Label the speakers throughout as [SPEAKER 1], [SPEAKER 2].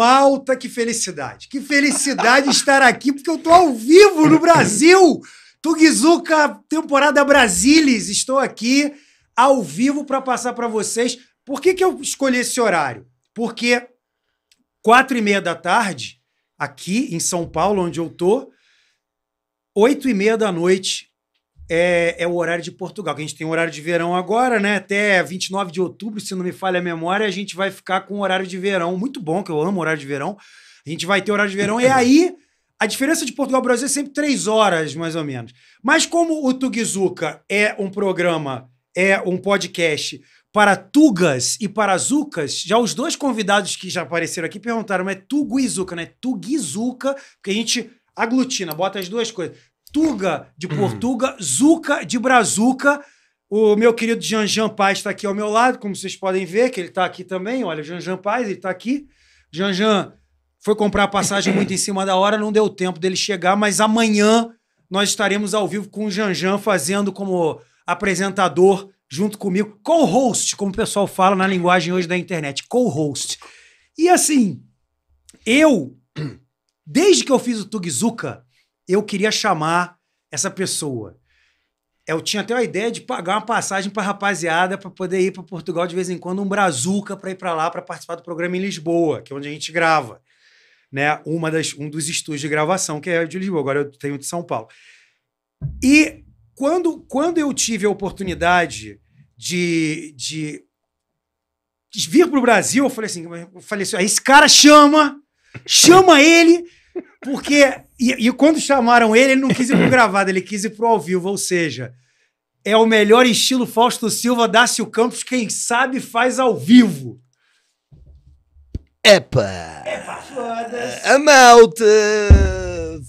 [SPEAKER 1] Malta, que felicidade. Que felicidade estar aqui, porque eu tô ao vivo no Brasil. Tugizuka, temporada Brasilis. Estou aqui ao vivo para passar para vocês. Por que, que eu escolhi esse horário? Porque quatro e meia da tarde, aqui em São Paulo, onde eu tô, oito e meia da noite é, é, o horário de Portugal, que a gente tem um horário de verão agora, né? Até 29 de outubro, se não me falha a memória, a gente vai ficar com o horário de verão. Muito bom, que eu amo horário de verão. A gente vai ter horário de verão. e aí, a diferença de Portugal e Brasil é sempre três horas, mais ou menos. Mas como o Tugizuca é um programa, é um podcast para Tugas e para Zucas, já os dois convidados que já apareceram aqui perguntaram, mas é Tuguizuka, né? Tugizuca, porque a gente aglutina, bota as duas coisas. Tuga de hum. Portuga, Zuca de Brazuca. O meu querido Janjan Paz está aqui ao meu lado, como vocês podem ver, que ele está aqui também. Olha, Janjan Paz, ele está aqui. Janjan foi comprar a passagem muito em cima da hora, não deu tempo dele chegar, mas amanhã nós estaremos ao vivo com o Janjan fazendo como apresentador junto comigo, co-host, como o pessoal fala na linguagem hoje da internet, co-host. E assim, eu, desde que eu fiz o Tugzuka, eu queria chamar essa pessoa. Eu tinha até a ideia de pagar uma passagem para rapaziada para poder ir para Portugal de vez em quando, um brazuca para ir para lá para participar do programa em Lisboa, que é onde a gente grava, né? Uma das, um dos estúdios de gravação que é de Lisboa. Agora eu tenho de São Paulo. E quando, quando eu tive a oportunidade de, de vir para o Brasil, eu falei assim, eu falei assim, esse cara chama, chama ele porque. E, e, quando chamaram ele, ele não quis ir pro gravado, ele quis ir pro ao vivo, ou seja, é o melhor estilo Fausto Silva, dá Campos, quem sabe faz ao vivo.
[SPEAKER 2] Epa! Epa, é,
[SPEAKER 1] foda-se!
[SPEAKER 2] A malta!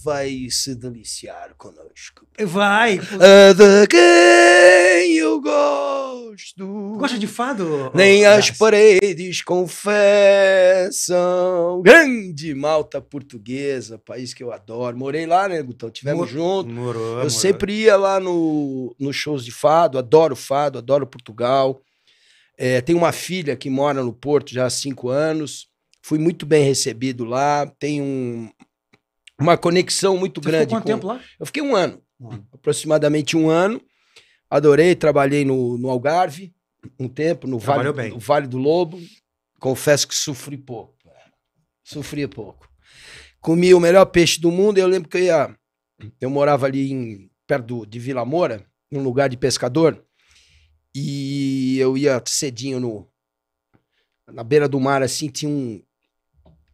[SPEAKER 2] vai se deliciar conosco.
[SPEAKER 1] Vai! A de quem eu gosto. Gosta de fado? Nem oh, as paredes
[SPEAKER 2] confessam. Grande malta portuguesa, país que eu adoro. Morei lá, né, Gutão? Tivemos Mor junto. Morou, eu morou. sempre ia lá no, nos shows de fado, adoro fado, adoro Portugal. É, tenho uma filha que mora no Porto já há cinco anos. Fui muito bem recebido lá. Tem um, uma conexão muito Você grande. Ficou quanto com... tempo lá? Eu fiquei um ano, aproximadamente um ano. Adorei, trabalhei no, no Algarve um tempo, no vale, bem. no vale do Lobo. Confesso que sofri pouco. Sofri pouco. Comi o melhor peixe do mundo. Eu lembro que eu ia. Eu morava ali em, perto de Vila Moura, num lugar de pescador. E eu ia cedinho no, na beira do mar, assim, tinha
[SPEAKER 1] um,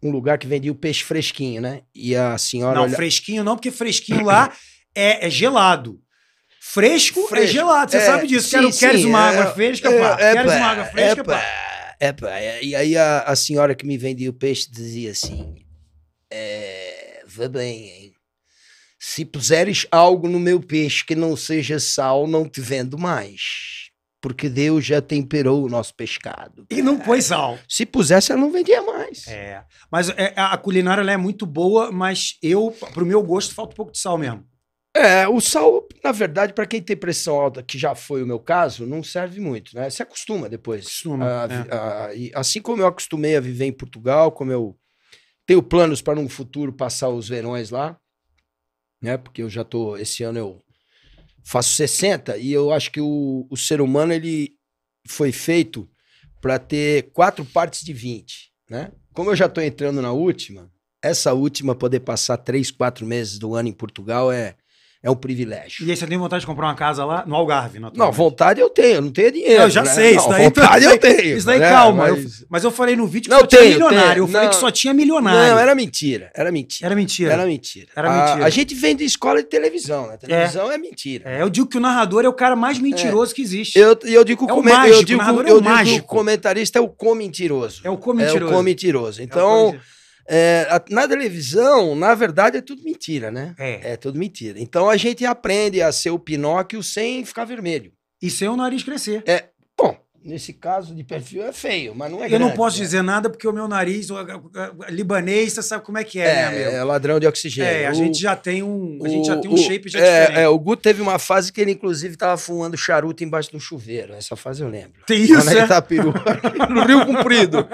[SPEAKER 1] um lugar que vendia o peixe fresquinho, né? E
[SPEAKER 2] a senhora. Não, olha...
[SPEAKER 1] fresquinho não, porque fresquinho lá é, é gelado. Fresco, é fresco, é gelado, você é, sabe disso. Sim, Quero, sim, queres uma é, água fresca, pá. É, queres uma água fresca, pá.
[SPEAKER 2] É, pá. E aí a, a, senhora que me vendia o peixe dizia assim: é, vê bem, hein? Se puseres algo no meu peixe que não seja sal, não te vendo mais. Porque Deus já temperou o nosso pescado.
[SPEAKER 1] E não põe é. sal.
[SPEAKER 2] Se pusesse, ela não vendia
[SPEAKER 1] mais. É. Mas é, a culinária é muito boa, mas eu, pro meu gosto, falta um pouco de sal mesmo. É, o sal, na verdade, para quem tem pressão alta, que já foi o meu caso,
[SPEAKER 2] não serve muito, né? Você acostuma depois. Acostuma. A, ah, é. a, ah, assim como eu acostumei a viver em Portugal, como eu tenho planos para no futuro passar os verões lá, né? Porque eu já tô. Esse ano eu faço 60 e eu acho que o, o ser humano ele foi feito para ter quatro partes de 20, né? Como eu já estou entrando na última, essa última poder passar três, quatro meses do ano em Portugal é é um privilégio.
[SPEAKER 1] E aí você tem vontade de comprar uma casa lá no Algarve, Não,
[SPEAKER 2] vontade eu tenho, eu não tenho dinheiro. Eu já né? sei, não, isso daí. Vontade eu tenho. Isso daí, né? calma. Mas... Eu,
[SPEAKER 1] mas... eu, falei no vídeo que não, só tenho, tinha milionário. Tenho. Eu falei não. que só tinha milionário. Não, era mentira. Era mentira. Era mentira. Era mentira. Era mentira. A, a gente vem de escola de televisão, né? Televisão é, é mentira. É, eu digo que o narrador é o cara mais é. mentiroso é. que existe.
[SPEAKER 2] Eu, eu digo que é o, coment... eu digo, o é eu o comentarista é o co-mentiroso. É o co-mentiroso. É o co-mentiroso. É então. É, na televisão, na verdade, é tudo mentira, né? É. é tudo mentira. Então a gente aprende a ser o Pinóquio sem ficar vermelho. E sem o nariz
[SPEAKER 1] crescer. É, nesse caso de perfil é feio, mas não é Eu grande, não posso né? dizer nada porque o meu nariz, o libanês, você sabe como é que é, né, é né, meu? É
[SPEAKER 2] ladrão de oxigênio. É, a o, gente já tem um, a o, gente já tem um o, shape já é, diferente. É, o Guto teve uma fase que ele inclusive estava fumando charuto embaixo do chuveiro, essa fase eu lembro. Tem isso, é? no Rio Comprido.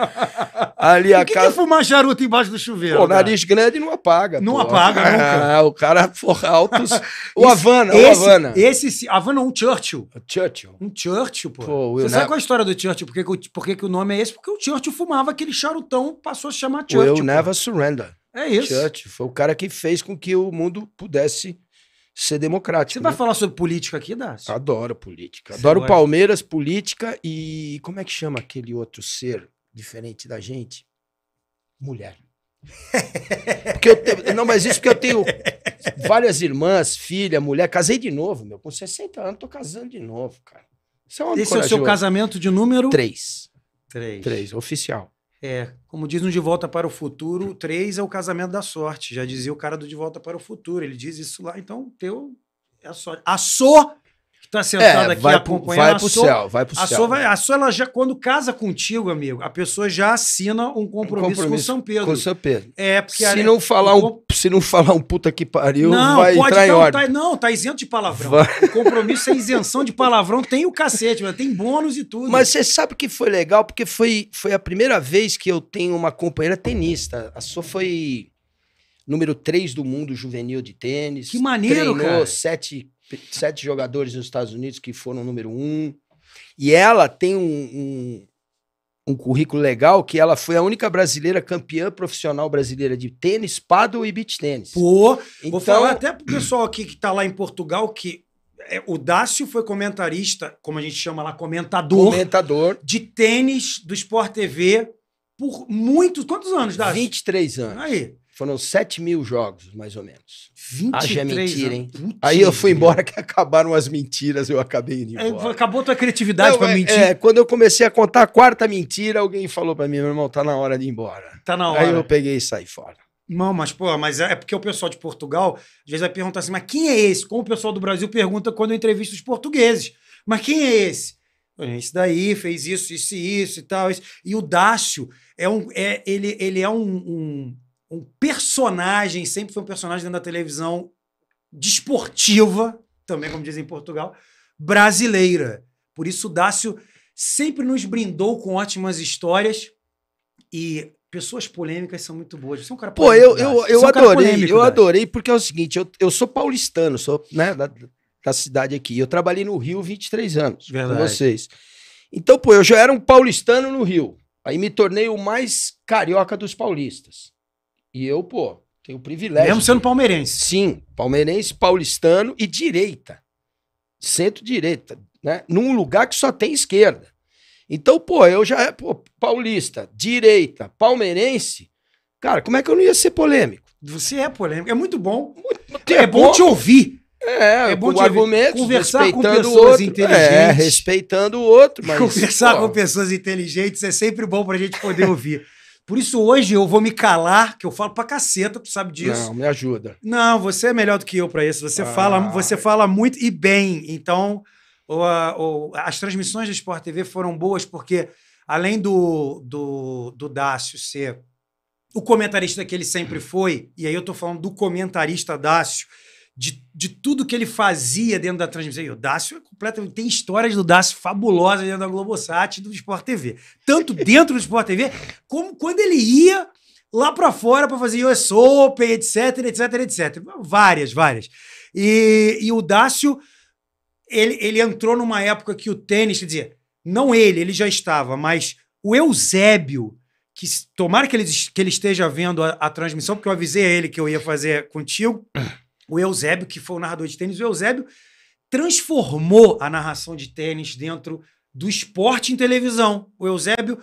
[SPEAKER 2] Ali a o que casa... que é
[SPEAKER 1] fumar charuto embaixo do chuveiro? Pô, o nariz grande não apaga. Não pô. apaga nunca. Ah, o cara for altos. o Havana, esse, o Havana. Esse, Havana um Churchill. Churchill. Um Churchill, pô. pô você sabe a história do Churchill, porque que, porque que o nome é esse? Porque o Churchill fumava aquele charutão, passou a se chamar Churchill. Will
[SPEAKER 2] never surrender. É isso. Churchill foi o cara que fez com que o mundo pudesse ser democrático. Você vai né? falar sobre política aqui, Dácio? Adoro política. Adoro Palmeiras, política e como é que chama aquele outro ser diferente da gente? Mulher. porque eu não, mas isso porque eu tenho várias irmãs, filha, mulher. Casei de novo, meu. Com 60 anos, tô casando de novo, cara é um homem Esse corajoso. é o seu casamento
[SPEAKER 1] de número? Três. Três. Três, oficial. É, como diz no De Volta para o Futuro, três é o casamento da sorte. Já dizia o cara do De Volta para o Futuro. Ele diz isso lá, então teu é a sorte. A sorte Tá é, sentado é, aqui vai acompanhando. Vai para o céu, vai para o céu. sua a sua, ela já, quando casa contigo, amigo, a pessoa já assina um compromisso, um compromisso com São Pedro. Com São Pedro. É, porque... Se, não, falar um,
[SPEAKER 2] se não falar um puta que pariu, não, vai pode, entrar não, em ordem.
[SPEAKER 1] Tá, não, tá isento de palavrão. Vai. O compromisso é isenção de palavrão, tem o cacete, tem bônus e tudo. Mas você sabe que foi legal, porque foi, foi a primeira vez que eu tenho
[SPEAKER 2] uma companheira tenista. A sua foi número 3 do mundo juvenil de tênis. Que maneiro, treinou cara. sete sete jogadores nos Estados Unidos que foram número um. E ela tem um, um, um, currículo legal que ela foi a única
[SPEAKER 1] brasileira campeã profissional brasileira de tênis, paddle e beach tênis. Pô, então... vou falar até pro pessoal aqui que tá lá em Portugal que é, o Dácio foi comentarista, como a gente chama lá, comentador. Comentador. De tênis do Sport TV por muitos... Quantos anos, Dácio? 23 anos. Aí. Foram 7 mil jogos, mais ou menos. 23, Haja é mentira, hein? Putz, Aí eu fui
[SPEAKER 2] embora que acabaram as mentiras, eu acabei indo é,
[SPEAKER 1] embora. É, acabou tua
[SPEAKER 2] criatividade para pra é, mentir. É, quando eu comecei a contar a quarta mentira, alguém falou para mim, meu irmão, tá na hora de ir embora. Tá na hora. Aí eu peguei e saí fora.
[SPEAKER 1] Não, mas, pô, mas é, é porque o pessoal de Portugal, às vezes vai perguntar assim, mas quem é esse? Como o pessoal do Brasil pergunta quando eu entrevisto os portugueses. Mas quem é esse? Esse daí fez isso, isso e isso e tal. Isso. E o Dácio, é um, é, ele, ele é um, um um personagem, sempre foi um personagem dentro da televisão desportiva, também como dizem em Portugal, brasileira. Por isso o Dácio sempre nos brindou com ótimas histórias e pessoas polêmicas são muito boas. Você é um cara polêmico. Pô, eu, eu, eu, eu é um adorei, polêmico, eu adorei,
[SPEAKER 2] porque é o seguinte, eu, eu sou paulistano, sou né, da, da cidade aqui. Eu trabalhei no Rio 23 anos Verdade. com vocês. Então, pô, eu já era um paulistano no Rio. Aí me tornei o mais carioca dos paulistas. E eu, pô, tenho o privilégio. Mesmo sendo de... palmeirense. Sim, palmeirense, paulistano e direita. Centro-direita, né? Num lugar que só tem esquerda. Então, pô, eu já, é, pô, paulista, direita, palmeirense. Cara, como é que eu não ia ser polêmico?
[SPEAKER 1] Você é polêmico, é muito bom. Muito, é, é bom, te ouvir. É, é bom com argumentos, conversar com pessoas outro, é, inteligentes. É, respeitando o outro. Mas, conversar pô, com pessoas inteligentes é sempre bom para a gente poder ouvir. Por isso hoje eu vou me calar, que eu falo pra caceta, tu sabe disso. Não,
[SPEAKER 2] me ajuda.
[SPEAKER 1] Não, você é melhor do que eu para isso. Você ah. fala, você é. fala muito e bem. Então, as transmissões da Sport TV foram boas porque além do do, do Dácio ser o comentarista que ele sempre foi, e aí eu tô falando do comentarista Dácio, de, de tudo que ele fazia dentro da transmissão. E o Dácio é completamente. Tem histórias do Dácio fabulosas dentro da Globosat e do Sport TV. Tanto dentro do Sport TV, como quando ele ia lá para fora para fazer US Open, etc, etc, etc. Várias, várias. E, e o Dácio, ele, ele entrou numa época que o tênis, quer dizer, não ele, ele já estava, mas o Eusébio, que tomara que ele, que ele esteja vendo a, a transmissão, porque eu avisei a ele que eu ia fazer contigo. o Eusébio, que foi o narrador de tênis, o Eusébio transformou a narração de tênis dentro do esporte em televisão. O Eusébio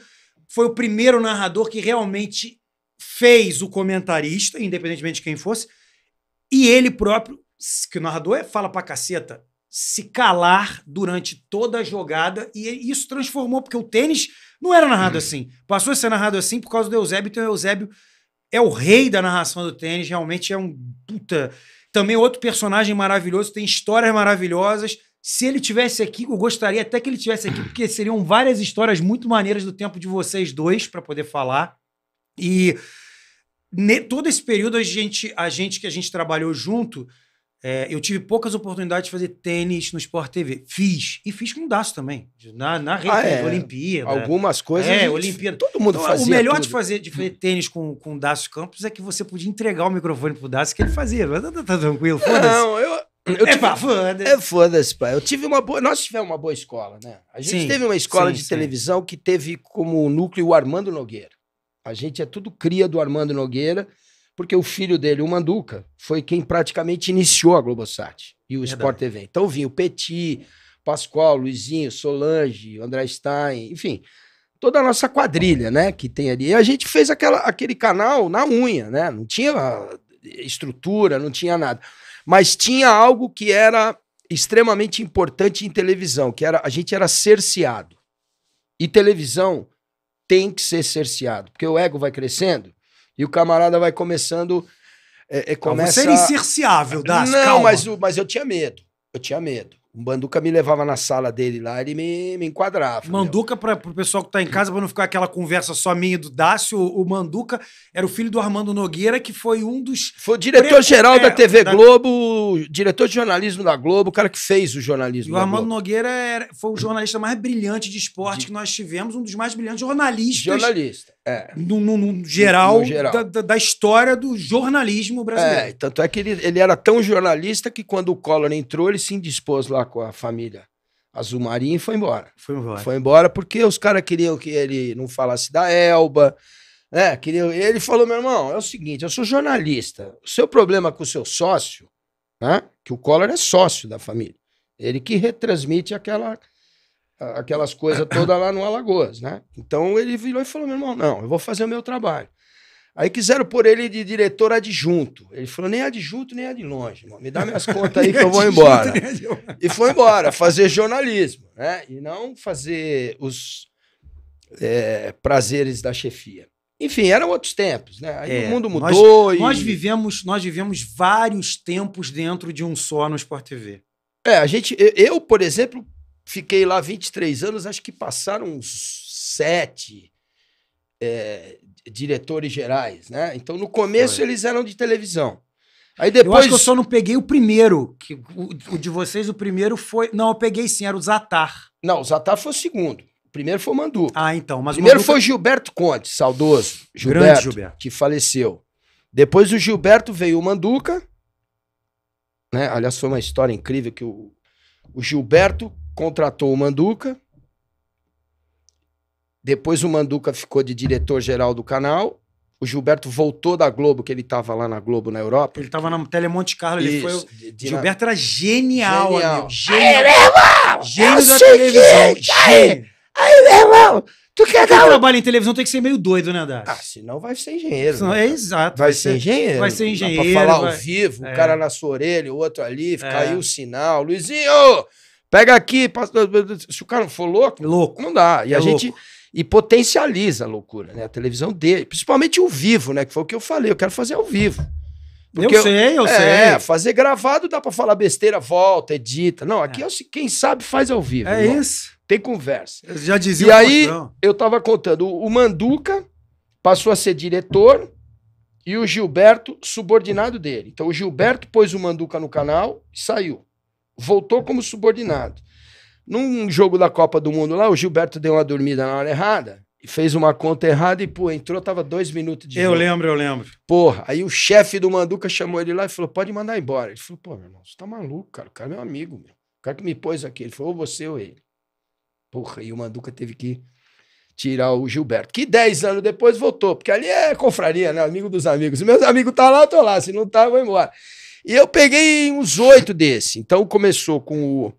[SPEAKER 1] foi o primeiro narrador que realmente fez o comentarista, independentemente de quem fosse, e ele próprio, que o narrador é, fala pra caceta, se calar durante toda a jogada, e isso transformou, porque o tênis não era narrado hum. assim. Passou a ser narrado assim por causa do Eusébio, então o Eusébio é o rei da narração do tênis, realmente é um puta também outro personagem maravilhoso, tem histórias maravilhosas. Se ele tivesse aqui, eu gostaria até que ele tivesse aqui, porque seriam várias histórias muito maneiras do tempo de vocês dois para poder falar. E ne, todo esse período a gente, a gente que a gente trabalhou junto, é, eu tive poucas oportunidades de fazer tênis no Sport TV. Fiz. E fiz com daço também. Na, na rede, ah, é. Olimpíada. Algumas coisas. É, gente, Olimpíada. Todo mundo então, fazia. O melhor tudo. de fazer, de fazer tênis com, com o Daço Campos é que você podia entregar o microfone pro Daço que ele fazia. Mas tá, tá, tá tranquilo, foda-se. Não, eu. Eu é tive...
[SPEAKER 2] foda-se. É foda-se, pai. Eu tive uma boa. Nós tivemos uma boa escola, né? A gente sim, teve uma escola sim, de sim. televisão que teve como núcleo o Armando Nogueira. A gente é tudo cria do Armando Nogueira porque o filho dele, o Manduca, foi quem praticamente iniciou a Globosat e o Verdade. Sport TV. Então vinha o Petit, Pascoal, Luizinho, Solange, André Stein, enfim, toda a nossa quadrilha, né, que tem ali. E a gente fez aquela, aquele canal na unha, né? Não tinha ah, estrutura, não tinha nada. Mas tinha algo que era extremamente importante em televisão, que era a gente era cerceado. E televisão tem que ser cerceado, porque o ego vai crescendo e o camarada vai começando. É, é, começa... Você era
[SPEAKER 1] incerciável, das Não, calma. Mas,
[SPEAKER 2] mas eu tinha medo. Eu tinha medo. O Manduca me levava na sala dele lá, ele
[SPEAKER 1] me, me enquadrava. Manduca, para o pessoal que está em casa, para não ficar aquela conversa só minha e do Dácio, o, o Manduca era o filho do Armando Nogueira, que foi um dos. Foi diretor-geral pre... É, da TV é,
[SPEAKER 2] Globo, da... diretor de jornalismo da Globo, o cara que fez o jornalismo. E o Armando
[SPEAKER 1] Globo. Nogueira era, foi o jornalista mais brilhante de esporte de... que nós tivemos, um dos mais brilhantes jornalistas. Jornalista
[SPEAKER 2] é. No, no, no,
[SPEAKER 1] geral, no geral. Da, da, da, história do jornalismo brasileiro. É,
[SPEAKER 2] tanto é que ele, ele era tão jornalista que quando o Collor entrou, ele se indispôs lá com a família Azul Marinho e foi embora.
[SPEAKER 1] Foi embora. Foi
[SPEAKER 2] embora porque os caras queriam que ele não falasse da Elba. Né? Queriam... Ele falou: meu irmão, é o seguinte, eu sou jornalista. O seu problema com o seu sócio, né? que o Collor é sócio da família, ele que retransmite aquela aquelas coisas todas lá no Alagoas, né? Então ele virou e falou: meu irmão, não, eu vou fazer o meu trabalho. Aí quiseram pôr ele de diretor adjunto. Ele falou: nem adjunto, nem de longe, irmão. Me dá minhas contas aí que eu vou embora. e foi embora, fazer jornalismo, né? E não fazer os é, prazeres da chefia.
[SPEAKER 1] Enfim, eram outros tempos, né? Aí é, o mundo mudou. Nós, e... nós, vivemos, nós vivemos vários tempos dentro de um só no Sport TV. É, a gente. Eu, por exemplo, Fiquei lá
[SPEAKER 2] 23 anos, acho que passaram uns sete é, diretores gerais, né? Então, no começo, Foi. eles eram de televisão. Aí depois... Eu acho que eu só
[SPEAKER 1] não peguei o primeiro. Que, o, o, de vocês, o primeiro foi. Não, eu peguei sim, era o Zatar. Não, o Zatar foi o segundo. O primeiro foi o Mandu. Ah, então. Mas primeiro Manduca... foi
[SPEAKER 2] Gilberto Conte, saudoso. Gilberto, Grande Gilberto. Que faleceu. Depois o Gilberto veio o Manduca. Né? Aliás, foi uma história incrível que o, o Gilberto contratou o Manduca. Depois o Manduca ficou de diretor-geral do canal. O Gilberto voltou da Globo, que ele estava lá na Globo, na Europa. Ele estava na Telemonte Carlo,
[SPEAKER 1] ele Isso, foi. De, de Gilberto na... era genial, genial. amigo. Genial.
[SPEAKER 2] Aí, Gênio da televisão.
[SPEAKER 1] Gênio. Aí, meu irmão, tu quer Quem dar. Quem em televisão tem que ser meio doido, né, Dad? Ah, senão vai ser engenheiro. Senão, né? É exato. Vai, vai ser, ser, engenheiro. Vai ser engenheiro. Dá pra falar vai... ao vivo, o é. um cara na sua
[SPEAKER 2] orelha, o outro ali, é. caiu o sinal. Luizinho! Pega aqui, pastor. Se o cara não for louco, louco. não dá. E é a gente louco. e potencializa a loucura, né? A televisão dele, principalmente o vivo, né? Que foi o que eu falei. Eu quero fazer ao vivo. Porque eu sei, eu é, sei. É, fazer gravado dá para falar besteira, volta, edita. Não, aqui é. é quem sabe faz ao vivo. É irmão. isso. Tem conversa. Eu já dizia. E aí eu tava contando, o Manduca passou a ser diretor e o Gilberto subordinado dele. Então o Gilberto pôs o Manduca no canal e saiu voltou como subordinado. Num jogo da Copa do Mundo lá, o Gilberto deu uma dormida na hora errada, fez uma conta errada e, pô, entrou, tava dois minutos de. Eu jogo. lembro, eu lembro. Porra, aí o chefe do Manduca chamou ele lá e falou: pode mandar embora. Ele falou: pô, meu irmão, você tá maluco, cara. O cara é meu amigo, meu. O cara que me pôs aqui. Ele falou: ou você ou ele. Porra, e o Manduca teve que tirar o Gilberto, que dez anos depois voltou, porque ali é confraria, né? Amigo dos amigos. Se meus amigos tá lá, eu tô lá. Se não tá, eu vou embora. E eu peguei uns oito desse. Então começou com o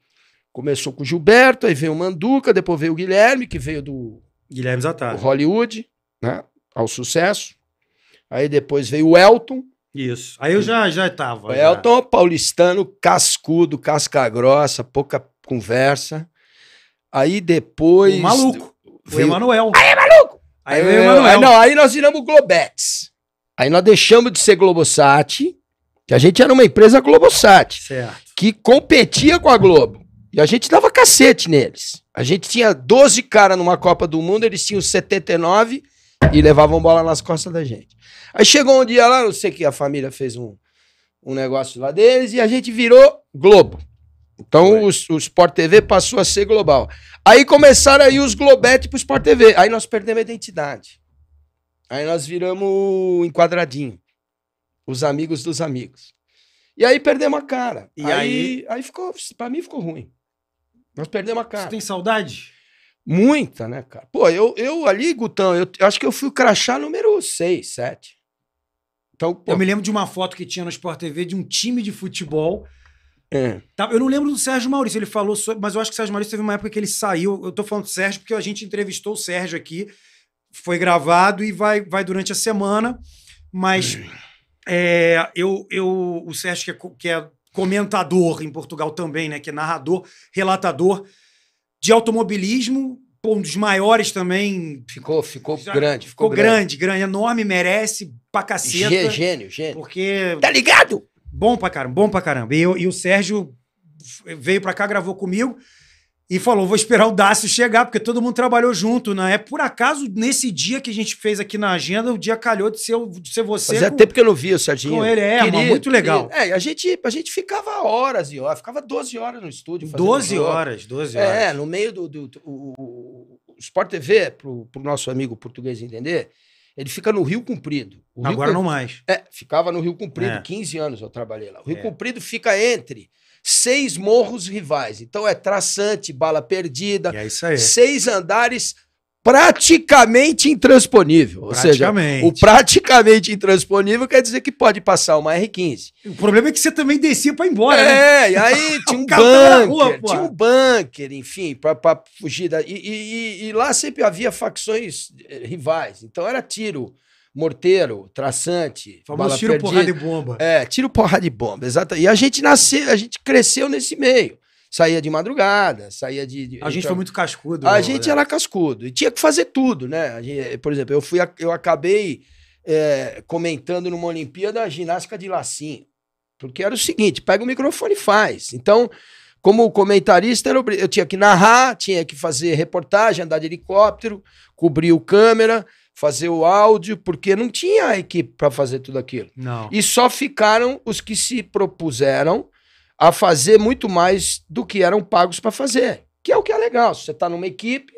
[SPEAKER 2] começou com o Gilberto, aí veio o Manduca, depois veio o Guilherme, que veio do Guilherme Zatari. Hollywood, né? Ao sucesso. Aí depois veio o Elton.
[SPEAKER 1] Isso. Aí eu já já estava O Elton
[SPEAKER 2] já. É paulistano, cascudo, casca grossa, pouca conversa. Aí depois o maluco. Veio... O
[SPEAKER 1] Emanuel. Aí, maluco. Aí, aí veio o Emanuel. Aí, ah, não,
[SPEAKER 2] aí nós viramos Globetes. Aí nós deixamos de ser Globosat que a gente era uma empresa Globosat. Certo. Que competia com a Globo. E a gente dava cacete neles. A gente tinha 12 caras numa Copa do Mundo, eles tinham 79 e levavam bola nas costas da gente. Aí chegou um dia lá, não sei que a família fez um, um negócio lá deles e a gente virou Globo. Então o, o, Sport TV passou a ser global. Aí começaram aí os Globete pro Sport TV. Aí nós perdemos a identidade. Aí nós viramos enquadradinho os amigos dos amigos. E aí perdemos a cara. E aí, aí, aí ficou, para mim ficou ruim. Nós perdemos a cara. Você tem saudade?
[SPEAKER 1] Muita, né, cara?
[SPEAKER 2] Pô, eu, eu ali, Gutão, eu, eu acho que eu fui o crachá número
[SPEAKER 1] 6, 7. Então, pô. Eu me lembro de uma foto que tinha no Sport TV de um time de futebol. É. Tá, eu não lembro do Sérgio Maurício, ele falou sobre, mas eu acho que o Sérgio Maurício teve uma época que ele saiu. Eu tô falando do Sérgio porque a gente entrevistou o Sérgio aqui, foi gravado e vai, vai durante a semana, mas. É, eu, eu, o Sérgio, que é, que é comentador em Portugal também, né, que é narrador, relatador de automobilismo, um dos maiores também. Ficou, ficou já, grande. Ficou, ficou grande, grande, grande, enorme, merece pra caceta. Gênio, gênio. Porque. Tá ligado? Bom pra caramba, bom pra caramba. E, eu, e o Sérgio veio pra cá, gravou comigo e falou: vou esperar o Dácio chegar, porque todo mundo trabalhou junto, né? É por acaso, nesse dia que a gente fez aqui na agenda, o dia calhou de ser, de ser você. Fazia com, tempo que eu não via o Serginho. Com ele, é, queria, muito legal. Queria. É, a gente, a gente
[SPEAKER 2] ficava horas e horas, ficava 12 horas no estúdio. 12 horas, 12 horas. É, no meio do. do, do o, o, Sport TV, pro, pro nosso amigo português entender, ele fica no Rio Comprido. Rio Agora não mais. É, ficava no Rio Comprido, é. 15 anos eu trabalhei lá. O Rio é. Comprido fica entre seis morros rivais. Então é traçante, bala perdida. E é isso aí. Seis andares praticamente intransponível. Praticamente. Ou seja, o praticamente intransponível quer dizer que pode passar uma R15. O problema é que você também descia para ir embora, né? é, né? e aí tinha um bunker, rua, tinha um bunker, enfim, para fugir da... E, e, e lá sempre havia facções eh, rivais, então era tiro morteiro, traçante. Famoso tiro, perdida. porrada de bomba. É, tiro, porrada de bomba, exato. E a gente nasceu, a gente cresceu nesse meio. Saía de madrugada, saía de. de a gente foi muito
[SPEAKER 1] cascudo. A né? gente era
[SPEAKER 2] cascudo. E tinha que fazer tudo, né? Gente, eh, por exemplo, eu fui, eu acabei é, comentando numa Olimpíada a ginástica de lacinho. Porque era o seguinte: pega o microfone e faz. Então, como comentarista, eu tinha que narrar, tinha que fazer reportagem, andar de helicóptero, cobrir o câmera fazer o áudio, porque não tinha a equipe para fazer tudo aquilo. Não. E só ficaram os que se propuseram a fazer muito mais do que eram pagos para fazer, que é o que é legal. Se você está numa equipe,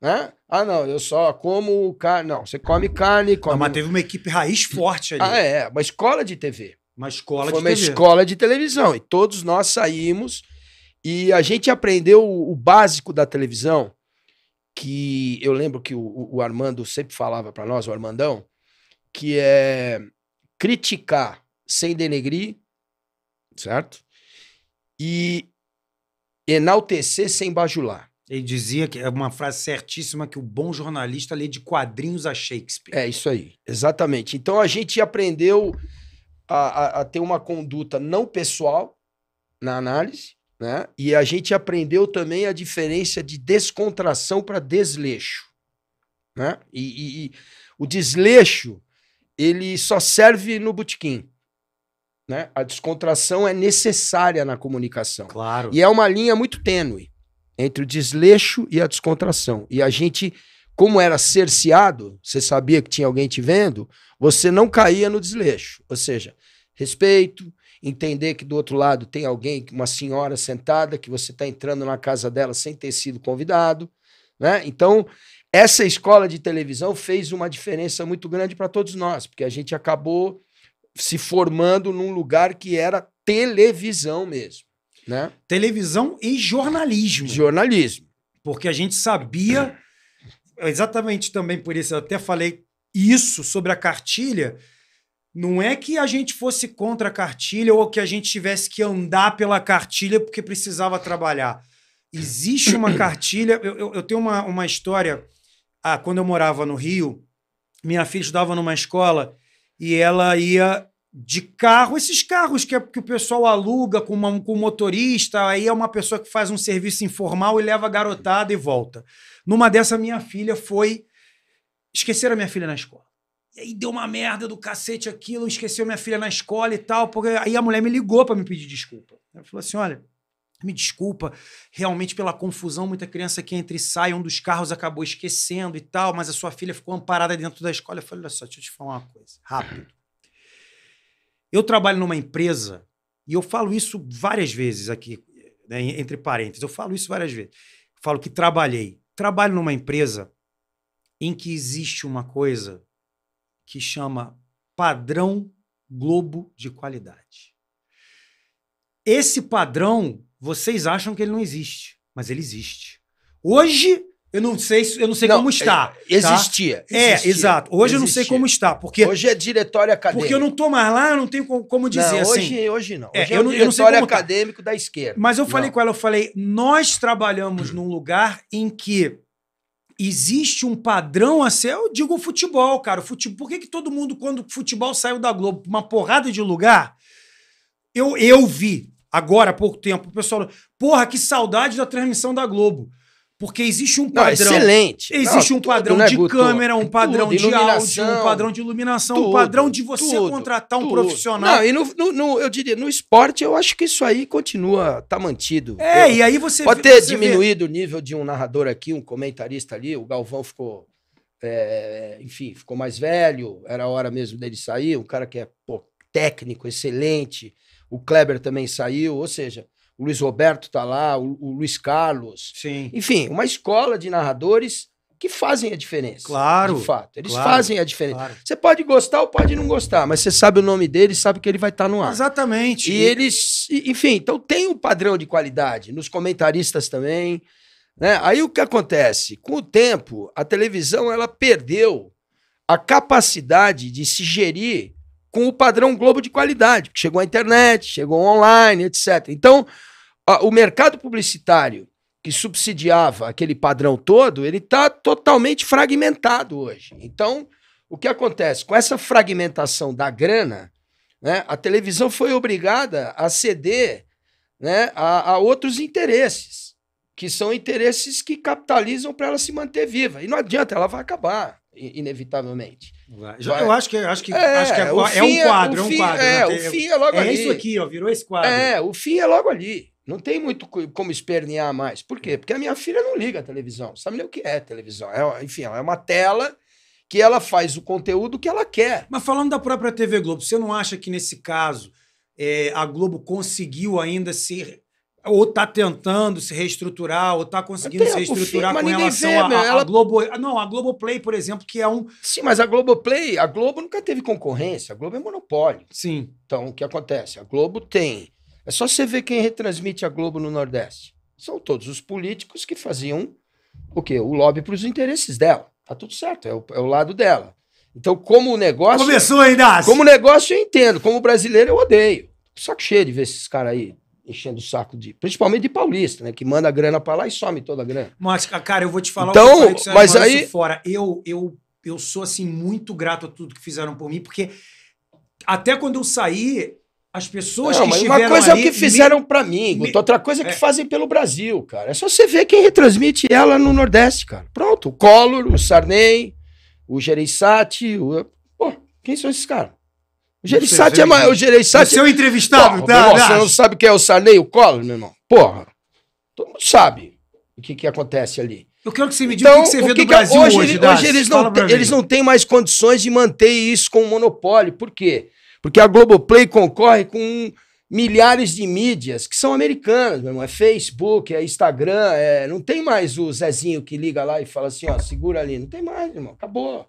[SPEAKER 2] né? Ah, não, eu só como carne. Não, você come carne. Come... Não, mas
[SPEAKER 1] teve uma equipe raiz forte ali. Ah, é, uma escola de TV. Uma escola Foi de uma TV. escola
[SPEAKER 2] de televisão. E todos nós saímos e a gente aprendeu o básico da televisão que eu lembro que o, o Armando sempre falava para nós, o Armandão, que é criticar sem denegrir,
[SPEAKER 1] certo? E enaltecer sem bajular. Ele dizia que é uma frase certíssima que o bom jornalista lê de quadrinhos a Shakespeare. É isso aí, exatamente. Então a gente aprendeu a, a, a ter uma conduta não pessoal
[SPEAKER 2] na análise né? E a gente aprendeu também a diferença de descontração para desleixo. Né? E, e, e, o desleixo ele só serve no botequim. Né? A descontração é necessária na comunicação. Claro. E é uma linha muito tênue entre o desleixo e a descontração. E a gente, como era cerceado, você sabia que tinha alguém te vendo, você não caía no desleixo. Ou seja, respeito, entender que do outro lado tem alguém, uma senhora sentada, que você está entrando na casa dela sem ter sido convidado, né? Então, essa escola de televisão fez uma diferença muito grande para todos nós, porque a gente acabou se formando num lugar que era televisão
[SPEAKER 1] mesmo, né? Televisão e jornalismo. Jornalismo. Porque a gente sabia, exatamente também por isso, eu até falei isso sobre a cartilha, não é que a gente fosse contra a cartilha ou que a gente tivesse que andar pela cartilha porque precisava trabalhar. Existe uma cartilha. Eu, eu, eu tenho uma, uma história. Ah, quando eu morava no Rio, minha filha estudava numa escola e ela ia de carro, esses carros que, é, que o pessoal aluga com, uma, com um motorista, aí é uma pessoa que faz um serviço informal e leva a garotada e volta. Numa dessa, minha filha foi. Esqueceram a minha filha na escola. E aí deu uma merda do cacete aquilo, esqueceu minha filha na escola e tal. Porque... Aí a mulher me ligou para me pedir desculpa. Ela falou assim: olha, me desculpa realmente pela confusão, muita criança que entra e sai, um dos carros acabou esquecendo e tal, mas a sua filha ficou amparada dentro da escola. Eu falei: olha só, deixa eu te falar uma coisa, rápido. Eu trabalho numa empresa, e eu falo isso várias vezes aqui, né, entre parênteses, eu falo isso várias vezes. falo que trabalhei. Trabalho numa empresa em que existe uma coisa que chama padrão Globo de qualidade. Esse padrão, vocês acham que ele não existe, mas ele existe. Hoje eu não sei, eu não sei não, como está. Existia, tá? existia, É, exato. Hoje existia. eu não sei como está, porque hoje é diretório acadêmico. Porque eu não estou mais lá, eu não tenho como dizer não, hoje, assim. Hoje não. É, hoje é, é eu, não, diretório tá.
[SPEAKER 2] acadêmico tá. da esquerda. Mas eu falei não.
[SPEAKER 1] com ela, eu falei, nós trabalhamos num lugar em que existe um padrão a ser. Eu digo o futebol, cara. Futebol, por que, que todo mundo, quando o futebol saiu da Globo, uma porrada de lugar, eu, eu vi agora há pouco tempo, o pessoal, porra, que saudade da transmissão da Globo. Porque existe um é padrão. Não, excelente. Existe não, um padrão tudo, né, de né, câmera, um padrão tudo, de áudio, um padrão de iluminação, tudo, um padrão de você contratar um profissional. Não, e no,
[SPEAKER 2] no, no, eu diria, no esporte, eu acho que isso aí continua, tá mantido. É, eu, e aí você. Pode ter você diminuído vê... o nível de um narrador aqui, um comentarista ali, o Galvão ficou. É, enfim, ficou mais velho, era a hora mesmo dele sair, um cara que é pô, técnico, excelente, o Kleber também saiu, ou seja o Luiz Roberto tá lá, o, o Luiz Carlos. Sim. Enfim, uma escola de narradores que fazem a diferença. Claro. De fato. Eles claro, fazem a diferença. Claro. Você pode gostar ou pode não gostar, mas você sabe o nome dele, sabe que ele vai estar tá no ar. Exatamente. E eles, enfim, então tem um padrão de qualidade nos comentaristas também. Né? Aí o que acontece? Com o tempo, a televisão ela perdeu a capacidade de se gerir com o padrão Globo de qualidade, que chegou a internet, chegou online, etc. Então, a, o mercado publicitário que subsidiava aquele padrão todo, ele está totalmente fragmentado hoje. Então, o que acontece? Com essa fragmentação da grana, né, a televisão foi obrigada a ceder né, a, a outros interesses, que são interesses que capitalizam para ela se manter viva. E não adianta, ela vai acabar, inevitavelmente. Já, eu acho que acho que, é, acho que é, é, é um quadro, é um quadro. É, tem, o fim é logo é ali. É isso aqui, ó,
[SPEAKER 1] virou esse quadro. É,
[SPEAKER 2] o fim é logo ali. Não tem muito como espernear mais. Por quê? Porque a minha filha não liga a televisão.
[SPEAKER 1] Sabe nem o que é televisão. É, enfim, é uma tela que ela faz o conteúdo que ela quer. Mas falando da própria TV Globo, você não acha que nesse caso é, a Globo conseguiu ainda se ou está tentando se reestruturar, ou está conseguindo é se reestruturar filho, com relação vê, a, a, ela... a Globo. Não, a Globoplay, por exemplo, que é um. Sim, mas a Globoplay, a Globo
[SPEAKER 2] nunca teve concorrência, a Globo é monopólio. Sim. Então, o que acontece? A Globo tem. É só você ver quem retransmite a Globo no Nordeste. São todos os políticos que faziam o quê? O lobby para os interesses dela. Tá tudo certo, é o, é o lado dela. Então, como negócio. Começou ainda! Como negócio, eu entendo. Como brasileiro, eu odeio. Só que cheio de ver esses caras aí enchendo o saco de. Principalmente de paulista, né? Que manda a grana para lá e some toda a grana.
[SPEAKER 1] Mas, cara, eu vou te falar então, que mas aí fora. Eu, eu, eu sou, assim, muito grato a tudo que fizeram por mim, porque até quando eu saí, as pessoas não, que estiveram uma coisa ali, é o que fizeram me... para mim, me... outra coisa é que é. fazem pelo Brasil, cara.
[SPEAKER 2] É só você ver quem retransmite ela no Nordeste, cara. Pronto, o Collor, o Sarney, o Gereissati, o... Pô, quem são esses caras? O é mais. O Gereissati. Seu é- entrevistado, Porra, tá? Irmão, Você não sabe quem é o Sarney, o Collor, meu irmão? Porra. Todo mundo sabe o que, que acontece ali.
[SPEAKER 1] Eu quero que você me diga então, o que você vê o que do que é- Brasil hoje. Hoje, hoje, eles, não eles
[SPEAKER 2] não têm mais condições de manter isso com monopólio. Por quê? Porque a Globoplay concorre com milhares de mídias que são americanas, meu irmão. É Facebook, é Instagram, é... não tem mais o Zezinho que liga lá e fala assim, ó, segura ali. Não tem mais, irmão. Acabou.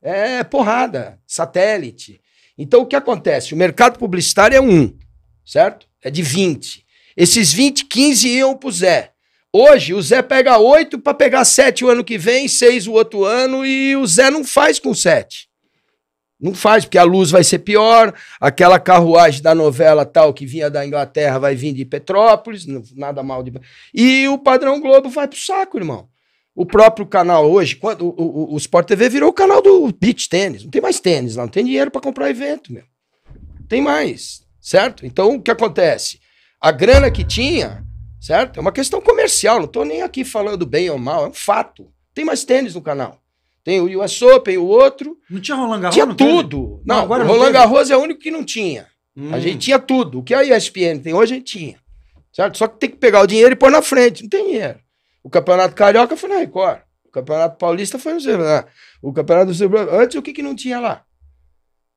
[SPEAKER 2] É porrada, satélite. Então o que acontece? O mercado publicitário é um, certo? É de 20. Esses 20, 15 iam pro Zé. Hoje o Zé pega 8 para pegar 7 o ano que vem, 6 o outro ano e o Zé não faz com 7. Não faz, porque a luz vai ser pior, aquela carruagem da novela tal que vinha da Inglaterra vai vir de Petrópolis, nada mal de. E o padrão Globo vai pro saco, irmão. O próprio canal hoje, quando, o, o, o Sport TV virou o canal do beach tênis. Não tem mais tênis lá, não tem dinheiro para comprar evento, meu. Tem mais, certo? Então, o que acontece? A grana que tinha, certo? É uma questão comercial, não estou nem aqui falando bem ou mal, é um fato. Tem mais tênis no canal. Tem o US Open, o outro. Não tinha Roland Garros? Tinha não tudo. Não, não, agora Roland Garros é o único que não tinha. Hum. A gente hum. tinha tudo. O que a ESPN tem hoje, a gente tinha. Certo? Só que tem que pegar o dinheiro e pôr na frente. Não tem dinheiro. O Campeonato Carioca foi na Record. O Campeonato Paulista foi no Zebra, né? O Campeonato do Zebra Antes, o que, que não tinha lá?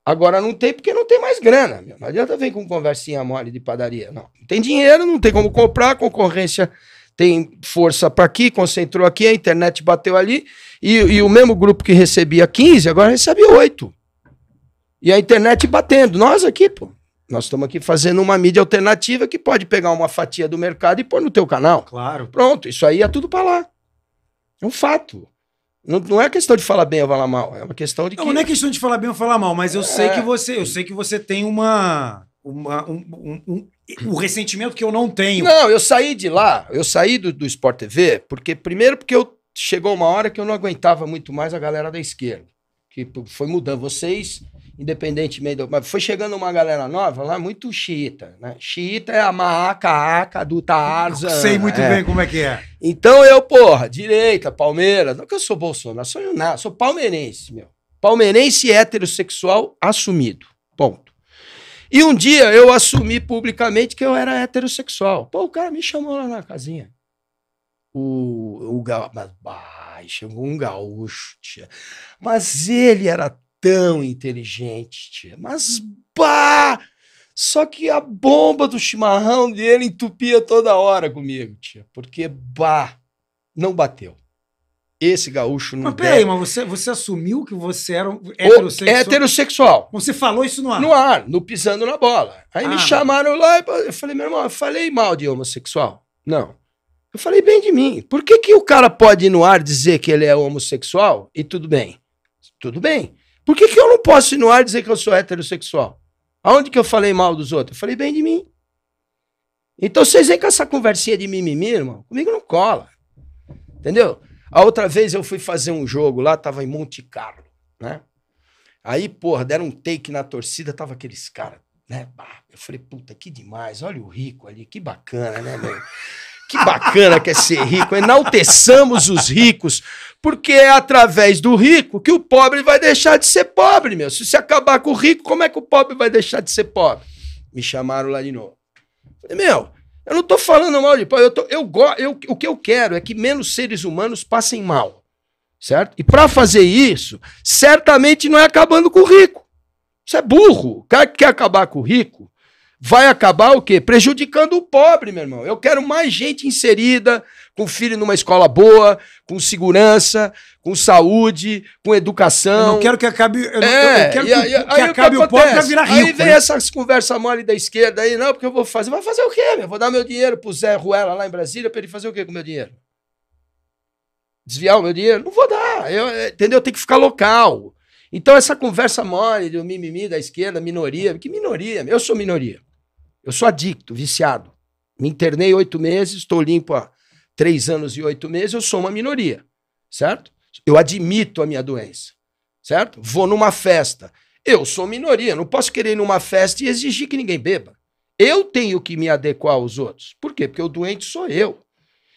[SPEAKER 2] Agora não tem porque não tem mais grana. Meu. Não adianta vir com conversinha mole de padaria. Não. não tem dinheiro, não tem como comprar, a concorrência tem força para aqui, concentrou aqui, a internet bateu ali. E, e, o mesmo grupo que recebia 15, agora recebe 8. E a internet batendo. Nós aqui, pô. Nós estamos aqui fazendo uma mídia alternativa que pode pegar uma fatia do mercado e pôr no teu canal. Claro. Pronto, isso aí é tudo para lá. É um fato. Não, não é questão de falar bem ou falar mal, é uma questão de que... Não, não é
[SPEAKER 1] questão de falar bem ou falar mal, mas eu é... sei que você, eu sei que você tem uma uma um, um, um, ressentimento que eu não tenho.
[SPEAKER 2] Não, eu saí de lá, eu saí do, do Sport TV, porque primeiro porque eu chegou uma hora que eu não aguentava muito mais a galera da esquerda, que foi mudando vocês independentemente do. Mas foi chegando uma galera nova lá, muito xiita, né? Xiita é a maaca, aca do Tarzan. Sei muito é. bem como é que é. Então eu, porra, direita, Palmeiras, não que eu sou Bolsonaro, sou nada, sou palmeirense, meu. Palmeirense heterossexual assumido. Ponto. E um dia eu assumi publicamente que eu era heterossexual. Pô, o cara me chamou lá na casinha. O, o, mas, chegou um gaúcho, tia. Mas ele era tão inteligente, tia. Mas bah! Só que a bomba do chimarrão dele entupia toda hora comigo, tia. Porque bah! Não bateu. Esse gaúcho não. Mas peraí, mas
[SPEAKER 1] você, você assumiu que você era um heterossexual? heterossexual. Você falou isso no ar? No ar, no pisando na bola. Aí ah, me chamaram lá e eu falei, meu
[SPEAKER 2] irmão, eu falei mal de homossexual. Não. Eu falei bem de mim. Por que, que o cara pode ir no ar dizer que ele é homossexual e tudo bem? Tudo bem. Por que, que eu não posso ir no ar dizer que eu sou heterossexual? Aonde que eu falei mal dos outros? Eu falei bem de mim. Então vocês vêm com essa conversinha de mimimi, irmão. Comigo não cola. Entendeu? A outra vez eu fui fazer um jogo lá, tava em Monte Carlo, né? Aí, porra, deram um take na torcida, tava aqueles caras, né? eu falei, puta, que demais, olha o rico ali, que bacana, né, meu? Que bacana que é ser rico. Enalteçamos os ricos, porque é através do rico que o pobre vai deixar de ser pobre, meu. Se você acabar com o rico, como é que o pobre vai deixar de ser pobre? Me chamaram lá de novo. Falei, meu, eu não estou falando mal de pobre. Eu, tô, eu, eu, o que eu quero é que menos seres humanos passem mal, certo? E para fazer isso, certamente não é acabando com o rico. Isso é burro. O cara que quer acabar com o rico vai acabar o quê? Prejudicando o pobre, meu irmão. Eu quero mais gente inserida, com filho numa escola boa, com segurança, com saúde, com educação. Eu não quero que acabe. Eu, não, é, eu quero e, que, e, que acabe que o pobre pra virar rico. Aí vem né? essas conversas mole da esquerda aí, não, porque eu vou fazer. Vai fazer o quê, meu? Vou dar meu dinheiro pro Zé Ruela lá em Brasília pra ele fazer o quê com o meu dinheiro? Desviar o meu dinheiro? Não vou dar. Eu, é, entendeu? Tem que ficar local. Então, essa conversa mole do mimimi da esquerda, minoria, que minoria? Eu sou minoria. Eu sou adicto, viciado. Me internei oito meses, estou limpo há três anos e oito meses, eu sou uma minoria, certo? Eu admito a minha doença, certo? Vou numa festa. Eu sou minoria, não posso querer ir numa festa e exigir que ninguém beba. Eu tenho que me adequar aos outros. Por quê? Porque o doente sou eu.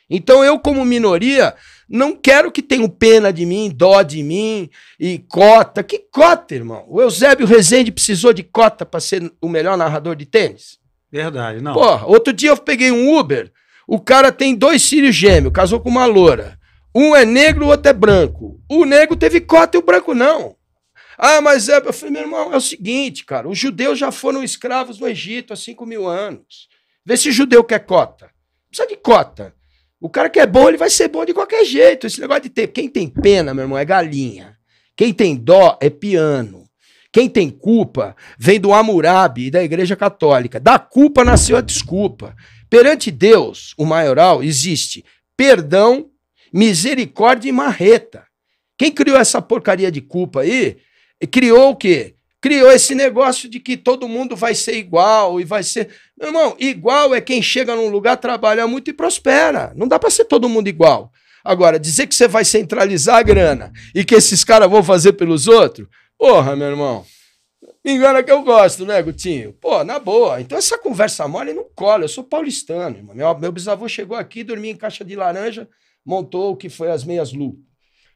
[SPEAKER 2] Então eu, como minoria, não quero que tenham pena de mim, dó de mim e cota. Que cota, irmão? O Eusébio Rezende precisou de cota para ser o melhor narrador de tênis?
[SPEAKER 1] Verdade, não. Pô,
[SPEAKER 2] outro dia eu peguei um Uber, o cara tem dois filhos gêmeos, casou com uma loura. Um é negro, o outro é branco. O negro teve cota e o branco não. Ah, mas é. Eu falei, meu irmão, é o seguinte, cara. Os judeus já foram escravos no Egito há 5 mil anos. Vê se judeu quer cota. precisa de cota. O cara que é bom, ele vai ser bom de qualquer jeito. Esse negócio de ter. Quem tem pena, meu irmão, é galinha. Quem tem dó é piano. Quem tem culpa vem do Hammurabi e da Igreja Católica. Da culpa nasceu a desculpa. Perante Deus, o maioral, existe perdão, misericórdia e marreta. Quem criou essa porcaria de culpa aí, criou o quê? Criou esse negócio de que todo mundo vai ser igual e vai ser. Meu irmão, igual é quem chega num lugar, trabalha muito e prospera. Não dá para ser todo mundo igual. Agora, dizer que você vai centralizar a grana e que esses caras vão fazer pelos outros, Porra, meu irmão. Me engana que eu gosto, né, Gutinho? Pô, na boa. Então essa conversa mole não cola. Eu sou paulistano, irmão. Meu, meu bisavô chegou aqui, dormia em caixa de laranja, montou o que foi as meias lu.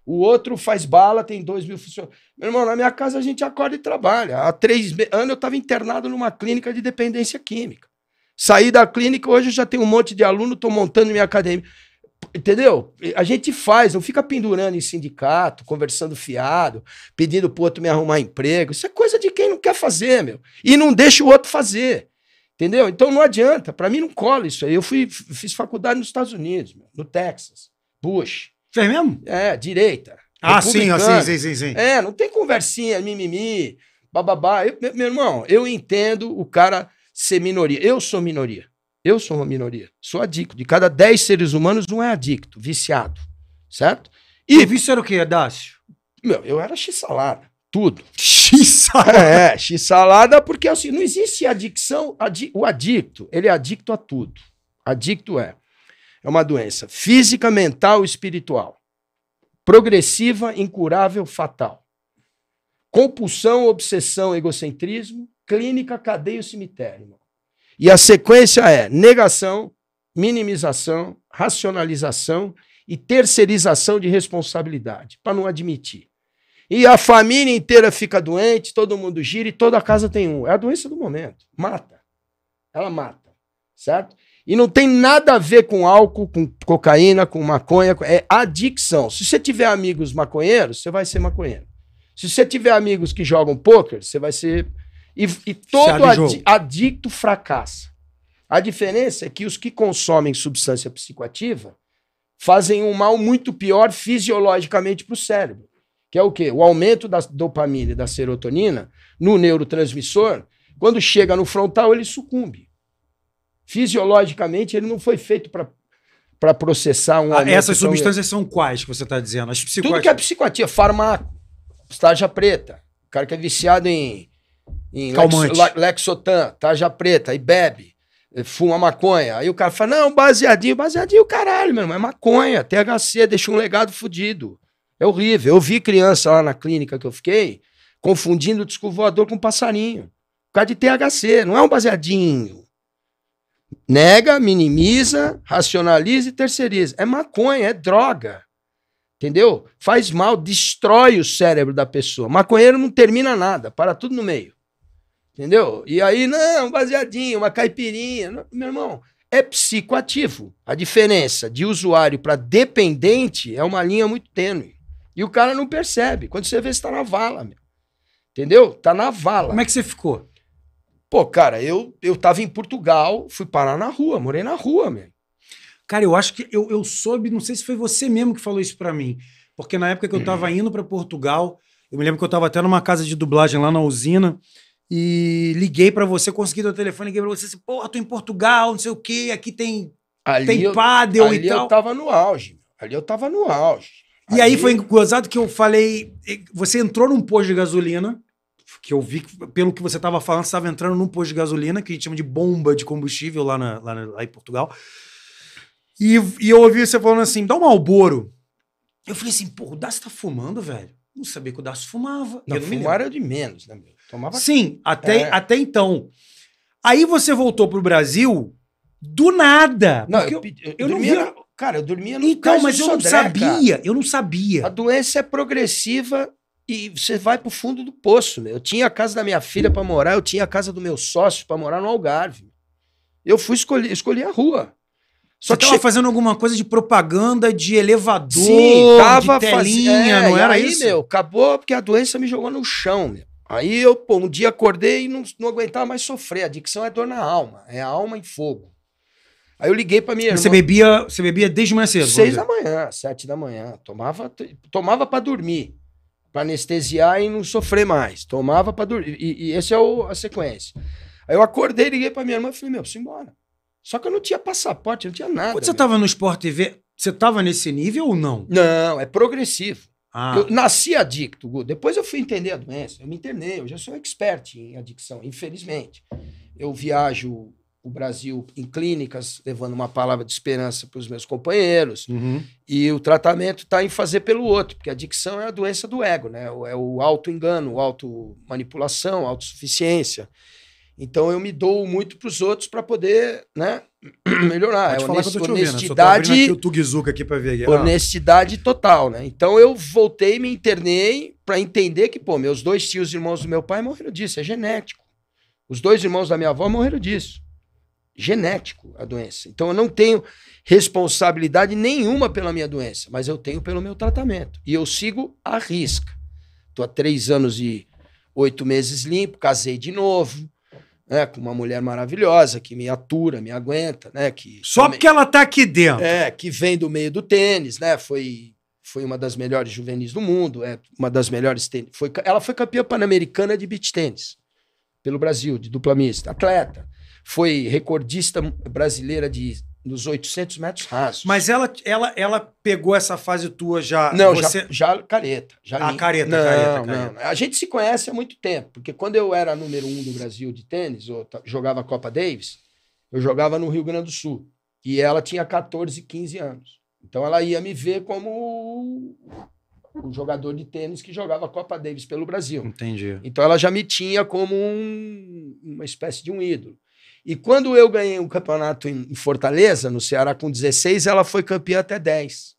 [SPEAKER 2] O outro faz bala, tem dois mil funcionários. Meu irmão, na minha casa a gente acorda e trabalha. Há três anos eu estava internado numa clínica de dependência química. Saí da clínica, hoje já tenho um monte de aluno, estou montando minha academia. Entendeu? A gente faz, não fica pendurando em sindicato, conversando fiado, pedindo pro outro me arrumar emprego. Isso é coisa de quem não quer fazer, meu. E não deixa o outro fazer. Entendeu? Então não adianta. Para mim não cola isso aí. Eu fui, fiz faculdade nos Estados Unidos, meu, no Texas. Bush. Fez mesmo? É, direita. Ah, sim, sim, sim, sim. É, não tem conversinha, mimimi, bababá. Eu, meu irmão, eu entendo o cara ser minoria. Eu sou minoria. Eu sou uma minoria, sou adicto. De cada 10 seres humanos, um é adicto, viciado, certo?
[SPEAKER 1] E o vício era o quê,
[SPEAKER 2] Dácio? Meu, eu era x-salada, tudo. X-salada? É, x-salada porque assim, não existe adicção, adi o adicto, ele é adicto a tudo. Adicto é, é uma doença física, mental, espiritual. Progressiva, incurável, fatal. Compulsão, obsessão, egocentrismo, clínica, cadeia e cemitério, irmão. E a sequência é negação, minimização, racionalização e terceirização de responsabilidade, para não admitir. E a família inteira fica doente, todo mundo gira e toda a casa tem um. É a doença do momento. Mata. Ela mata. Certo? E não tem nada a ver com álcool, com cocaína, com maconha. É adicção. Se você tiver amigos maconheiros, você vai ser maconheiro. Se você tiver amigos que jogam pôquer, você vai ser e, e todo adi adicto fracassa. A diferença é que os que consomem substância psicoativa fazem um mal muito pior fisiologicamente para o cérebro, que é o quê? O aumento da dopamina e da serotonina no neurotransmissor, quando chega no frontal, ele sucumbe. Fisiologicamente, ele não foi feito para
[SPEAKER 1] para processar um ah, Essas substâncias são quais que você está dizendo? As psicoativas. Tudo que é
[SPEAKER 2] psicoativa, farmácia estágia preta, o cara que é viciado em em Calmante. Lex, Lexotan, tarja preta, e bebe, eh, fuma maconha. Aí o cara fala: não, baseadinho, baseadinho, caralho, meu irmão, é maconha, THC, deixa um legado fudido. É horrível. Eu vi criança lá na clínica que eu fiquei confundindo o disco voador com passarinho. Por causa de THC, não é um baseadinho. Nega, minimiza, racionaliza e terceiriza. É maconha, é droga. Entendeu? Faz mal, destrói o cérebro da pessoa. Maconheiro não termina nada, para tudo no meio. Entendeu? E aí, não, um baseadinho, uma caipirinha. Meu irmão, é psicoativo. A diferença de usuário para dependente é uma linha muito tênue. E o cara não percebe. Quando você vê, você tá na vala, meu. Entendeu? Tá na vala. Como é que você ficou? Pô, cara, eu, eu tava em Portugal, fui parar na
[SPEAKER 1] rua, morei na rua, meu. Cara, eu acho que eu, eu soube, não sei se foi você mesmo que falou isso para mim, porque na época que eu tava hum. indo para Portugal, eu me lembro que eu tava até numa casa de dublagem lá na usina, e liguei para você, consegui teu telefone, liguei pra você assim, porra, tô em Portugal, não sei o quê, aqui tem, ali tem eu, ali e tal. Ali eu tava no auge, ali eu tava no auge. E ali... aí foi gozado que eu falei, você entrou num posto de gasolina, que eu vi, pelo que você tava falando, você tava entrando num posto de gasolina, que a gente chama de bomba de combustível lá, na, lá, na, lá em Portugal. E, e, eu ouvi você falando assim, dá um alboro. Eu falei assim, pô, o Dácio tá fumando, velho? Não sabia que o Dácio fumava. Não, eu não fumar era de menos, né, meu? Tomava... Sim, até, é. até então. Aí você voltou pro Brasil do nada. Não, eu, eu, eu, eu dormia, não via...
[SPEAKER 2] Cara, eu dormia no Então, mas eu Sodré, não sabia, cara. eu não sabia. A doença é progressiva e você vai pro fundo do poço, meu. Eu tinha a casa da minha filha para morar, eu tinha a casa do meu sócio para morar no Algarve. Eu fui escolher, escolhi a rua. Só que che... fazendo alguma coisa de propaganda, de elevador, Sim, tava de telinha, faz... é, não era aí, isso? meu, acabou porque a doença me jogou no chão, meu. Aí eu, pô, um dia acordei e não, não aguentava mais sofrer. adicção é dor na alma, é alma em fogo. Aí eu liguei pra minha irmã. Você bebia,
[SPEAKER 1] você bebia desde manhã cedo? Seis da
[SPEAKER 2] manhã, sete da manhã. Tomava, tomava para dormir, para anestesiar e não sofrer mais. Tomava para dormir. E, e essa é o, a sequência. Aí eu acordei, liguei pra minha irmã e falei, meu, preciso embora. Só que eu não tinha passaporte, não tinha nada. Quando você meu.
[SPEAKER 1] tava no Sport TV, você tava nesse nível ou não? Não,
[SPEAKER 2] é progressivo. Ah. Eu nasci adicto, Gu. Depois eu fui entender a doença. Eu me internei, eu já sou expert em adicção, infelizmente. Eu viajo o Brasil em clínicas, levando uma palavra de esperança para os meus companheiros. Uhum. E o tratamento está em fazer pelo outro, porque a adicção é a doença do ego, né? É o auto-engano, auto-manipulação, autossuficiência. Então eu me dou muito para os outros para poder, né, melhorar. É honest, né? honestidade. Ouvindo,
[SPEAKER 1] aqui o aqui para ver. Aqui.
[SPEAKER 2] Honestidade total, né? Então eu voltei, me internei para entender que, pô, meus dois tios irmãos do meu pai morreram disso, é genético. Os dois irmãos da minha avó morreram disso. Genético a doença. Então eu não tenho responsabilidade nenhuma pela minha doença, mas eu tenho pelo meu tratamento. E eu sigo a risca. Tô há três anos e oito meses limpo, casei de novo né, com uma mulher maravilhosa que me atura, me aguenta, né, que só também, porque ela tá aqui dentro. É, que vem do meio do tênis, né? Foi foi uma das melhores juvenis do mundo, é uma das melhores tênis. Foi, ela foi campeã pan-americana de beach tênis pelo Brasil, de dupla mista, atleta. Foi recordista brasileira de nos 800 metros rasos.
[SPEAKER 1] Mas ela, ela, ela pegou essa fase tua
[SPEAKER 2] já. Não, você... já, já careta. Já ah, careta, não, careta, careta. Não. A gente se conhece há muito tempo, porque quando eu era número um do Brasil de tênis, ou jogava a Copa Davis, eu jogava no Rio Grande do Sul. E ela tinha 14, 15 anos. Então ela ia me ver como o jogador de tênis que jogava a Copa Davis pelo Brasil. Entendi. Então ela já me tinha como um, uma espécie de um ídolo. E quando eu ganhei o um campeonato em Fortaleza, no Ceará, com 16, ela foi campeã até 10.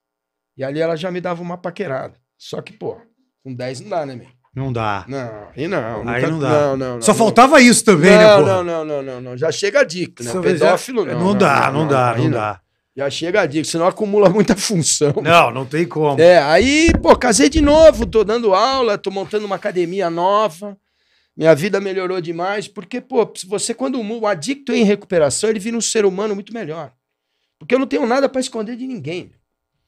[SPEAKER 2] E ali ela já me dava uma paquerada. Só que, pô, com 10 não dá, né, meu?
[SPEAKER 1] Não dá. Não, e não. Aí nunca, não dá. Não, não, não, Só faltava isso também, né, pô? Não,
[SPEAKER 2] não, não, não, não. Já chega a dica, né? Só Pedófilo já... não. Não dá, não, dá, não, dá. Já chega a dica, senão acumula muita função. Não, não tem como. É, aí, pô, casei de novo, tô dando aula, tô montando uma academia nova. Minha vida melhorou demais, porque, pô, você, quando o adicto é em recuperação, ele vira um ser humano muito melhor. Porque eu não tenho nada para esconder de ninguém.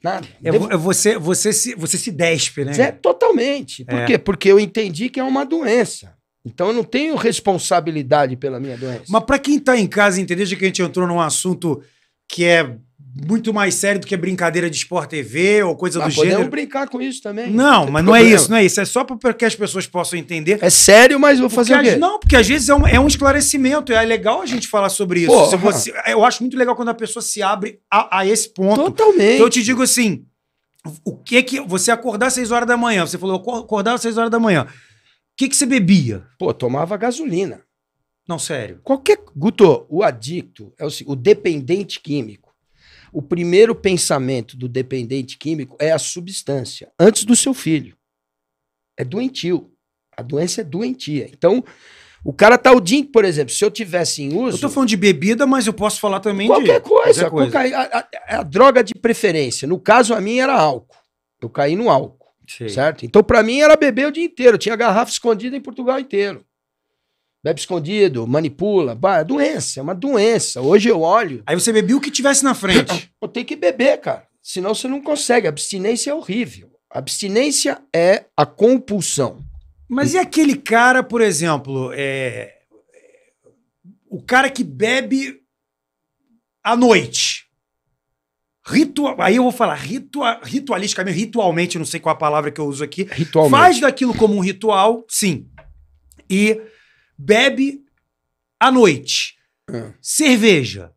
[SPEAKER 2] Nada. É, Devo... É
[SPEAKER 1] você, você, se, você se despe, né? É,
[SPEAKER 2] totalmente. Por é. quê? Porque eu entendi que é uma doença. Então eu não tenho responsabilidade pela minha doença.
[SPEAKER 1] Mas para quem está em casa entendeu que a gente entrou num assunto que é muito mais sério do que brincadeira de Sport TV ou coisa mas do podemos
[SPEAKER 2] brincar com isso também. Não, mas não é problema. é isso,
[SPEAKER 1] não é isso. É só para que as pessoas possam entender. É sério, mas vou fazer porque o quê? As, não, porque às vezes é um, é um esclarecimento. É legal a gente falar sobre isso. Se você, eu acho muito legal quando a pessoa se abre a, a esse ponto. Totalmente. Então eu te digo assim, o que que... Você acordar às 6 horas da manhã, você falou acordar às 6 horas da manhã. O que que você bebia? Pô, tomava gasolina. Não, sério. Qualquer... Guto, o adicto, é o, o
[SPEAKER 2] dependente químico, o primeiro pensamento do dependente químico é a substância, antes do seu filho. É doentio. A doença é doentia. Então, o cara tá o dia, por exemplo, se eu tivesse em uso. Eu tô falando de bebida, mas eu posso falar também qualquer de. Coisa, qualquer coisa. A, a, a, droga de preferência. No caso, a minha era álcool. Eu caí no álcool. Sim. Certo? Então, para mim, era beber o dia inteiro. Eu tinha garrafa escondida em Portugal inteiro. Bebe escondido, manipula. Bah, é doença, é uma doença. Hoje eu olho. Aí você bebia o que tivesse na frente. Eu tenho que beber, cara. Senão você não consegue. abstinência é horrível.
[SPEAKER 1] abstinência é a compulsão. Mas e aquele cara, por exemplo, é... o cara que bebe à noite? Ritual, aí eu vou falar ritua, ritualisticamente, ritualmente, não sei qual a palavra que eu uso aqui. Faz daquilo como um ritual, sim. E bebe à noite. É. Cerveja.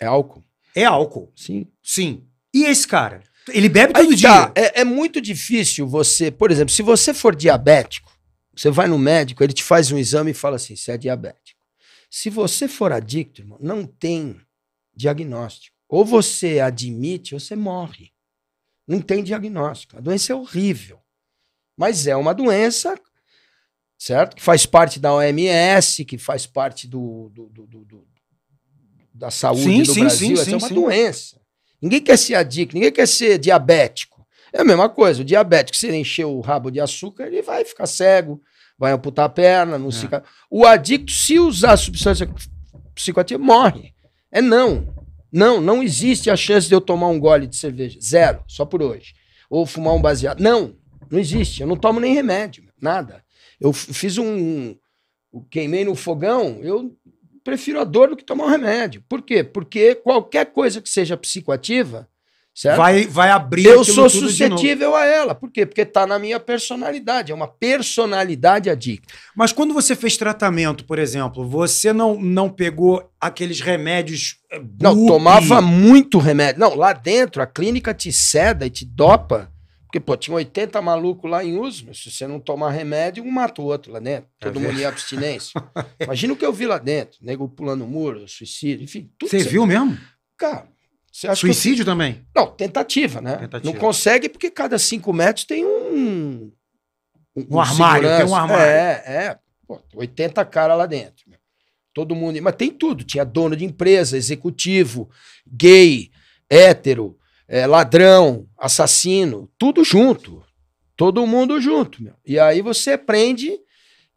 [SPEAKER 1] É álcool. É álcool. Sim. Sim. E esse cara? Ele bebe todo Aí, tá, dia. Tá. É,
[SPEAKER 2] é muito difícil você, por exemplo, se você for diabético, você vai no médico, ele te faz um exame e fala assim: você é diabético. Se você for adicto, irmão, não tem diagnóstico. Ou você admite ou você morre. Não tem diagnóstico. A doença é horrível. Mas é uma doença certo? Que faz parte da OMS, que faz parte do, do, do, do da saúde sim, do sim, Brasil. Sim, é uma doença. Ninguém quer ser adicto, ninguém quer ser diabético. É a mesma coisa. O diabético, se ele encher o rabo de açúcar, ele vai ficar cego, vai amputar a perna, não é. se... O adicto, se usar a substância psicoativa, morre. É não. Não, não existe a chance de eu tomar um gole de cerveja. Zero, só por hoje. Ou fumar um baseado. Não, não existe. Eu não tomo nem remédio, nada. Eu fiz um. Queimei no fogão, eu prefiro a dor do que tomar um remédio. Por quê? Porque qualquer coisa que seja psicoativa,
[SPEAKER 1] certo? Vai, vai abrir Eu sou suscetível a ela. Por quê? Porque está na minha personalidade. É uma personalidade adicta. Mas quando você fez tratamento, por exemplo, você não, não pegou aqueles remédios. Bupi? Eh, não, tomava
[SPEAKER 2] muito remédio. Não, lá dentro a clínica te ceda
[SPEAKER 1] e te dopa
[SPEAKER 2] porque, pô, tinha 80 malucos lá em uso. Se você não tomar remédio, um mata o outro lá dentro. Tá Todo mundo em abstinência. Imagina o que eu vi lá dentro. Nego pulando muro, suicídio, enfim.
[SPEAKER 1] Tudo você viu mesmo? Cara, Suicídio eu... também?
[SPEAKER 2] Não, tentativa, né? Tentativa. Não
[SPEAKER 1] consegue porque
[SPEAKER 2] cada cinco metros tem um... Um, um, um armário, segurança. tem um armário. É, é. Pô, 80 cara lá dentro. Todo mundo... Mas tem tudo. Tinha dono de empresa, executivo, gay, hétero, é, ladrão, assassino, tudo junto. Todo mundo junto, meu. E aí você prende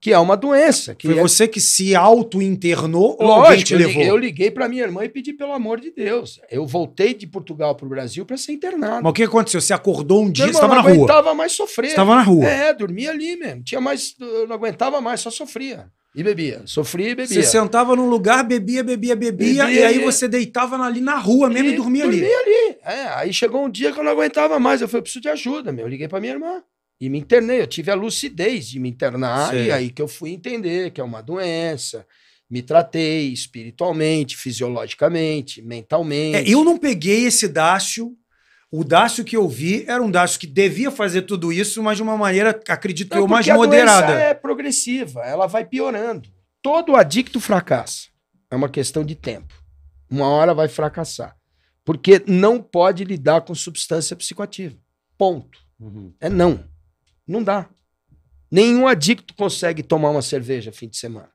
[SPEAKER 2] que é uma doença.
[SPEAKER 1] Que Foi é... você que se auto-internou ou Lógico, alguém te levou? Eu
[SPEAKER 2] liguei, para minha irmã e pedi, pelo amor de Deus. Eu voltei de Portugal para o Brasil para ser internado. Mas o
[SPEAKER 1] que aconteceu? Você acordou um dia, estava na rua? Não aguentava
[SPEAKER 2] mais sofrer. Estava na rua? É, dormia ali mesmo. Tinha mais, eu não aguentava mais, só sofria. E bebia. Sofria e bebia. Você sentava num lugar, bebia, bebia, bebia, bebia e aí você deitava
[SPEAKER 1] ali na rua mesmo e, e dormia, dormia ali. Dormia
[SPEAKER 2] ali. É, aí chegou um dia que eu não aguentava mais. Eu falei, eu preciso de ajuda, meu. Eu liguei para minha irmã. E me internei, eu tive a lucidez de me internar, Sim. e aí que eu fui entender que é uma doença. Me tratei espiritualmente, fisiologicamente,
[SPEAKER 1] mentalmente. É, eu não peguei esse Dácio. O Dácio que eu vi era um Dácio que devia fazer tudo isso, mas de uma maneira, acredito é eu, mais moderada. A doença é progressiva, ela vai piorando.
[SPEAKER 2] Todo adicto fracassa. É uma questão de tempo. Uma hora vai fracassar. Porque não pode lidar com substância psicoativa. Ponto. Uhum. É não. Não dá. Nenhum adicto consegue tomar uma cerveja fim de semana.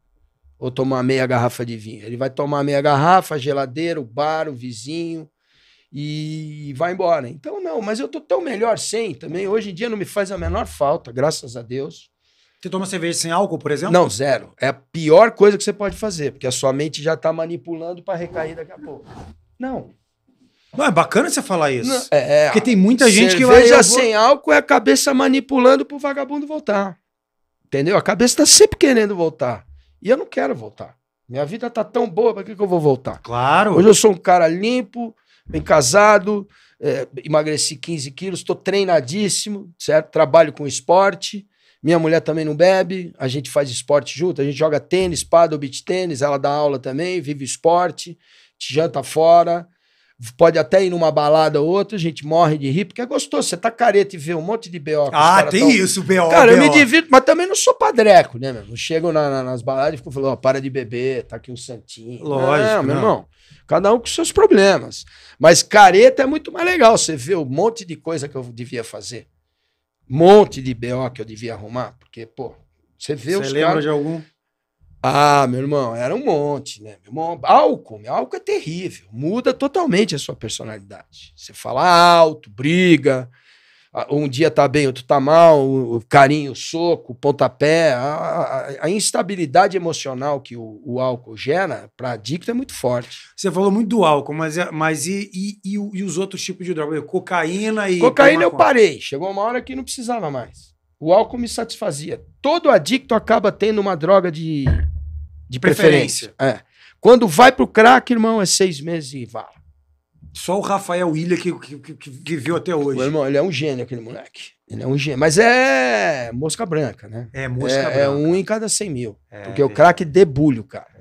[SPEAKER 2] Ou tomar meia garrafa de vinho. Ele vai tomar meia garrafa, geladeira, o bar, o vizinho e vai embora. Então, não, mas eu tô tão melhor sem também. Hoje em dia não me faz a menor falta, graças a Deus. Você toma cerveja sem álcool, por exemplo? Não, zero. É a pior coisa que você pode fazer, porque a sua mente já está manipulando para recair daqui a pouco. Não,
[SPEAKER 1] não, é bacana você falar isso. Não, é, é porque tem muita gente que vai. Cerveja sem vou...
[SPEAKER 2] álcool é a cabeça manipulando pro vagabundo voltar. Entendeu? A cabeça tá sempre querendo voltar. E eu não quero voltar. Minha vida tá tão boa, pra que, que eu vou voltar?
[SPEAKER 1] Claro. Hoje eu sou um
[SPEAKER 2] cara limpo, bem casado, é, emagreci 15 quilos, tô treinadíssimo, certo? Trabalho com esporte. Minha mulher também não bebe, a gente faz esporte junto, a gente joga tênis, paddle, beach tênis, ela dá aula também, vive esporte, janta fora, pode até ir numa balada ou outra, a gente morre de rir, porque é gostoso. Você tá careta e vê um monte de B.O. Ah, tem tão... isso, B.O. Cara, eu me divirto, mas também não sou padreco, né, meu? Não chego na, na, nas baladas e fico falando, ó, para de beber, tá aqui um santinho. Lógico. Não, meu não. irmão. Cada um com seus problemas. Mas careta é muito mais legal. Você vê o um monte de coisa que eu devia fazer. Um monte de B.O. que eu devia arrumar, porque, pô, você vê Você os lembra cara... de algum? Ah, meu irmão, era um monte, né? Meu irmão, álcool, meu álcool é terrível. Muda totalmente a sua personalidade. Você fala alto, briga. Um dia tá bem, outro tá mal. O carinho, o soco, o pontapé. A, a, a
[SPEAKER 1] instabilidade emocional que o, o álcool gera para adicto é muito forte. Você falou muito do álcool, mas, é, mas e, e, e, e os outros tipos de droga? Cocaína e. Cocaína eu parei. Chegou
[SPEAKER 2] uma hora que não precisava mais o álcool me satisfazia. Todo adicto acaba tendo uma droga de, de preferência. preferência. É. Quando vai pro crack, irmão, é seis meses e
[SPEAKER 1] vá. Só o Rafael Ilha que, que, que, que viu até hoje. Meu irmão, ele é um gênio, aquele moleque.
[SPEAKER 2] Ele é um gênio. Mas é mosca branca, né? É mosca é, é branca. É um em cada cem mil. É, porque é... o crack debulho, cara.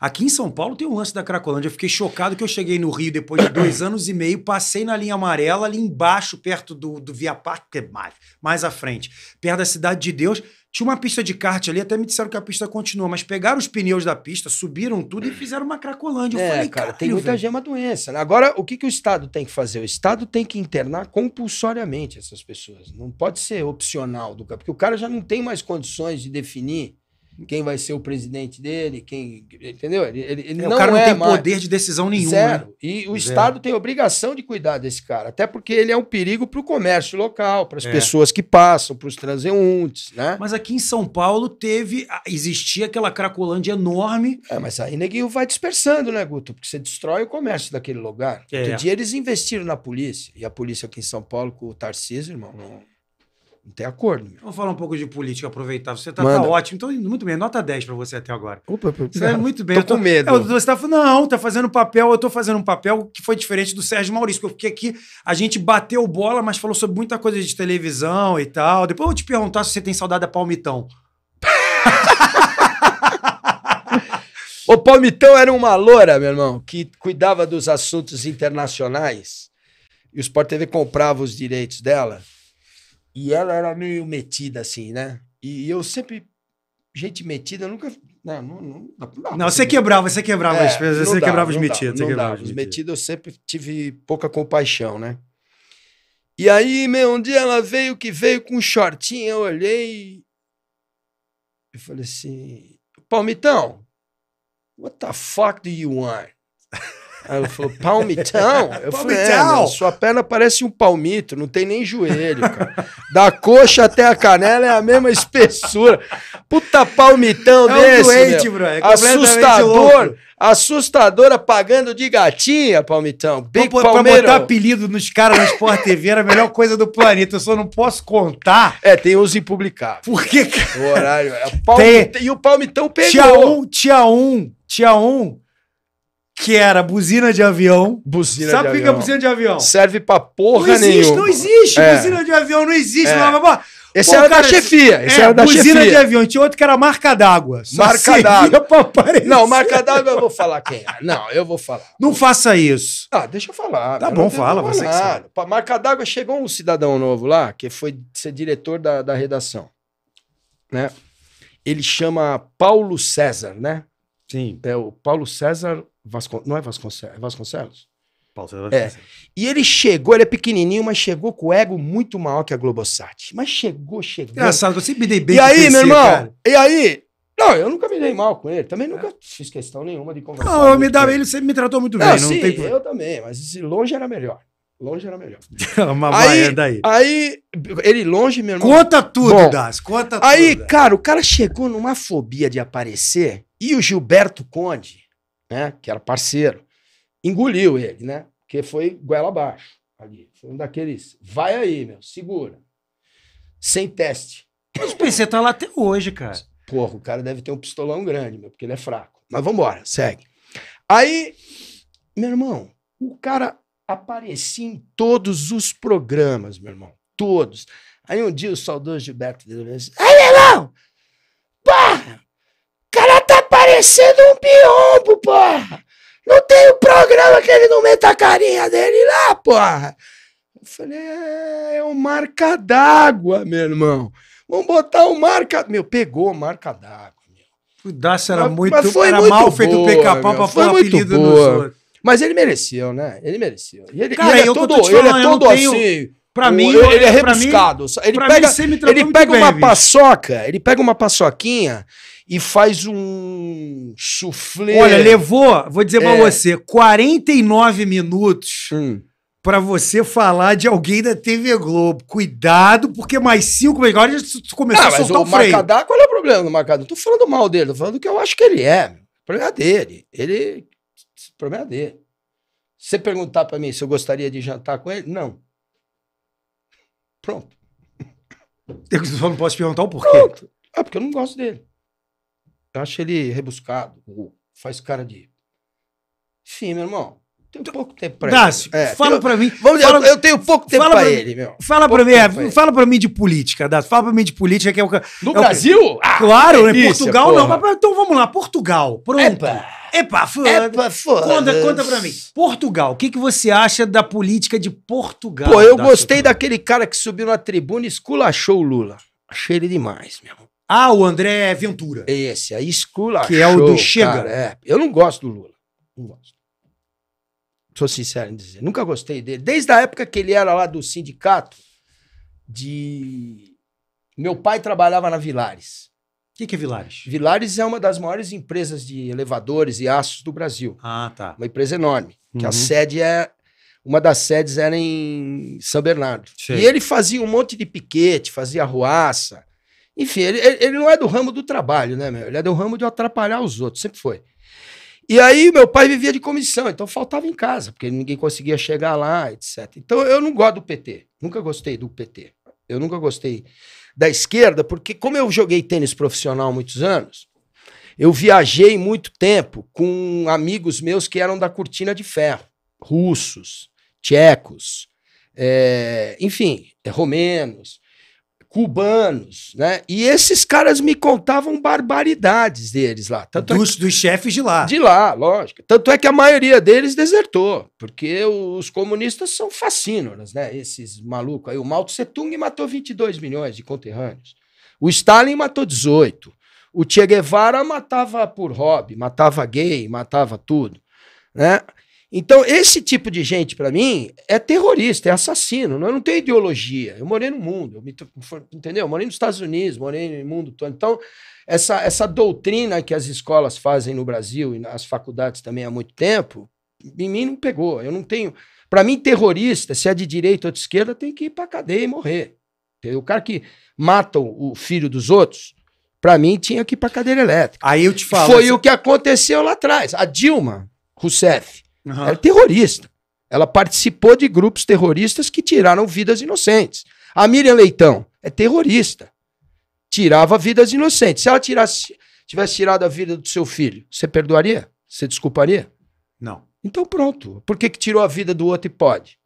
[SPEAKER 1] Aqui em São Paulo tem um lance da Cracolândia. Eu fiquei chocado que eu cheguei no Rio depois de dois anos e meio, passei na linha amarela ali embaixo, perto do, do Via Parque, é mais, mais à frente, perto da Cidade de Deus. Tinha uma pista de kart ali, até me disseram que a pista continua, mas pegaram os pneus da pista, subiram tudo e fizeram uma cracolândia. Eu é, falei, cara, tem muita velho. gema
[SPEAKER 2] doença. Né? Agora, o que, que o Estado tem que fazer? O Estado tem que internar compulsoriamente essas pessoas. Não pode ser opcional do cara, porque o cara já não tem mais condições de definir quem vai ser o presidente dele, quem. Entendeu? Ele, ele é, não o cara não é tem mais... poder de decisão nenhum. Né? Zero. Né? E o Zero. Estado tem obrigação de cuidar desse cara, até porque ele é um perigo para o comércio local, para as é. pessoas
[SPEAKER 1] que passam, para os transeuntes, né? Mas aqui em São Paulo teve. existia aquela cracolândia enorme. É, mas aí neguinho vai dispersando, né, Guto? Porque você destrói o comércio
[SPEAKER 2] daquele lugar. É. Outro dia eles investiram na polícia, e a polícia aqui em São Paulo, com o Tarcísio, irmão, não,
[SPEAKER 1] não tem acordo. Meu. Vamos falar um pouco de política, aproveitar. Você tá, tá ótimo, então muito bem. Nota 10 para você até agora. Opa, opa você é muito bem. Tô, tô com medo. Eu, é, você tá falando, não, tá fazendo papel, eu tô fazendo um papel que foi diferente do Sérgio Maurício, porque aqui a gente bateu bola, mas falou sobre muita coisa de televisão e tal. Depois eu vou te perguntar se você tem saudade da Palmitão.
[SPEAKER 2] o Palmitão era uma loura, meu irmão, que cuidava dos assuntos internacionais e o Sport TV comprava os direitos dela. E ela era meio metida, assim, né? E eu sempre. Gente metida, eu nunca. Não, não, não,
[SPEAKER 1] não, não você quebrava, você quebrava as pessoas, você quebrava os metidos. Os
[SPEAKER 2] metidos eu sempre tive pouca compaixão, né? E aí, meu, um dia ela veio que veio com um shortinho, eu olhei e falei assim: Palmitão, what the fuck do you want? Aí ela falou, palmitão? Eu palmitão. falei, é, meu, sua perna parece um palmito, não tem nem joelho, cara. Da coxa até a canela é a mesma espessura. Puta palmitão é um desse, doente, bro, é Assustador. Louco. Assustador apagando de gatinha, palmitão. Big pra, pra botar
[SPEAKER 1] apelido nos caras na Sport TV era a melhor coisa do planeta. Eu só não posso contar. É, tem em publicar Por que, cara? O horário. É, tem... E o palmitão pegou. Tia 1, um, tia 1, um, tia 1. Um que era buzina de avião. Buzina Sabe o que é buzina de avião? Serve pra porra não existe, Não existe, é. buzina de avião não existe. É. esse Pô, era é cara, da chefia. É, esse é, era da buzina chefia. de avião. Tinha outro que era marca d'água. Marca d'água. Não, marca
[SPEAKER 2] d'água eu vou falar quem é. Não, eu vou falar. Não faça isso. Ah, deixa eu falar. Tá bom, fala. você que sabe. Marca d'água chegou um cidadão novo lá, que foi ser diretor da, da redação. Né? Ele chama Paulo César, né? Sim. É o Paulo César Vasco, Não é Vasconcelos? É Vasconcelos?
[SPEAKER 1] Paulo César é. Vasconcelos.
[SPEAKER 2] É. E ele chegou, ele é pequenininho, mas chegou com o ego muito maior que a
[SPEAKER 1] Globosat.
[SPEAKER 2] Mas chegou, chegou. Engraçado,
[SPEAKER 1] eu sempre me dei bem E aí, meu irmão? Cara. E aí? Não, eu
[SPEAKER 2] nunca me dei mal com ele. Também nunca é. fiz questão nenhuma de conversar. Não, eu me dava, ele sempre me
[SPEAKER 1] tratou muito bem. Não, não sim, tem... eu
[SPEAKER 2] também, mas longe era melhor. Longe era melhor.
[SPEAKER 1] É uma aí, daí.
[SPEAKER 2] aí, ele longe, meu irmão. Conta tudo, Bom, Das, conta aí, tudo. Aí, cara, o cara chegou numa fobia de aparecer e o Gilberto Conde né? Que era parceiro. Engoliu ele, né? Porque foi goela abaixo ali. Foi um daqueles. Vai aí, meu, segura. Sem teste. Mas o PC tá lá até hoje, cara. Porra, o cara deve ter um pistolão grande, meu, porque ele é fraco. Mas vambora, segue. Aí, meu irmão, o cara aparecia em todos os programas, meu irmão. Todos. Aí um dia o saudoso Gilberto disse: Aí, meu irmão! Porra! cara tá parecendo um biombo, porra! Não tem o um programa que ele não meta a carinha dele lá, porra! Eu falei, é, é um marca d'água, meu irmão. Vamos botar o um marca. Meu, pegou marca d'água.
[SPEAKER 1] Cuidasse era mas, muito, mas foi era muito mal boa, feito o PK pau pra pôr apelido boa.
[SPEAKER 2] Mas ele mereceu, né? Ele mereceu. E ele, Cara, ele é eu todo, falando, ele é todo assim. Pra mim, ele, ele é rebuscado. Mim, ele pega, mim, ele pega bem, uma bicho. paçoca, ele pega uma paçoquinha e faz um suflê. Olha, levou,
[SPEAKER 1] vou dizer é... pra você, 49 minutos. Hum para você falar de alguém da TV Globo. Cuidado, porque mais cinco melhores tu começou ah, a soltar o, o freio. qual é o problema do Macadá? Não tô falando mal
[SPEAKER 2] dele, tô falando do que eu acho que ele
[SPEAKER 1] é. O problema é dele. Ele. O problema é dele.
[SPEAKER 2] Se você perguntar para mim se eu gostaria de jantar com ele, não. Pronto. Eu só não posso perguntar o porquê. Pronto. É porque eu não gosto dele. Eu acho ele rebuscado, faz cara de. Sim, meu irmão. Tem então, pouco tempo pra ele. É, fala tenho, pra mim. Vamos fala, eu tenho pouco tempo pra, pra, ele, meu. Fala pouco pra mim, é, pra
[SPEAKER 1] fala pra mim de política, Dácio. Fala pra mim de política, que é o. No é Brasil? O, ah, claro, delícia, Portugal porra. não. Mas, então vamos lá, Portugal. Pronto. Epa. Epa, foda. Epa, foda. Conta, conta pra mim. Portugal, o que, que você acha da política de Portugal? Pô, eu gostei daquele cara que subiu na tribuna e esculachou o Lula. Achei ele demais, meu. Ah, o André Ventura. Esse,
[SPEAKER 2] aí escula. Que é o do Chega. Cara, é. Eu não gosto do Lula. Não gosto. Sou sincero em dizer. Nunca gostei dele. Desde a época que ele era lá do sindicato de. Meu pai trabalhava na Vilares. O que, que é Vilares? Vilares é uma das maiores empresas de elevadores e aços do Brasil. Ah, tá. Uma empresa enorme. Que uhum. a sede é. Uma das sedes era em São Bernardo. E ele fazia um monte de piquete, fazia arruaça enfim, ele, ele não é do ramo do trabalho, né, meu? Ele é do ramo de atrapalhar os outros, sempre foi. E aí meu pai vivia de comissão, então faltava em casa, porque ninguém conseguia chegar lá, etc. Então eu não gosto do PT, nunca gostei do PT. Eu nunca gostei da esquerda, porque como eu joguei tênis profissional muitos anos, eu viajei muito tempo com amigos meus que eram da cortina de ferro, russos, tchecos, é, enfim, é, romenos cubanos, né? E esses caras me contavam barbaridades deles lá. Tanto é dos, é que, dos chefes de lá. De lá, lógico. Tanto é que a maioria deles desertou, porque os comunistas são fascínoras, né? Esses malucos aí. O Mao Tse Tung matou 22 milhões de conterrâneos. O Stalin matou 18. O Che Guevara matava por hobby, matava gay, matava tudo, né? Então, esse tipo de gente, para mim, é terrorista, é assassino. Eu não tenho ideologia. Eu morei no mundo, me, entendeu? Eu morei nos Estados Unidos, morei no mundo todo. Então, essa, essa doutrina que as escolas fazem no Brasil e nas faculdades também há muito tempo, em mim não pegou. Eu não tenho. Para mim, terrorista, se é de direita ou de esquerda, tem que ir para cadeia e morrer. O cara que mata o filho dos outros, para mim, tinha que ir para cadeira elétrica.
[SPEAKER 1] Aí eu te falo. Foi assim... o
[SPEAKER 2] que aconteceu lá atrás. A Dilma Rousseff Uhum. Era é terrorista. Ela participou de grupos terroristas que tiraram vidas inocentes. A Miriam Leitão é terrorista. Tirava vidas inocentes. Se ela tirasse, tivesse tirado a vida do seu filho, você perdoaria? Você desculparia? Não. Então pronto. Por que, que tirou a vida do outro e pode?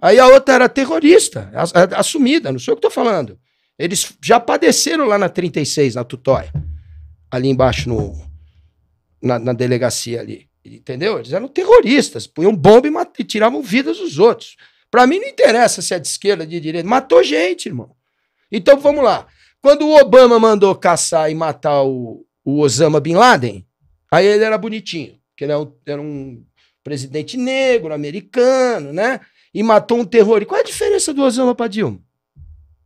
[SPEAKER 2] Aí a outra era terrorista, assumida, não sei o que estou falando. Eles já padeceram lá na 36, na Tutóia. Ali embaixo no, na, na delegacia ali. Entendeu? Eles eram terroristas, punham bomba e, mat... e tiravam vidas dos outros. Para mim não interessa se é de esquerda, de direita. Matou gente, irmão. Então vamos lá. Quando o Obama mandou caçar e matar o, o Osama Bin Laden, aí ele era bonitinho, porque ele era é um, era um presidente negro, americano, né? E matou um terrorista. Qual é a diferença do Osama para Dilma?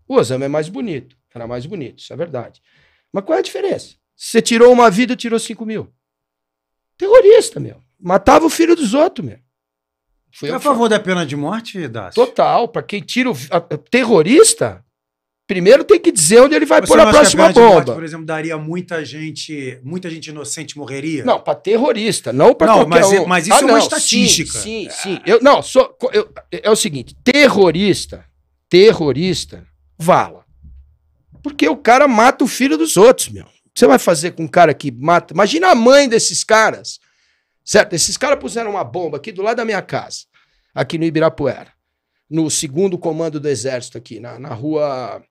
[SPEAKER 2] O Osama é mais bonito, era mais bonito, isso é verdade. Mas qual é a diferença? Você tirou uma vida, tirou 5 mil. Terrorista, meu. Matava o filho dos outros, meu. Foi a favor da pena de morte, Dácio? Total. Para quem tira o a, terrorista, primeiro tem que dizer onde ele vai Você pôr a próxima a bomba. Morte, por
[SPEAKER 1] exemplo, daria muita gente, muita gente inocente morreria? Não, para terrorista, não para qualquer mas, é- um. Mas isso é ah, é uma não, estatística. Sim, sim,
[SPEAKER 2] sim. Eu, não, sou, eu, é o seguinte, terrorista, terrorista, vala. Porque o cara mata o filho dos outros, meu. Você vai fazer com um cara que mata. Imagina a mãe desses caras. Certo? Esses caras puseram uma bomba aqui do lado da minha casa, aqui no Ibirapuera, no segundo comando do exército, aqui, na, na rua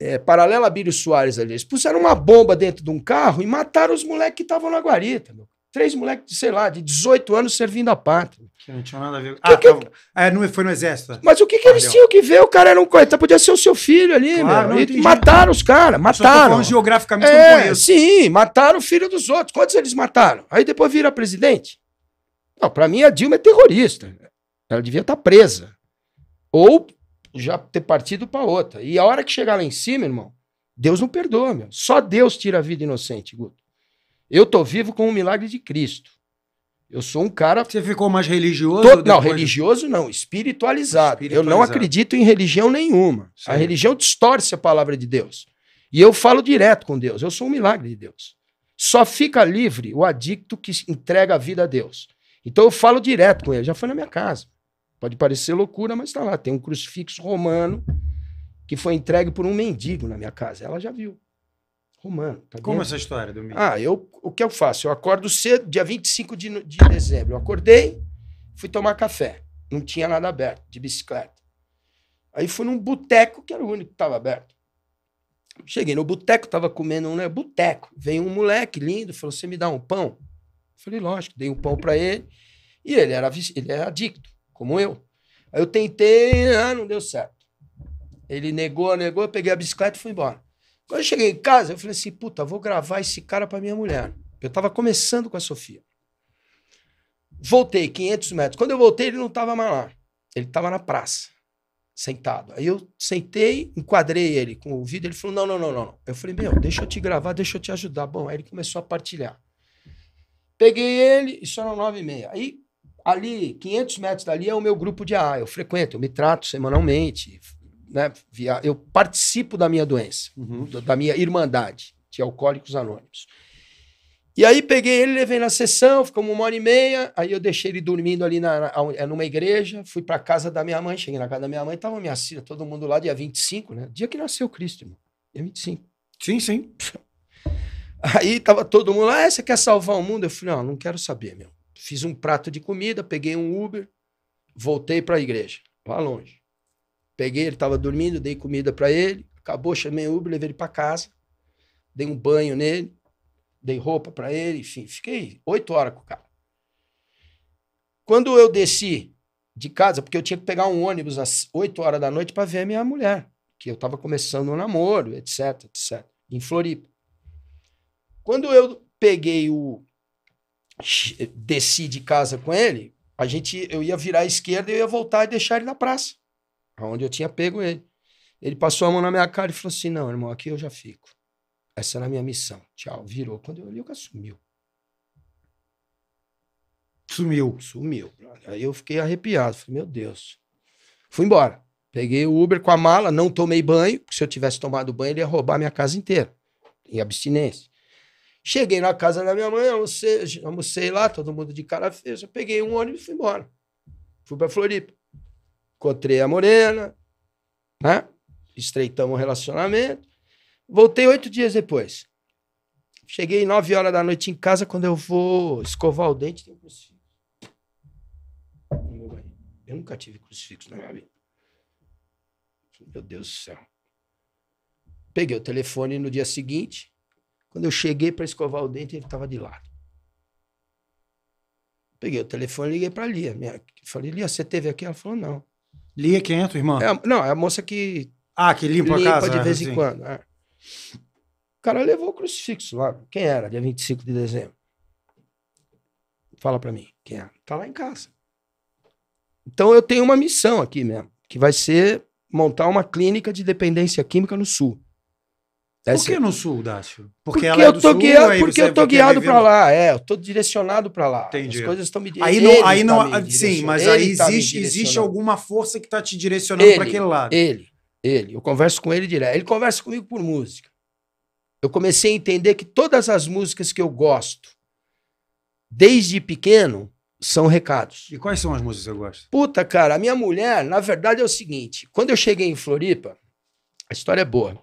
[SPEAKER 2] é, paralela a Bílio Soares ali. Eles puseram uma bomba dentro de um carro e mataram os moleques que estavam na guarita, meu. Três moleques, de, sei lá, de 18 anos servindo a pátria.
[SPEAKER 1] Que não tinha nada a ver. Ah, que, tá que... É, não, foi no exército. Tá? Mas o que, que eles tinham
[SPEAKER 2] que ver? O cara era um coitado, podia ser o seu filho ali, claro, meu. E mataram os caras, mataram. Só
[SPEAKER 1] geograficamente é, não
[SPEAKER 2] Sim, mataram o filho dos outros. Quantos eles mataram? Aí depois vira presidente. Não, pra mim a Dilma é terrorista. Ela devia estar tá presa. Ou já ter partido para outra. E a hora que chegar lá em cima, irmão, Deus não perdoa, meu. Só Deus tira a vida inocente, Guto. Eu tô vivo com o milagre de Cristo. Eu sou um cara. Você ficou mais religioso? Tô... Não, religioso não, espiritualizado. espiritualizado. Eu não acredito em religião nenhuma. Sim. A religião distorce a palavra de Deus. E eu falo direto com Deus. Eu sou um milagre de Deus. Só fica livre o adicto que entrega a vida a Deus. Então eu falo direto com ele. Já foi na minha casa. Pode parecer loucura, mas está lá. Tem um crucifixo romano que foi entregue por um mendigo na minha casa. Ela já viu. Romano. Tá Como essa história, Domingo? Ah, eu, o que eu faço? Eu acordo cedo, dia 25 de, de dezembro. Eu acordei, fui tomar café. Não tinha nada aberto, de bicicleta. Aí fui num boteco, que era o único que estava aberto. Cheguei no boteco, estava comendo um né, boteco. Veio um moleque lindo, falou: Você me dá um pão? falei: Lógico, dei um pão para ele. E ele era, ele era adicto, como eu. Aí eu tentei, ah, não deu certo. Ele negou, negou, eu peguei a bicicleta e fui embora. Quando eu cheguei em casa, eu falei assim: puta, vou gravar esse cara para minha mulher. Eu tava começando com a Sofia. Voltei 500 metros. Quando eu voltei, ele não tava mais lá. Ele tava na praça, sentado. Aí eu sentei, enquadrei ele com o vídeo. Ele falou: não, não, não, não. Eu falei: meu, deixa eu te gravar, deixa eu te ajudar. Bom, aí ele começou a partilhar. Peguei ele, isso era nove e meia. Aí, ali, 500 metros dali, é o meu grupo de AA. Eu frequento, eu me trato semanalmente, né, via, eu participo da minha doença, uhum. da, da, minha irmandade de alcoólicos anônimos. E aí peguei ele, levei na sessão, ficamos uma hora e meia, aí eu deixei ele dormindo ali na, na é, numa igreja, fui para casa da minha mãe, cheguei na casa da minha mãe, tava minha filha, todo mundo lá, dia 25, né? Dia que nasceu Cristo, irmão. Dia 25. Sim, sim. Aí tava todo mundo lá, ah, você quer salvar o mundo? Eu falei, não, não quero saber, meu. Fiz um prato de comida, peguei um Uber, voltei para a igreja, para longe. Peguei, ele estava dormindo, dei comida para ele, acabou, chamei o Uber, levei ele para casa, dei um banho nele, dei roupa para ele, enfim, fiquei oito horas com o cara. Quando eu desci de casa, porque eu tinha que pegar um ônibus às oito horas da noite para ver a minha mulher, que eu estava começando um namoro, etc, etc, em Floripa. Quando eu peguei o desci de casa com ele, a gente eu ia virar à esquerda e eu ia voltar e deixar ele na praça aonde eu tinha pego ele. Ele passou a mão na minha cara e falou assim: Não, irmão, aqui eu já fico. Essa era a minha missão. Tchau. Virou. Quando eu olhei, o cara sumiu. Sumiu. Sumiu. Aí eu fiquei arrepiado. Falei, meu Deus. Fui embora. Peguei o Uber com a mala, não tomei banho, porque se eu tivesse tomado banho, ele ia roubar minha casa inteira. Em abstinência. Cheguei na casa da minha mãe, almocei, almocei lá, todo mundo de cara feia. Peguei um ônibus e fui embora. Fui pra Floripa. Encontrei a morena, né? Estreitamos o relacionamento. Voltei oito dias depois. Cheguei nove horas da noite em casa, quando eu vou escovar o dente, tem um crucifixo. Eu nunca tive crucifixo na minha vida. Meu Deus do céu. Peguei o telefone no dia seguinte. Quando eu cheguei para escovar o dente, ele estava de lado. Peguei o telefone e liguei para Lia. Minha... Falei, Lia, você teve aqui? Ela falou, não.
[SPEAKER 1] Lia quem é irmã? É, não, é a
[SPEAKER 2] moça que.
[SPEAKER 1] Ah, que limpa, limpa a casa. de né? vez assim. em quando. É.
[SPEAKER 2] O cara levou o crucifixo lá. Quem era? Dia 25 de dezembro. Fala para mim, quem era? É? Tá lá em casa. Então eu tenho uma missão aqui mesmo, que vai ser montar uma clínica de dependência química no sul. Por que no sul, Dácio? Porque, porque ela é eu tô sul, guiado, porque eu tô guiado para lá, é, eu tô
[SPEAKER 1] direcionado para lá. Entendi. As coisas estão me Aí não, aí tá não, ah, sim, mas aí tá existe, tá existe alguma força que tá te direcionando para aquele lado.
[SPEAKER 2] Ele, ele, eu converso com ele direto. Ele conversa comigo por música. Eu comecei a entender que todas as músicas que eu gosto, desde pequeno, são recados. E quais são
[SPEAKER 1] as músicas que eu gosto?
[SPEAKER 2] Puta, cara, a minha mulher, na verdade é o seguinte, quando eu cheguei em Floripa, a história é boa.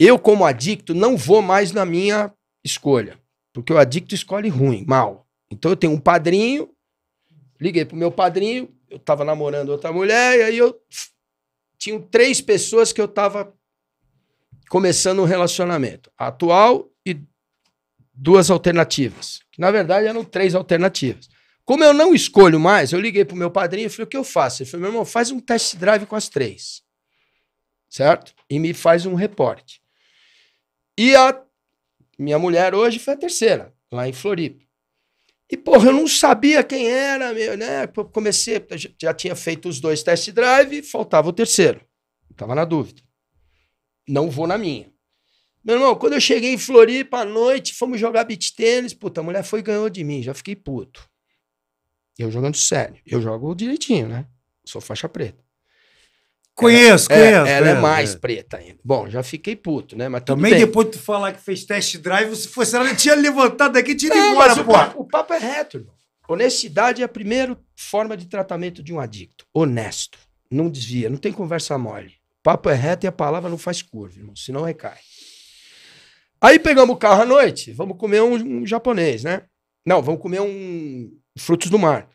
[SPEAKER 2] Eu, como adicto, não vou mais na minha escolha. Porque o adicto escolhe ruim, mal. Então eu tenho um padrinho, liguei pro meu padrinho, eu tava namorando outra mulher, e aí eu tinha três pessoas que eu tava começando um relacionamento. A atual e duas alternativas. Que, na verdade, eram três alternativas. Como eu não escolho mais, eu liguei pro meu padrinho e falei, o que eu faço? Ele falou, meu irmão, faz um test drive com as três. Certo? E me faz um reporte. E a minha mulher hoje foi a terceira, lá em Floripa. E, porra, eu não sabia quem era, meu, né? Comecei, já tinha feito os dois test drive, faltava o terceiro. Tava na dúvida. Não vou na minha. Meu irmão, quando eu cheguei em Floripa à noite, fomos jogar beat tênis, puta, a mulher foi e ganhou de mim, já fiquei puto. Eu jogando sério. Eu jogo direitinho, né? Sou faixa preta.
[SPEAKER 1] Conheço, é- conheço. É, ela conheço, é mais é. preta ainda.
[SPEAKER 2] Bom, já fiquei puto, né? Mas Também bem. depois
[SPEAKER 1] de tu falar que fez test drive, se fosse ela tinha levantado daqui e tinha ido é, embora, pô. O papo, é reto, irmão. Honestidade é a primeira
[SPEAKER 2] forma de tratamento de um adicto. Honesto. Não desvia, não tem conversa mole. papo é reto e a palavra não faz curva, irmão, senão recai. Aí pegamos o carro à noite, vamos comer um, um japonês, né? Não, vamos comer um frutos do mar.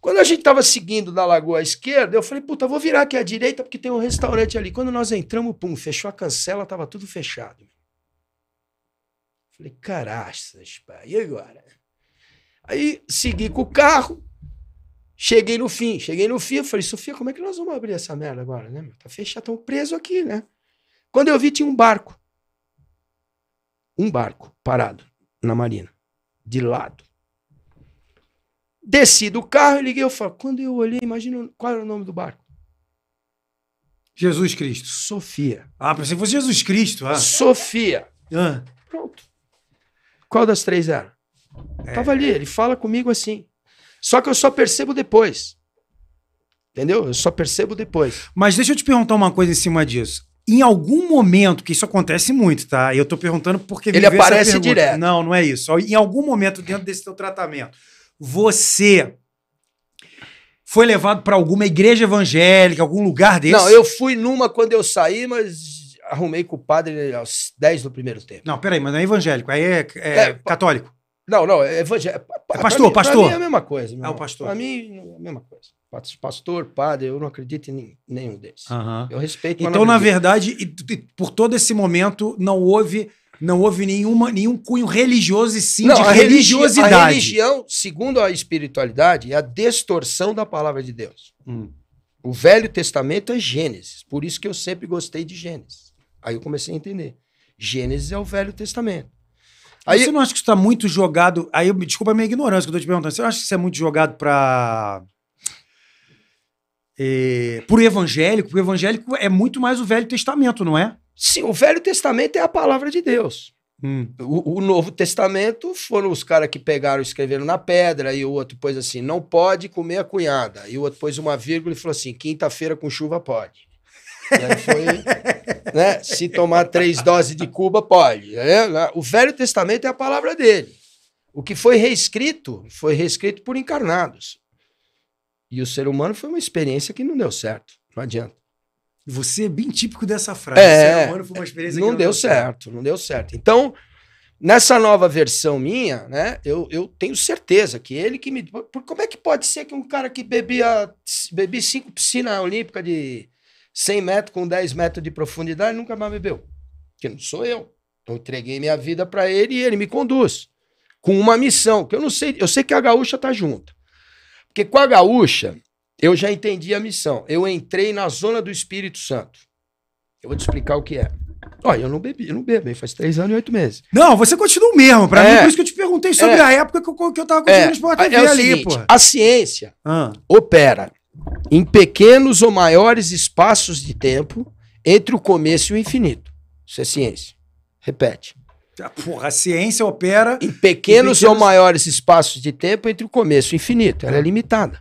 [SPEAKER 2] Quando a gente estava seguindo da lagoa à esquerda, eu falei, puta, vou virar aqui à direita porque tem um restaurante ali. Quando nós entramos, pum, fechou a cancela, tava tudo fechado. Falei, caraças, pai, e agora? Aí segui com o carro, cheguei no fim, cheguei no fim, eu falei, Sofia, como é que nós vamos abrir essa merda agora, né? Tá fechado, tão tá preso aqui, né? Quando eu vi, tinha um barco. Um barco parado
[SPEAKER 1] na marina, de lado.
[SPEAKER 2] Desci do carro, liguei, eu falo, quando eu olhei, imagina qual era o nome do barco.
[SPEAKER 1] Jesus Cristo. Sofia. Ah, pensei que fosse Jesus Cristo. Ah. Sofia. Ah. Pronto.
[SPEAKER 2] Qual das três era? É. Tava ali, ele fala comigo assim. Só que eu só percebo depois. Entendeu? Eu só percebo depois.
[SPEAKER 1] Mas deixa eu te perguntar uma coisa em cima disso. Em algum momento, que isso acontece muito, tá? Eu tô perguntando porque ele aparece direto. Não, não é isso. Em algum momento dentro desse teu tratamento você foi levado para alguma igreja evangélica, algum lugar desse? Não, eu
[SPEAKER 2] fui numa quando eu saí, mas arrumei com o padre aos 10 do primeiro tempo.
[SPEAKER 1] Não, peraí, mas não é evangélico, aí é, é, é católico.
[SPEAKER 2] Não, não, é evangélico.
[SPEAKER 1] É, é pastor, mim, pastor. Pra mim é a mesma
[SPEAKER 2] coisa. Meu é o pastor. Para mim é a mesma coisa. Pastor, padre, eu não acredito em nenhum deles. Uhum. Eu respeito. Então, na verdade,
[SPEAKER 1] por todo esse momento, não houve não houve nenhuma, nenhum cunho religioso e sim não, de a religiosidade. A
[SPEAKER 2] religião, segundo a espiritualidade, é a distorção da palavra de Deus. Hum. O Velho Testamento é Gênesis, por isso que eu sempre gostei
[SPEAKER 1] de Gênesis. Aí eu comecei a entender. Gênesis é o Velho Testamento. Aí, você não acha que está muito jogado? Aí, desculpa a minha ignorância que eu estou te perguntando. Você acha que isso é muito jogado para é, eh, o evangélico, o evangélico é muito mais o Velho Testamento, não é? Sim, o Velho Testamento é a palavra de Deus. Hum. O, o, Novo
[SPEAKER 2] Testamento foram os caras que pegaram e escreveram na pedra, e o outro pôs assim: não pode comer a cunhada. E o outro pôs uma vírgula e falou assim: quinta-feira com chuva pode. E aí foi, né? Se tomar três doses de Cuba, pode. É, né? O Velho Testamento é a palavra dele. O que foi reescrito, foi reescrito por encarnados. E o ser humano foi uma experiência que não deu certo. Não adianta. Você é bem típico dessa
[SPEAKER 1] frase. É, humano foi uma experiência não, não deu certo,
[SPEAKER 2] certo, não deu certo. Então, nessa nova versão minha, né, eu, eu tenho certeza que ele que me. Por, como é que pode ser que um cara que bebia, bebia cinco piscinas olímpicas de 100 metros com 10 metros de profundidade nunca mais bebeu? Que não sou eu. Eu entreguei minha vida para ele e ele me conduz com uma missão que eu não sei. Eu sei que a gaúcha tá junto. Porque com a gaúcha, eu já entendi a missão. Eu entrei na zona do Espírito Santo. Eu vou te explicar o que é. Olha, eu não bebi, eu não bebo, faz três anos e oito meses. Não, você continua o mesmo. Pra é, mim, por isso que eu te
[SPEAKER 1] perguntei sobre é, a época que eu, que eu tava com é, Sport TV é, é o ali, seguinte, pô.
[SPEAKER 2] A ciência ah. opera em pequenos ou maiores espaços de tempo entre o começo e o infinito. Isso é ciência. Repete.
[SPEAKER 1] Tá, porra, a ciência opera.
[SPEAKER 2] Em pequenos, em pequenos... ou maiores espaços de tempo entre o começo e o infinito. Ela é limitada.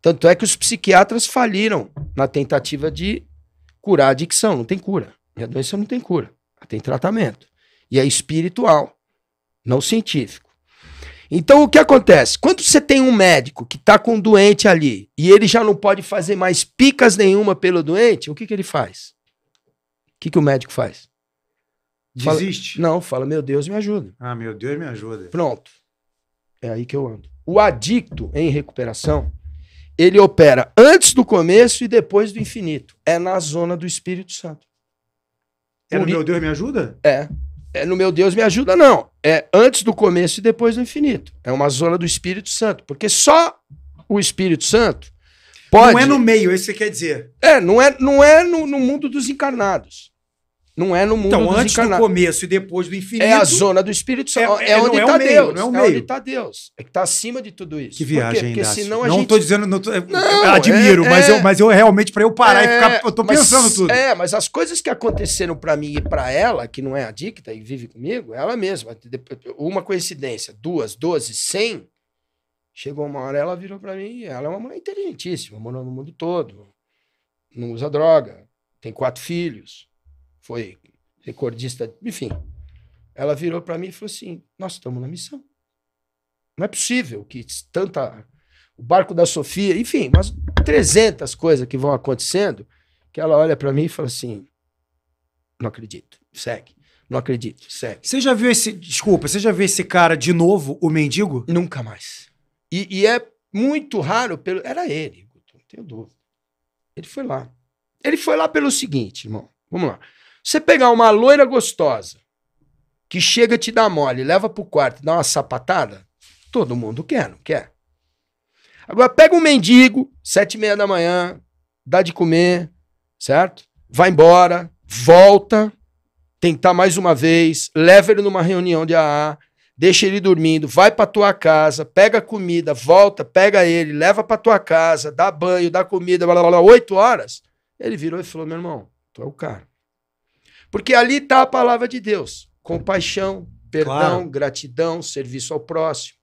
[SPEAKER 2] Tanto é que os psiquiatras faliram na tentativa de curar a adicção. Não tem cura. E a doença não tem cura. Tem tratamento. E é espiritual, não científico. Então, o que acontece? Quando você tem um médico que está com um doente ali e ele já não pode fazer mais picas nenhuma pelo doente, o que, que ele faz? O que, que o médico faz? Desiste. Fala, não, fala, meu Deus, me ajuda.
[SPEAKER 1] Ah, meu Deus, me ajuda.
[SPEAKER 2] Pronto. É aí que eu ando. O adicto em recuperação, ele opera antes do começo e depois do infinito. É na zona do Espírito Santo. É no Meu Deus me ajuda? É. É no Meu Deus me ajuda, não. É antes do começo e depois do infinito. É uma zona do Espírito Santo. Porque só o Espírito Santo pode. Não é no meio, é isso que quer dizer. É, não é, não é no, no mundo dos encarnados. Não é no mundo então, antes encarnados. do começo e depois do infinito. É a zona do Espírito Santo. É, é, é onde está é tá Deus. Não é, o meio. é onde está Deus. É que está acima de tudo isso. Que viagem, Por Porque senão a Não estou gente... dizendo.
[SPEAKER 1] Não tô, não, admiro, é, mas, eu, é. mas eu realmente, para eu parar e é, ficar. Eu estou pensando tudo. É,
[SPEAKER 2] mas as coisas que aconteceram para mim e para ela, que não é adicta e vive comigo, ela mesma. Uma coincidência, duas, doze, cem. Chegou uma hora, ela virou para mim. Ela é uma mulher inteligentíssima, morou no mundo todo. Não usa droga, tem quatro filhos foi recordista, enfim. Ela virou para mim e falou assim: Nós estamos na missão. Não é possível que tanta. O barco da Sofia, enfim, umas 300 coisas que vão acontecendo, que ela olha para mim e fala assim: Não acredito, segue. Não acredito, segue.
[SPEAKER 1] Você já viu esse. Desculpa, você já viu esse cara de novo, o mendigo? Nunca mais. E, e é muito raro pelo.
[SPEAKER 2] Era ele, não tenho dúvida. Ele foi lá. Ele foi lá pelo seguinte, irmão. Vamos lá. Você pegar uma loira gostosa que chega te dá mole, leva pro quarto, dá uma sapatada, todo mundo quer, não quer? Agora pega um mendigo, sete e meia da manhã, dá de comer, certo? Vai embora, volta, tentar mais uma vez, leva ele numa reunião de AA, deixa ele dormindo, vai para tua casa, pega comida, volta, pega ele, leva para tua casa, dá banho, dá comida, blá blá blá, oito horas. Ele virou e falou: meu irmão, tu é o cara. Porque ali está a palavra de Deus: compaixão, perdão, claro. gratidão, serviço ao próximo,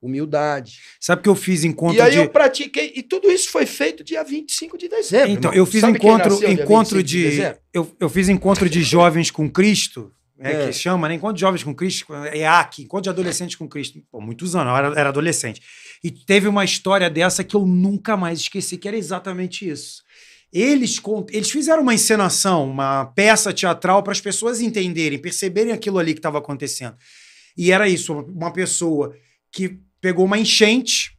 [SPEAKER 2] humildade. Sabe o que eu fiz encontro E aí de... eu pratiquei, e tudo isso foi feito dia 25 de dezembro. Então, eu fiz encontro, encontro de, de
[SPEAKER 1] eu, eu fiz encontro de jovens com Cristo. É, é, que chama, né? Encontro de jovens com Cristo, EAC, encontro de adolescentes com Cristo. Pô, muitos anos, eu era, era adolescente. E teve uma história dessa que eu nunca mais esqueci, que era exatamente isso. Eles, eles fizeram uma encenação, uma peça teatral para as pessoas entenderem, perceberem aquilo ali que estava acontecendo. E era isso, uma pessoa que pegou uma enchente,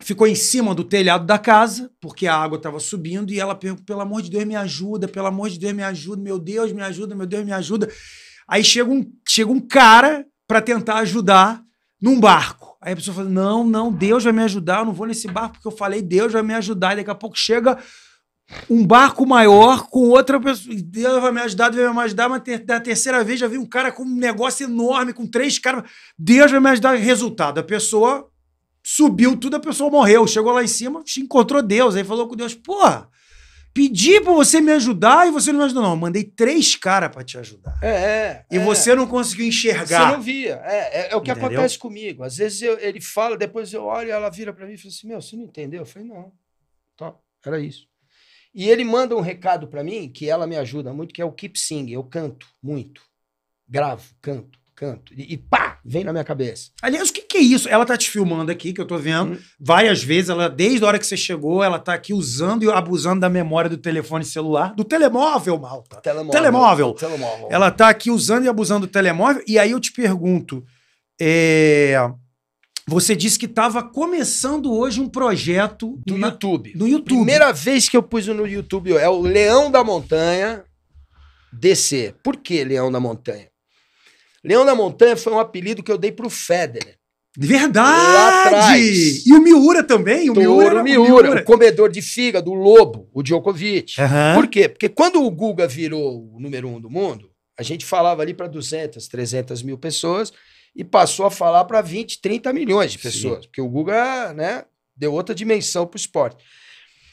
[SPEAKER 1] ficou em cima do telhado da casa, porque a água estava subindo, e ela perguntou: pelo amor de Deus, me ajuda, pelo amor de Deus, me ajuda, meu Deus, me ajuda, meu Deus, me ajuda. Aí chega um, chega um cara para tentar ajudar num barco. Aí a pessoa fala: não, não, Deus vai me ajudar, eu não vou nesse barco porque eu falei, Deus vai me ajudar. E daqui a pouco chega um barco maior com outra pessoa. Deus vai me ajudar, Deus vai me ajudar, mas ter, da terceira vez já vi um cara com um negócio enorme, com três caras. Deus vai me ajudar. Resultado, a pessoa subiu tudo, a pessoa morreu. Chegou lá em cima, encontrou Deus. Aí falou com Deus: porra, pedi pra você me ajudar e você não me ajudou. Não, mandei três caras para te ajudar.
[SPEAKER 2] É, é. E é. você não
[SPEAKER 1] conseguiu enxergar. Você não
[SPEAKER 2] via. É, é, é o que entendeu? acontece comigo. Às vezes eu, ele fala, depois eu olho e ela vira para mim e fala assim: meu, você não entendeu? Eu falei: não. Tá, era isso. E ele manda um recado para mim, que ela me ajuda muito, que é o keep singing. Eu canto muito. Gravo, canto, canto. E, e pá, vem na minha cabeça.
[SPEAKER 1] Aliás, o que, que, é isso? Ela tá te filmando aqui, que eu tô vendo. Hum. Várias vezes, ela, desde a hora que você chegou, ela tá aqui usando e abusando da memória do telefone celular. Do telemóvel, malta. Telemóvel. Telemóvel. telemóvel. Ela tá aqui usando e abusando do telemóvel. E aí eu te pergunto. É... Você disse que estava começando hoje um projeto
[SPEAKER 2] do na... YouTube. No YouTube. Primeira vez que eu pus no YouTube é o Leão da Montanha DC. Por que Leão da Montanha? Leão da Montanha foi um apelido que eu dei pro Federer. Verdade! Lá atrás.
[SPEAKER 1] E o Miura também. O Miura, era... Miura, o Miura, o
[SPEAKER 2] comedor de fígado, o lobo, o Djokovic. Uhum. Por quê? Porque quando o Guga virou o número um do mundo, a gente falava ali para 200, 300 mil pessoas e passou a falar para 20, 30 milhões de pessoas, Sim. porque o Guga, né, deu outra dimensão pro esporte.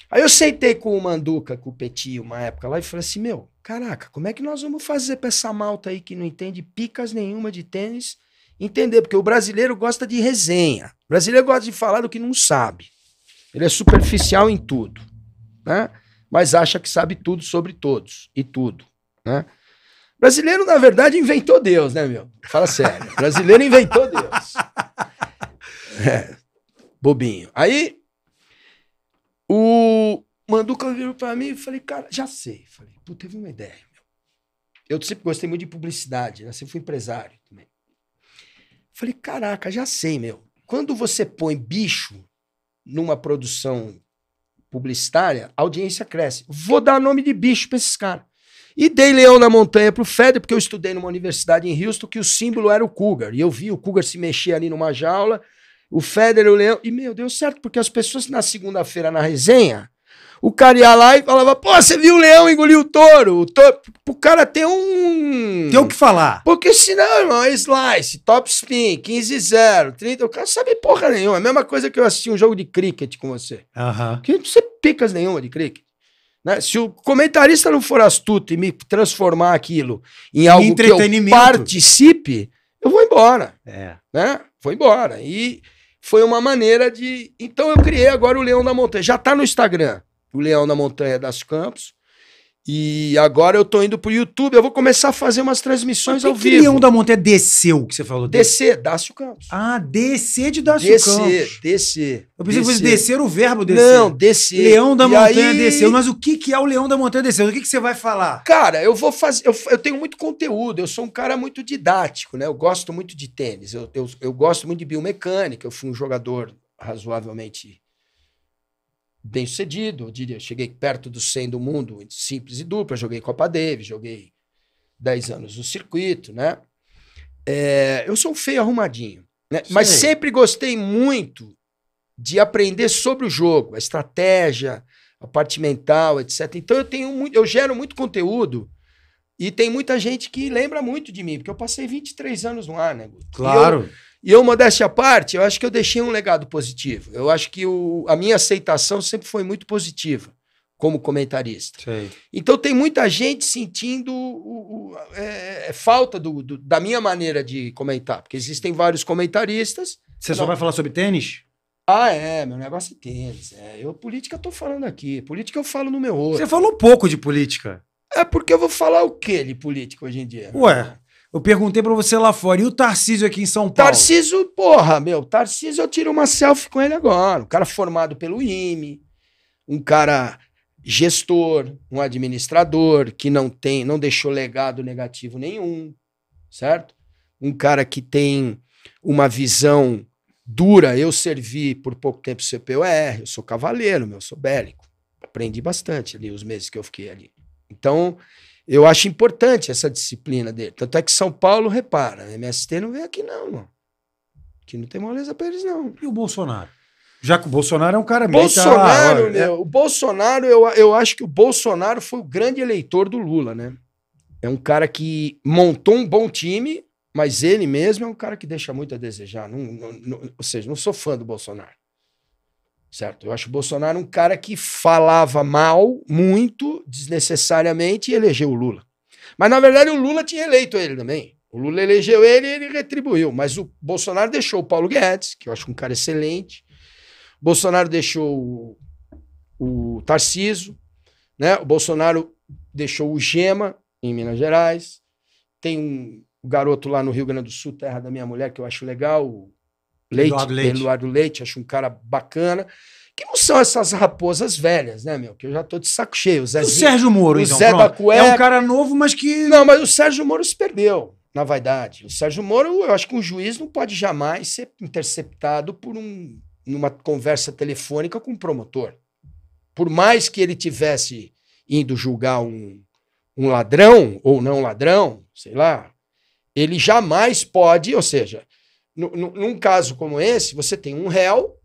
[SPEAKER 2] Aí eu sentei com o Manduca, com o Petit, uma época lá, e falei assim: meu, caraca, como é que nós vamos fazer para essa malta aí que não entende picas nenhuma de tênis entender? Porque o brasileiro gosta de resenha. O brasileiro gosta de falar do que não sabe. Ele é superficial em tudo, né? Mas acha que sabe tudo sobre todos e tudo, né? Brasileiro, na verdade, inventou Deus, né, meu? Fala sério. Brasileiro inventou Deus. É, bobinho. Aí, o Manduca virou pra mim e falei, cara, já sei. Falei, pô, teve uma ideia, meu. Eu sempre gostei muito de publicidade, né? Sempre fui empresário também. Falei, caraca, já sei, meu. Quando você põe bicho numa produção publicitária, a audiência cresce. Vou dar nome de bicho pra esses caras. E dei Leão na Montanha pro Feder, porque eu estudei numa universidade em Houston que o símbolo era o Cougar. E eu vi o Cougar se mexer ali numa jaula, o Feder e o Leão. E, meu, deu certo, porque as pessoas na segunda-feira na resenha, o cara ia lá e falava: pô, você viu o leão engolir o touro? O touro. O cara tem um. Tem o que falar. Porque senão, irmão, é slice, top spin, 15-0, 30. O cara sabe porra nenhuma. É a mesma coisa que eu assisti um jogo de cricket com você. Aham. Uh -huh. Que não sei picas nenhuma de cricket. Né? Se o comentarista não for astuto e me transformar aquilo em algo que eu participe, eu vou embora. É. Né? Vou embora. E foi uma maneira de. Então eu criei agora o Leão da Montanha. Já está no Instagram, o Leão da Montanha das Campos. E agora eu tô indo
[SPEAKER 1] pro YouTube, eu vou começar a fazer umas transmissões ao vivo. Que leão da montanha desceu que você falou? Descer, Dácio Campos. Ah, descer de Dácio descer, Campos. Descer,
[SPEAKER 2] descer. Eu pensei que descer o verbo descer. Não, descer. Leão da e montanha aí... desceu. Mas o
[SPEAKER 1] que, que é o leão da montanha desceu? O que, que você vai falar? Cara, eu
[SPEAKER 2] vou fazer. Eu, eu tenho muito conteúdo, eu sou um cara muito didático, né? Eu gosto muito de tênis, eu, eu, eu gosto muito de biomecânica, eu fui um jogador razoavelmente bem sucedido, diria, cheguei perto do 100 do mundo, simples e dupla, joguei Copa Davis, joguei 10 anos no circuito, né? É, eu sou um feio arrumadinho, né? Mas sempre gostei muito de aprender sobre o jogo, a estratégia, a parte mental, etc. Então eu tenho muito, eu gero muito conteúdo e tem muita gente que lembra muito de mim, porque eu passei 23 anos no ar, né? Claro. E eu, e eu, modéstia à parte, eu acho que eu deixei um legado positivo. Eu acho que o, a minha aceitação sempre foi muito positiva como comentarista. Sim. Então tem muita gente sentindo o, o, é, é, falta do, do, da minha maneira de comentar, porque existem vários comentaristas. Você só não... vai falar sobre tênis? Ah, é, meu negócio é tênis. É. Eu, política, eu tô falando aqui. Política eu falo no meu olho. Você falou
[SPEAKER 1] pouco de política.
[SPEAKER 2] É porque eu vou falar
[SPEAKER 1] o quê de política hoje em dia? Ué. Né? Eu perguntei para você lá fora, e o Tarcísio aqui em São Paulo? Tarcísio, porra, meu,
[SPEAKER 2] Tarcísio eu tiro uma selfie com ele agora. Um cara formado pelo IME, um cara gestor, um administrador que não tem, não deixou legado negativo nenhum, certo? Um cara que tem uma visão dura. Eu servi por pouco tempo CPUR, eu sou cavaleiro, meu, eu sou bélico. Aprendi bastante ali os meses que eu fiquei ali. Então, eu acho importante essa disciplina dele. Tanto é que São Paulo, repara, MST não vem aqui não, mano. Aqui não tem moleza pra eles não. E o Bolsonaro? Já que o Bolsonaro é um cara meio... Bolsonaro, tá... É. o Bolsonaro, eu, eu acho que o Bolsonaro foi o grande eleitor do Lula, né? É um cara que montou um bom time, mas ele mesmo é um cara que deixa muito a desejar. Não, não, não, ou seja, não sou fã do Bolsonaro certo? Eu acho o Bolsonaro um cara que falava mal, muito, desnecessariamente, e elegeu o Lula. Mas, na verdade, o Lula tinha eleito ele também. O Lula elegeu ele e ele retribuiu. Mas o Bolsonaro deixou o Paulo Guedes, que eu acho um cara excelente. O Bolsonaro deixou o, o Tarciso. Né? O Bolsonaro deixou o Gema, em Minas Gerais. Tem um garoto lá no Rio Grande do Sul, terra da minha mulher, que eu acho legal, o Leite, Eduardo Leite. Eduardo Leite, acho um cara bacana. Que não são essas raposas velhas, né, meu? Que eu já tô de saco cheio. O, Zezinho, o Sérgio Moro, o então, Zé pronto. da Cueca. É um cara novo, mas que. Não, mas o Sérgio Moro se perdeu, na vaidade. O Sérgio Moro, eu acho que um juiz não pode jamais ser interceptado por um numa conversa telefônica com um promotor. Por mais que ele tivesse indo julgar um, um ladrão ou não ladrão, sei lá, ele jamais pode, ou seja, num caso como esse, você tem um réu,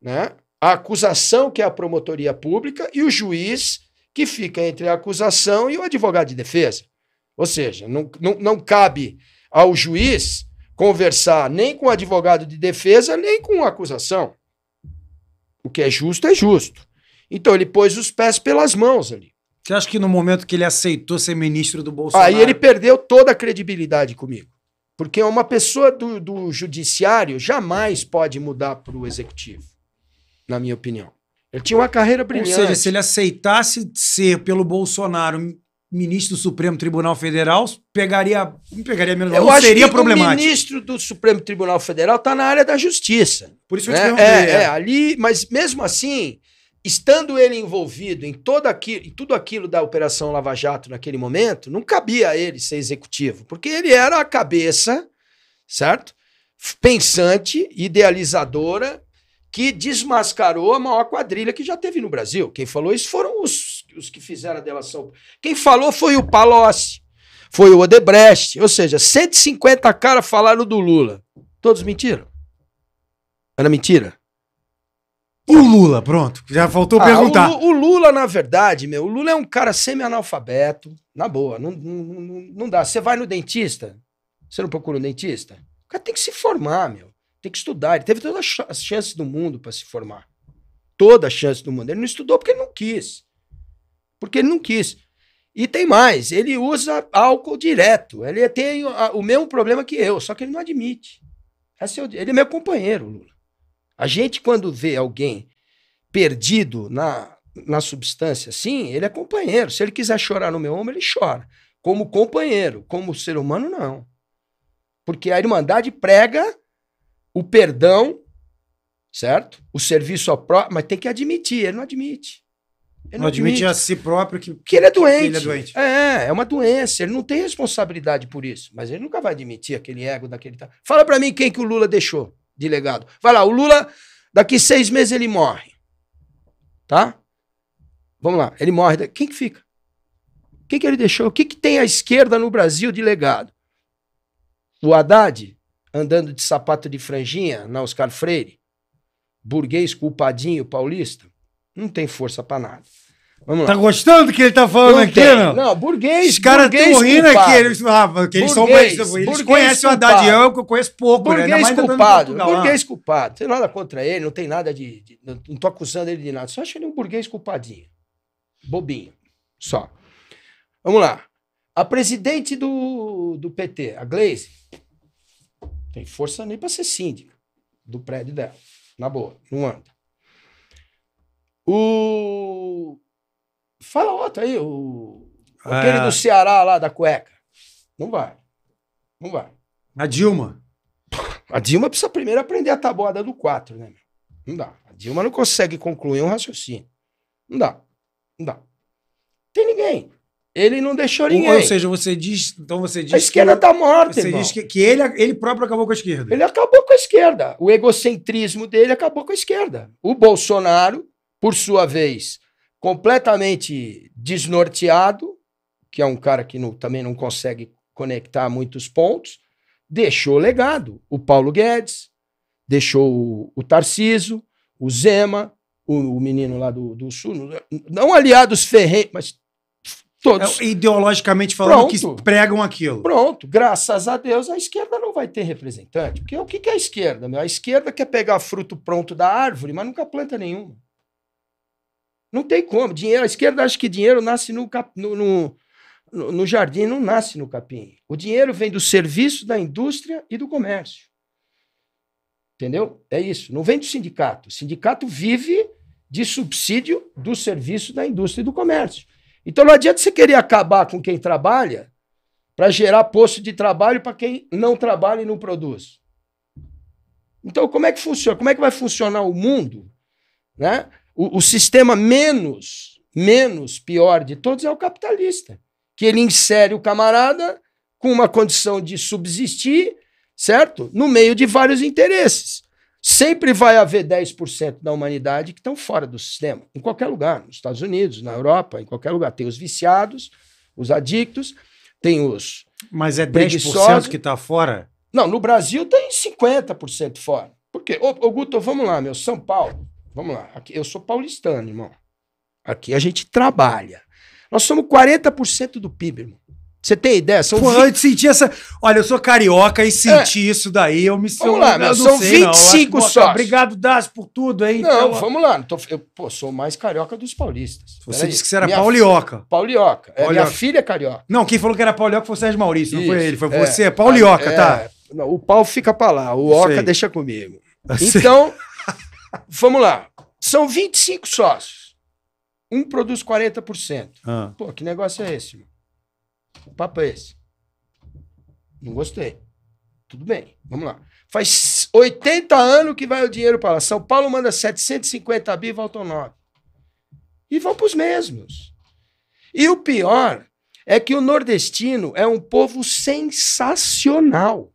[SPEAKER 2] né? a acusação, que é a promotoria pública, e o juiz, que fica entre a acusação e o advogado de defesa. Ou seja, não, não, não cabe ao juiz conversar nem com o advogado de defesa, nem com a acusação.
[SPEAKER 1] O que é justo é justo. Então ele pôs os pés pelas mãos ali. Você acha que no momento que ele aceitou ser ministro do Bolsonaro. Aí ele
[SPEAKER 2] perdeu toda a credibilidade comigo. Porque uma pessoa do, do judiciário jamais pode mudar para o executivo, na minha opinião. Ele tinha
[SPEAKER 1] uma carreira brilhante. Ou seja, se ele aceitasse ser pelo Bolsonaro ministro do Supremo Tribunal Federal, pegaria, pegaria menos Eu não acho seria que problemático. O
[SPEAKER 2] ministro do Supremo Tribunal Federal está na área da justiça. Por isso que né? eu te é, é, é, ali, mas mesmo assim, estando ele envolvido em, todo aquilo, em tudo aquilo da Operação Lava Jato naquele momento, não cabia a ele ser executivo, porque ele era a cabeça, certo? Pensante, idealizadora, que desmascarou a maior quadrilha que já teve no Brasil. Quem falou isso foram os, os que fizeram a delação. Quem falou foi o Palocci, foi o Odebrecht. Ou seja, 150 caras falaram do Lula. Todos mentiram. Era mentira.
[SPEAKER 1] O Lula, pronto. Já faltou ah, perguntar. O,
[SPEAKER 2] o, Lula, na verdade, meu, o Lula é um cara semi-analfabeto, na boa. Não, não, não dá. Você vai no dentista, você não procura um dentista? O cara tem que se formar, meu. Tem que estudar. Ele teve todas as chances do mundo para se formar. Toda a chance do mundo. Ele não estudou porque ele não quis. Porque ele não quis. E tem mais, ele usa álcool direto. Ele tem o mesmo problema que eu, só que ele não admite. É ele é meu companheiro, Lula. A gente, quando vê alguém perdido na, na substância, sim, ele é companheiro. Se ele quiser chorar no meu ombro, ele chora. Como companheiro, como ser humano, não. Porque a Irmandade prega o perdão, certo? O serviço ao próprio, mas tem que admitir, ele
[SPEAKER 1] não admite. Ele não, não admite, admite a si próprio que, que ele é doente. Ele é, doente.
[SPEAKER 2] É, é uma doença, ele não tem responsabilidade por isso. Mas ele nunca vai admitir aquele ego daquele. Fala para mim quem que o Lula deixou de legado. Vai lá, o Lula, daqui seis meses ele morre. Tá? Vamos lá, ele morre. Quem que fica? O que, que ele deixou? O que, que tem a esquerda no Brasil de legado? O Haddad andando de sapato de franjinha na Oscar Freire, burguês culpadinho paulista, não tem força para nada. Vamos lá. Tá
[SPEAKER 1] gostando do que ele tá falando não aqui, tem. não? Não,
[SPEAKER 2] burguês. Os caras estão rindo aqui. Eles, ah, eles burguês, são Eles conhecem culpado. o Haddad, eu que eu conheço pouco. Burguês né? Ainda culpado. Portugal, burguês lá. culpado. Não tem nada contra ele, não tem nada de, de, Não tô acusando ele de nada. Só acho ele um burguês culpadinho. Bobinho. Só. Vamos lá. A presidente do, do PT, a Glaze, tem força nem para ser síndica do prédio dela. Na boa, não anda. O Fala outro aí, o, é. aquele do Ceará lá da cueca. Não vai. Não vai.
[SPEAKER 1] A Dilma. A
[SPEAKER 2] Dilma precisa primeiro aprender a tabuada do 4, né? Não dá. A Dilma não consegue concluir um raciocínio.
[SPEAKER 1] Não dá. Não dá. Tem ninguém. Ele não deixou ninguém. Ou, seja, você diz. Então você diz. A esquerda está morta, Você irmão. diz que, que, ele, ele próprio acabou com a esquerda. Ele acabou
[SPEAKER 2] com a esquerda. O egocentrismo dele acabou com a esquerda. O Bolsonaro, por sua vez, completamente desnorteado, que é um cara que não, também não consegue conectar muitos pontos, deixou legado o Paulo Guedes, deixou o, o Tarciso, o Zema, o, o menino lá do, do Sul, não aliados ferreiros mas todos. É, ideologicamente falando, Pronto.
[SPEAKER 1] que pregam aquilo.
[SPEAKER 2] Pronto, graças a Deus a esquerda não vai ter representante. Porque o que, que é a esquerda? Meu? A esquerda quer pegar fruto pronto da árvore, mas nunca planta nenhuma. Não tem como. Dinheiro, a esquerda acha que dinheiro nasce no, cap, no, no, no jardim, não nasce no capim. O dinheiro vem do serviço, da indústria e do comércio. Entendeu? É isso. Não vem do sindicato. O sindicato vive de subsídio do serviço, da indústria e do comércio. Então não adianta você querer acabar com quem trabalha para gerar posto de trabalho para quem não trabalha e não produz. Então, como é que funciona? Como é que vai funcionar o mundo? Né? O, o sistema menos, menos pior de todos é o capitalista, que ele insere o camarada com uma condição de subsistir, certo? No meio de vários interesses. Sempre vai haver 10% da humanidade que estão fora do sistema, em qualquer lugar, nos Estados Unidos, na Europa, em qualquer lugar. Tem os viciados, os adictos,
[SPEAKER 1] tem os. Mas é 10% que está fora?
[SPEAKER 2] Não, no Brasil tem 50% fora. Por quê? Ô, ô Guto, vamos lá, meu. São Paulo. Vamos lá. Aqui, eu sou paulistano,
[SPEAKER 1] irmão. Aqui a gente trabalha. Nós somos 40% do PIB, irmão. Você tem ideia? São Pô, 20... eu senti essa. Olha, eu sou carioca e senti é. isso daí. Eu me Vamos lá, meu, são sei, 25 tá, só. Obrigado,
[SPEAKER 2] Das, por tudo hein. Não, então... vamos lá. Tô... Eu pô, sou mais carioca dos paulistas. Você disse que você era minha paulioca. Paulioca. É, minha filha é carioca.
[SPEAKER 1] Não, quem falou que era paulioca foi o Sérgio Maurício, isso. não foi ele. Foi é. você, é paulioca, ah, tá? É, não, o pau fica pra lá, o oca deixa comigo. Então, Vamos lá. São 25 sócios.
[SPEAKER 2] Um produz 40%. Ah. Pô, que negócio é esse? Mano? O papo é esse. Não gostei. Tudo bem, vamos lá. Faz 80 anos que vai o dinheiro para lá. São Paulo manda 750 bi, voltam 9. E vão para os mesmos. E o pior é que o nordestino é um povo sensacional.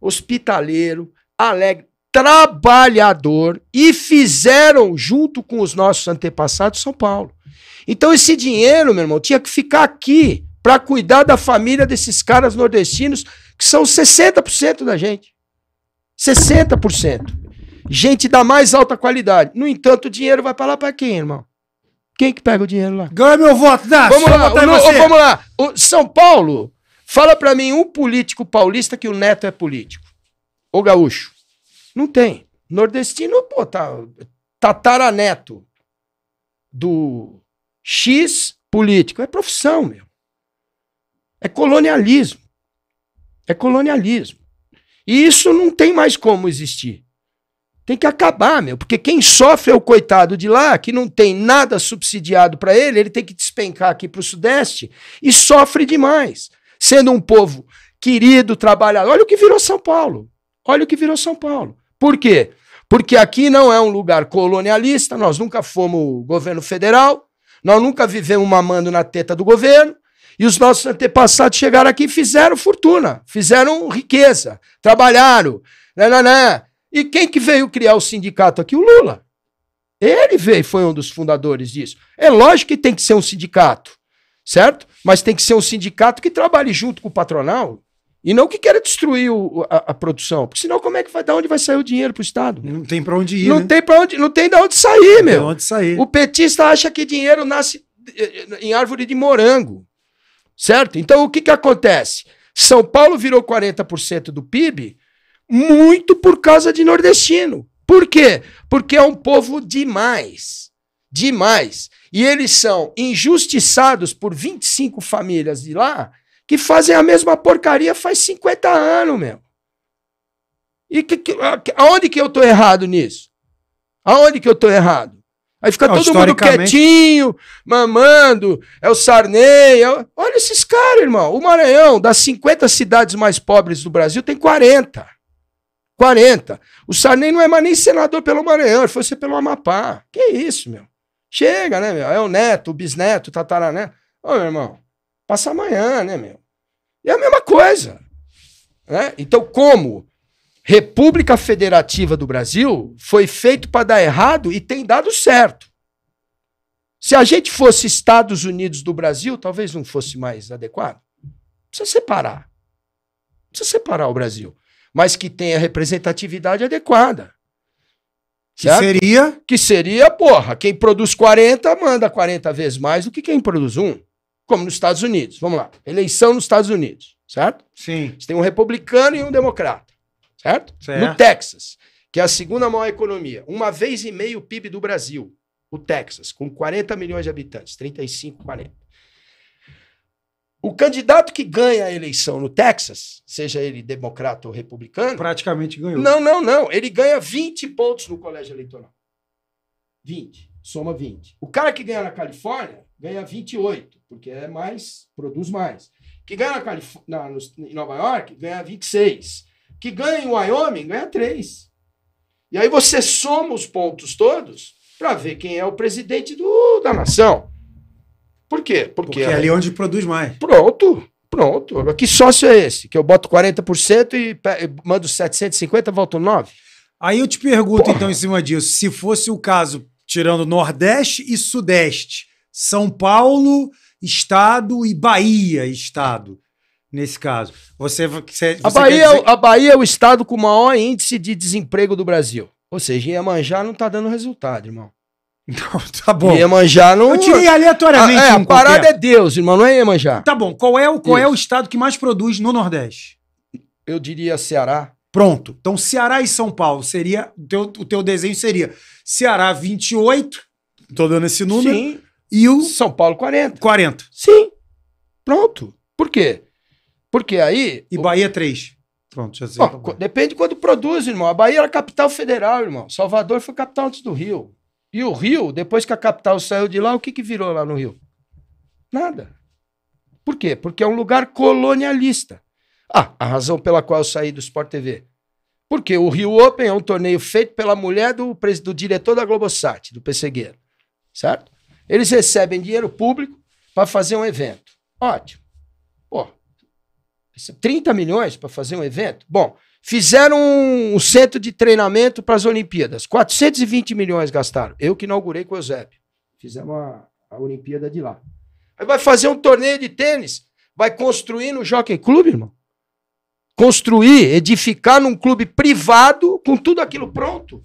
[SPEAKER 2] Hospitaleiro, alegre trabalhador e fizeram junto com os nossos antepassados São Paulo. Então esse dinheiro, meu irmão, tinha que ficar aqui para cuidar da família desses caras nordestinos que são 60% da gente. 60%. Gente da mais alta qualidade. No entanto, o dinheiro vai para lá para quem, irmão? Quem que pega o dinheiro lá? Ganha meu voto, Nath. Vamos lá, o, vamos lá. O São Paulo, fala para mim um político paulista que o Neto é político. Ou gaúcho. Não tem. Nordestino, pô, tá, tataraneto do X político. É profissão, meu. É colonialismo. É colonialismo. E isso não tem mais como existir. Tem que acabar, meu, porque quem sofre é o coitado de lá, que não tem nada subsidiado para ele, ele tem que despencar aqui para o Sudeste e sofre demais. Sendo um povo querido, trabalhador. Olha o que virou São Paulo. Olha o que virou São Paulo. Por quê? Porque aqui não é um lugar colonialista, nós nunca fomos governo federal, nós nunca vivemos mamando na teta do governo, e os nossos antepassados chegaram aqui e fizeram fortuna, fizeram riqueza, trabalharam. Né, né, né. E quem que veio criar o sindicato aqui? O Lula. Ele veio, foi um dos fundadores disso. É lógico que tem que ser um sindicato, certo? Mas tem que ser um sindicato que trabalhe junto com o patronal. E não que queira destruir o, a, a, produção, porque senão como é que vai, da onde vai sair o dinheiro para o Estado? Não tem para onde ir, Não né? tem para onde, não tem da onde sair, não meu. Tem onde sair. O petista acha que dinheiro nasce eh, eh, em árvore de morango, certo? Então o que que acontece? São Paulo virou 40% do PIB muito por causa de nordestino. Por quê? Porque é um povo demais, demais. E eles são injustiçados por 25 famílias de lá que fazem a mesma porcaria faz 50 anos, meu. E que, que, aonde que eu tô errado nisso? Aonde que eu tô errado? Aí fica Não, todo mundo quietinho, mamando, é o Sarney. É Olha esses caras, irmão. O Maranhão, das 50 cidades mais pobres do Brasil, tem 40. 40. O Sarney não é mais nem senador pelo Maranhão, ele foi ser pelo Amapá. Que isso, meu. Chega, né, meu? É o neto, o bisneto, o tataraneto. Ô, meu irmão, passa amanhã, né, meu? É a mesma coisa. Né? Então, como República Federativa do Brasil foi feito para dar errado e tem dado certo. Se a gente fosse Estados Unidos do Brasil, talvez não fosse mais adequado. Precisa separar. Precisa separar o Brasil. Mas que tenha representatividade adequada. Que seria? Que seria, porra, quem produz 40 manda 40 vezes mais do que quem produz um como nos Estados Unidos. Vamos lá. Eleição nos Estados Unidos, certo? Sim. Você tem um republicano e um democrata, certo? certo? No Texas, que é a segunda maior economia, uma vez e meio o PIB do Brasil. O Texas, com 40 milhões de habitantes, 35, 40. O candidato que ganha a eleição no Texas, seja ele democrata ou republicano. Praticamente ganhou. Não, não, não. Ele ganha 20 pontos no colégio eleitoral. 20. Soma 20. O cara que ganha na Califórnia ganha 28 porque é mais, produz mais. Que ganha na Calif na, no, em Nova York, ganha 26. Que ganha em Wyoming, ganha 3. E aí você soma os pontos todos para ver quem é o presidente do, da nação. Por quê?
[SPEAKER 1] Porque, Porque é ali onde produz mais.
[SPEAKER 2] Pronto,
[SPEAKER 1] pronto. Que sócio é esse? Que eu boto 40% e mando 750, volto 9? Aí eu te pergunto, Porra. então, em cima disso, se fosse o caso, tirando Nordeste e Sudeste, São Paulo, Estado e Bahia Estado, nesse caso. Você, você a, Bahia, é dizer...
[SPEAKER 2] a Bahia é o estado com o maior índice de desemprego do Brasil. Ou seja, Iemanjá não está dando resultado, irmão.
[SPEAKER 1] Não, tá bom. Iemanjá
[SPEAKER 2] não. Eu tirei aleatoriamente. A, ah, é, um a parada qualquer. é Deus, irmão, não é Iemanjá.
[SPEAKER 1] Tá bom. Qual é o, qual é o estado que mais produz no Nordeste? Eu diria Ceará. Pronto. Então, Ceará e São Paulo seria. O teu, o teu desenho seria Ceará 28. Estou dando esse número. Sim. E o. São Paulo, 40. 40. Sim. Pronto. Por quê? Porque aí. E Bahia, 3. Pronto, já sei. Bom, depende de quando produz,
[SPEAKER 2] irmão. A Bahia era capital federal, irmão. Salvador foi capital antes do Rio. E o Rio, depois que a capital saiu de lá, o que, que virou lá no Rio? Nada. Por quê? Porque é um lugar colonialista. Ah, a razão pela qual eu saí do Sport TV. Porque o Rio Open é um torneio feito pela mulher do, do diretor da Globosat, do Pessegueiro. Certo? Eles recebem dinheiro público para fazer um evento. Ótimo. Pô, 30 milhões para fazer um evento? Bom, fizeram um centro de treinamento para as Olimpíadas. 420 milhões gastaram. Eu que inaugurei com o Eusébio. Fizemos a, a Olimpíada de lá. Aí vai fazer um torneio de tênis. Vai construir no Jockey Club, irmão? Construir, edificar num clube privado com tudo aquilo pronto.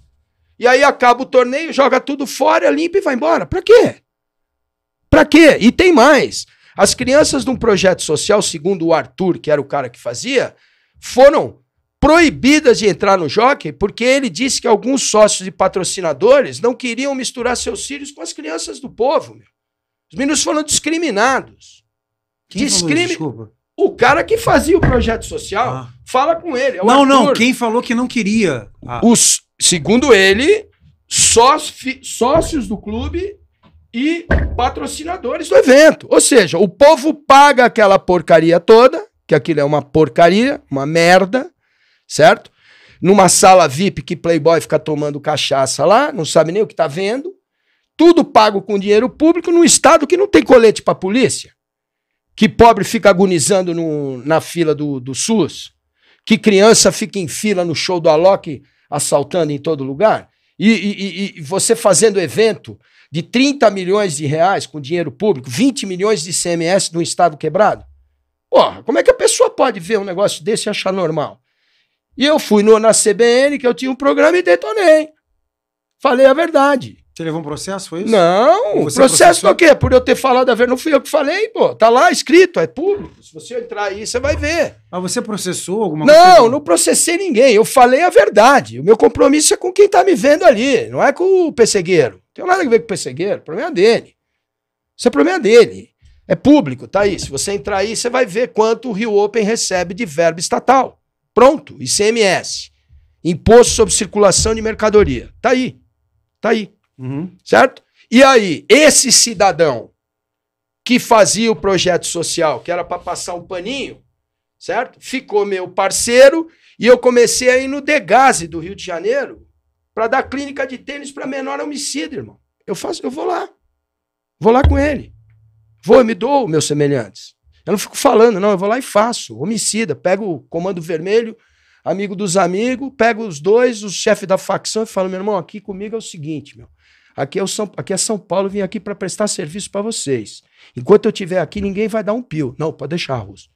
[SPEAKER 2] E aí acaba o torneio, joga tudo fora, limpa e vai embora. Para quê? Para quê? E tem mais. As crianças de um projeto social, segundo o Arthur, que era o cara que fazia, foram proibidas de entrar no jockey porque ele disse que alguns sócios e patrocinadores não queriam misturar seus filhos com as crianças do povo. Meu. Os meninos foram discriminados.
[SPEAKER 1] Quem Discrimi... Desculpa.
[SPEAKER 2] O cara que fazia o projeto social ah. fala com ele. É não, Arthur. não, quem
[SPEAKER 1] falou que não queria? Ah. Os, segundo ele,
[SPEAKER 2] sócios do clube e patrocinadores do evento. Ou seja, o povo paga aquela porcaria toda, que aquilo é uma porcaria, uma merda, certo? Numa sala VIP que Playboy fica tomando cachaça lá, não sabe nem o que está vendo. Tudo pago com dinheiro público num estado que não tem colete para polícia. Que pobre fica agonizando no, na fila do, do SUS. Que criança fica em fila no show do Alok assaltando em todo lugar. E, e, e, você fazendo evento de 30 milhões de reais com dinheiro público, 20 milhões de CMS de um Estado quebrado? Porra, como é que a pessoa pode ver um negócio desse e achar normal? E eu fui no, na CBN, que eu tinha um programa, e detonei. Falei a verdade.
[SPEAKER 1] Você levou um processo, foi isso?
[SPEAKER 2] Não, processo processou? do quê? Por eu ter falado a verdade. Não fui eu que falei, pô. Tá lá escrito, é público.
[SPEAKER 1] Se você entrar aí, você vai ver. Mas você processou alguma coisa? Não,
[SPEAKER 2] não processei ninguém. Eu falei a verdade. O meu compromisso é com quem tá me vendo ali, não é com o pessegueiro. Tem nada a ver com o persegueiro, o problema é dele. Isso é problema dele. É público, tá aí. Se você entrar aí, você vai ver quanto o Rio Open recebe de verba estatal. Pronto, ICMS. Imposto sobre circulação de mercadoria. Tá aí. Tá aí. Uhum. Certo? E aí, esse cidadão que fazia o projeto social, que era para passar um paninho, certo? Ficou meu parceiro e eu comecei a ir no Degase do Rio de Janeiro para dar clínica de tênis para menor homicida, irmão. Eu faço, eu vou lá. Vou lá com ele. Vou, eu me dou meus semelhantes. Eu não fico falando, não, eu vou lá e faço. Homicida, pego o comando vermelho, amigo dos amigos, pego os dois, o chefe da facção e falo, meu irmão, aqui comigo é o seguinte, meu. Aqui é, o São, aqui é São Paulo, vim aqui para prestar serviço para vocês. Enquanto eu estiver aqui, ninguém vai dar um pio. Não, pode deixar, Russo.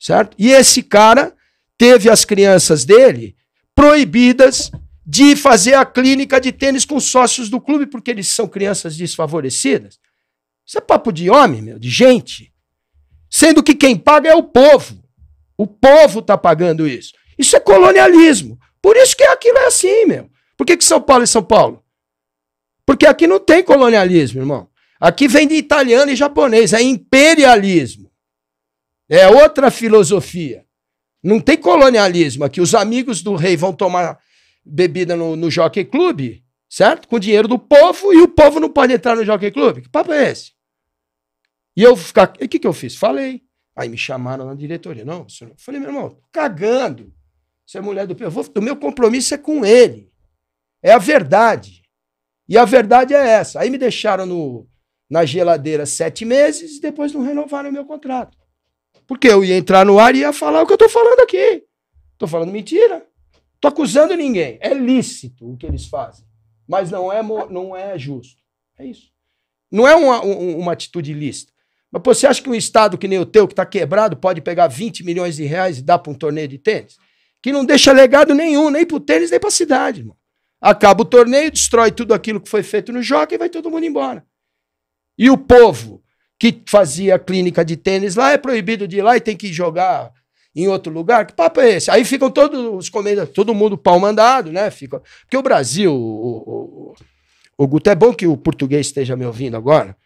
[SPEAKER 2] Certo? E esse cara teve as crianças dele proibidas de fazer a clínica de tênis com sócios do clube, porque eles são crianças desfavorecidas. Isso é papo de homem, meu, de gente. Sendo que quem paga é o povo. O povo está pagando isso. Isso é colonialismo. Por isso que aquilo é assim, meu. Por que, que São Paulo é São Paulo? Porque aqui não tem colonialismo, irmão. Aqui vem de italiano e japonês, é imperialismo. É outra filosofia. Não tem colonialismo aqui. Os amigos do rei vão tomar bebida no, no Jockey Club, certo? Com dinheiro do povo e o povo não pode entrar no Jockey Club. Que papo é esse? E eu ficar. E o que, que eu fiz? Falei. Aí me chamaram na diretoria. Não, senhor. Falei, meu irmão, cagando. Você é mulher do povo. O meu compromisso é com ele. É a verdade. E a verdade é essa. Aí me deixaram no, na geladeira sete meses e depois não renovaram o meu contrato. Porque eu ia entrar no ar e ia falar o que eu tô falando aqui. Tô falando mentira. Estou acusando ninguém. É lícito o que eles fazem, mas não é, não é justo. É isso. Não é uma, uma atitude lícita. Mas você acha que um Estado que nem o teu, que está quebrado, pode pegar 20 milhões de reais e dar para um torneio de tênis? Que não deixa legado nenhum, nem para o tênis, nem para a cidade, irmão. Acaba o torneio, destrói tudo aquilo que foi feito no jogo e vai todo mundo embora. E o povo que fazia a clínica de tênis lá é proibido de ir lá e tem que jogar em outro lugar? Que papo é esse? Aí ficam todos os comediantes, todo mundo pau mandado, né? Fica... Porque o Brasil, o, o, o Guto, é bom que o português esteja me ouvindo agora.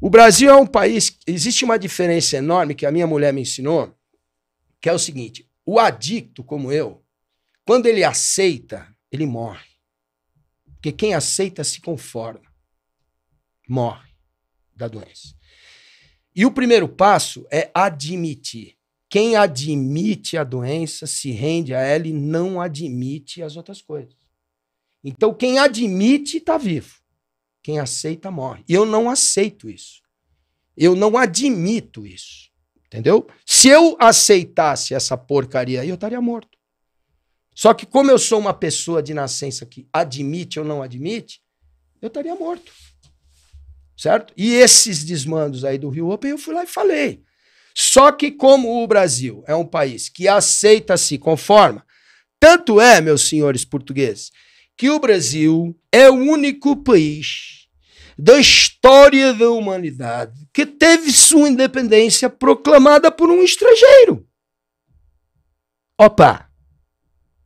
[SPEAKER 2] O Brasil é um país. Existe uma diferença enorme que a minha mulher me ensinou, que é o seguinte: o adicto, como eu, quando ele aceita, ele morre. Porque quem aceita se conforma, morre da doença. E o primeiro passo é admitir. Quem admite a doença, se rende a ela e não admite as outras coisas. Então, quem admite está vivo. Quem aceita morre. E Eu não aceito isso. Eu não admito isso. Entendeu? Se eu aceitasse essa porcaria aí, eu estaria morto. Só que, como eu sou uma pessoa de nascença que admite ou não admite, eu estaria morto. Certo? E esses desmandos aí do Rio Open, eu fui lá e falei. Só que, como o Brasil é um país que aceita-se conforma, tanto é, meus senhores portugueses, que o Brasil é o único país da história da humanidade que teve sua independência proclamada por um estrangeiro. Opa!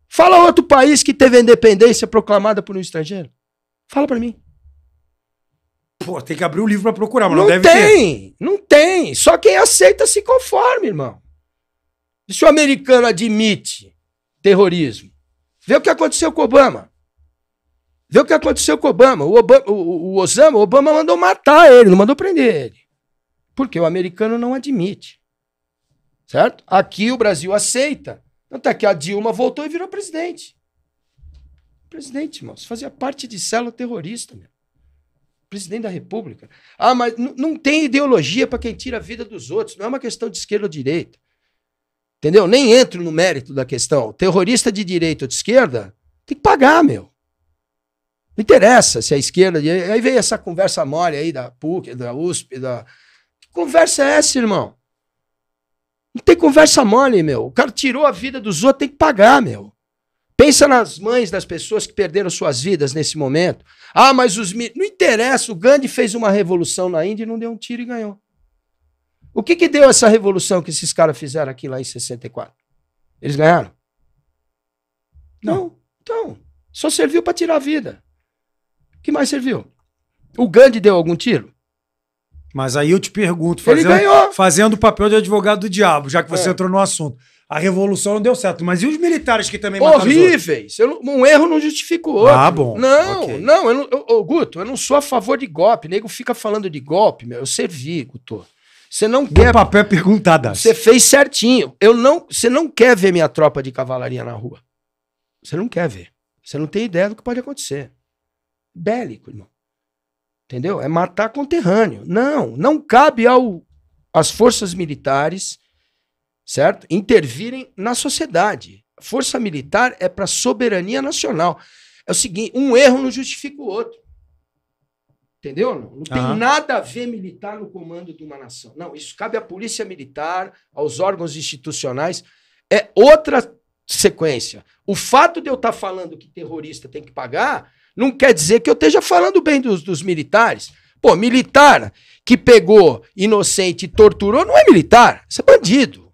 [SPEAKER 2] Fala outro país que teve a independência proclamada por um estrangeiro. Fala para mim.
[SPEAKER 1] Pô, tem que abrir o livro para procurar, mas não, não deve tem, ter. Não tem, só quem aceita se
[SPEAKER 2] conforme, irmão. E se o americano admite terrorismo, vê o que aconteceu com Obama. Vê o que aconteceu com Obama. O, Obama, o, o, Osama, o Obama mandou matar ele, não mandou prender ele. Porque o americano não admite. Certo? Aqui o Brasil aceita. até que a Dilma voltou e virou presidente. Presidente, irmão, você fazia parte de célula terrorista, meu presidente da República. Ah, mas não tem ideologia para quem tira a vida dos outros. Não é uma questão de esquerda ou direita. Entendeu? Nem entro no mérito da questão. Terrorista de direita ou de esquerda tem que pagar, meu. Não interessa se é esquerda. Aí veio essa conversa mole aí da PUC, da USP, da. Que conversa é essa, irmão? Não tem conversa mole, meu. O cara tirou a vida dos outros, tem que pagar, meu. Pensa nas mães das pessoas que perderam suas vidas nesse momento. Ah, mas os. Não interessa, o Gandhi fez uma revolução na Índia e não deu um tiro e ganhou. O que, que deu essa revolução que esses caras fizeram aqui lá em 64? Eles ganharam? Não. Então, só serviu para tirar a vida. O que mais serviu?
[SPEAKER 1] O Gandhi deu algum tiro? Mas aí eu te pergunto, fazendo, Ele ganhou. fazendo o papel de advogado do diabo, já que você é. entrou no assunto a revolução não deu certo. Mas e os militares que também mataram Horríveis.
[SPEAKER 2] Eu, um erro não justificou. outro. Ah, bom. Não, okay. não.
[SPEAKER 1] Eu, eu, eu, Guto, eu não sou a
[SPEAKER 2] favor de golpe. O nego fica falando de golpe, meu. Eu servi, Guto. Você não Meu papel é perguntada. Você fez certinho. Eu não. Você não quer ver minha tropa de cavalaria na rua. Você não quer ver. Você não tem ideia do que pode acontecer. Bélico, irmão. Entendeu? É matar conterrâneo. Não, não cabe ao às forças militares certo? Intervirem na sociedade. Força militar é para soberania nacional. É o seguinte, um erro não justifica o outro. Entendeu? Não, não tem uhum. nada a ver militar no comando de uma nação. Não, isso cabe à polícia militar, aos órgãos institucionais. É outra sequência. O fato de eu estar tá falando que terrorista tem que pagar não quer dizer que eu esteja falando bem dos, dos militares. Pô, militar que pegou inocente e torturou não é militar, isso é bandido.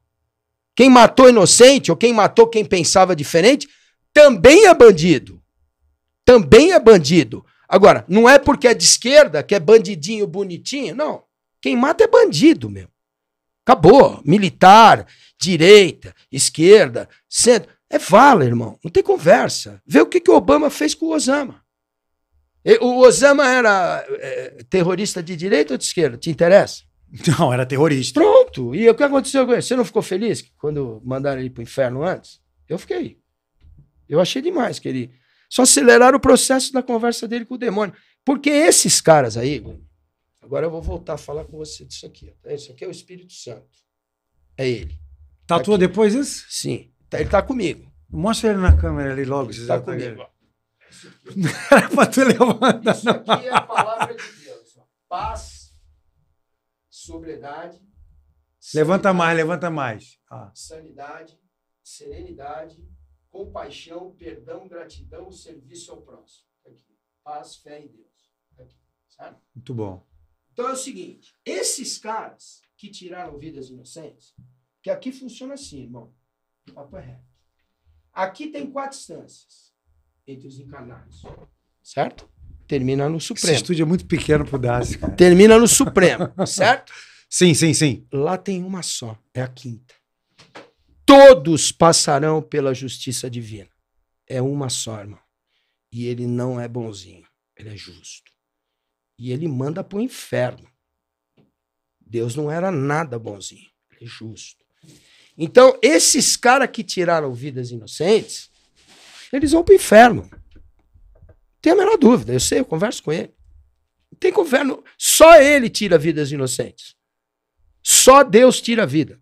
[SPEAKER 2] Quem matou inocente ou quem matou quem pensava diferente também é bandido. Também é bandido. Agora, não é porque é de esquerda que é bandidinho bonitinho, não. Quem mata é bandido meu. Acabou. Militar, direita, esquerda, centro. É vala, irmão. Não tem conversa. Vê o que, que o Obama fez com o Osama. O Osama era é, terrorista de direita ou de esquerda? Te interessa? Não, era terrorista. Pronto. E o que aconteceu com ele? Você não ficou feliz quando mandaram ele pro inferno antes? Eu fiquei. Eu achei demais que ele. Só aceleraram o processo da conversa dele com o demônio. Porque esses
[SPEAKER 1] caras aí.
[SPEAKER 2] Agora eu vou voltar a falar com você disso aqui. Tá? Isso aqui é o Espírito Santo.
[SPEAKER 1] É ele. Tatuou tá depois isso? Sim. Tá, ele tá comigo. Mostra ele na câmera ali logo. Ele tá, tá comigo. Não era pra tu levantar. Isso aqui é a palavra
[SPEAKER 2] de Deus. Paz sobriedade.
[SPEAKER 1] Levanta mais, levanta mais. Ah.
[SPEAKER 2] Sanidade, serenidade, compaixão, perdão, gratidão, serviço ao próximo. Tá aqui. Paz, fé em Deus. Tá aqui. Muito bom. Então é o seguinte: esses caras que tiraram vidas inocentes, que aqui funciona assim, irmão. Papo é reto. Aqui tem quatro instâncias entre os encarnados.
[SPEAKER 1] Certo? termina no Supremo. Esse estúdio é muito pequeno pro Dácio. Termina no Supremo, certo? Sim, sim, sim. Lá tem uma só,
[SPEAKER 2] é a quinta. Todos passarão pela justiça divina. É uma só, irmão. E ele não é bonzinho, ele é justo. E ele manda pro inferno. Deus não era nada bonzinho, ele é justo. Então, esses caras que tiraram vidas inocentes, eles vão pro inferno. Tenho a menor dúvida, eu sei, eu converso com ele. tem governo, só ele tira vidas inocentes. Só Deus tira vida.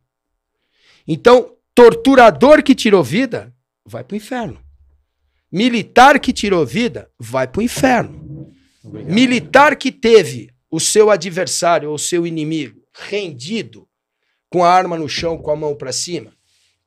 [SPEAKER 2] Então, torturador que tirou vida, vai para o inferno. Militar que tirou vida, vai para o inferno. Obrigado. Militar que teve o seu adversário ou seu inimigo rendido com a arma no chão, com a mão para cima,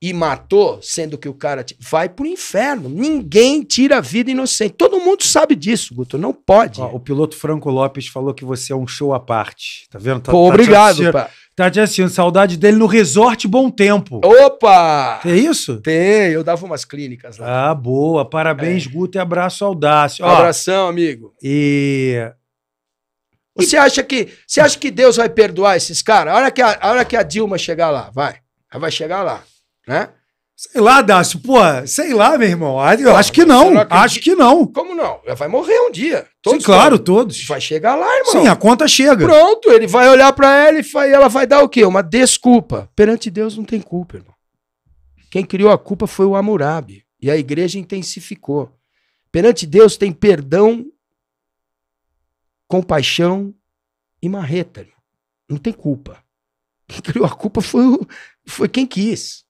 [SPEAKER 2] e matou, sendo que o cara te... vai pro inferno.
[SPEAKER 1] Ninguém tira a vida inocente. Todo mundo sabe disso, Guto. Não pode. Ó, o piloto Franco Lopes falou que você é um show à parte. Tá vendo? Tá, Pô, tá obrigado, pá. Tá te assistindo, saudade dele no Resort Bom Tempo. Opa! É isso? Tem, eu dava umas clínicas lá. Ah, boa. Parabéns, é. Guto, e abraço audácio. abração, amigo. E
[SPEAKER 2] você acha que você acha que Deus vai perdoar esses caras? A hora que a, a hora que a Dilma chegar lá, vai. Ela vai chegar lá
[SPEAKER 1] né? Sei lá, Dácio, pô, sei lá, meu irmão. Ah, eu acho que não, acho que não.
[SPEAKER 2] Como não? Vai morrer um dia. Todos Sim, claro, todos. Vai chegar lá, irmão. Sim, a conta chega. Pronto, ele vai olhar para ela e vai, ela vai dar o quê? Uma desculpa. Perante Deus não tem culpa, irmão. Quem criou a culpa foi o Hammurabi. E a igreja intensificou. Perante Deus tem perdão, compaixão e marreta, irmão. Não tem culpa. Quem criou a culpa foi, o, foi quem quis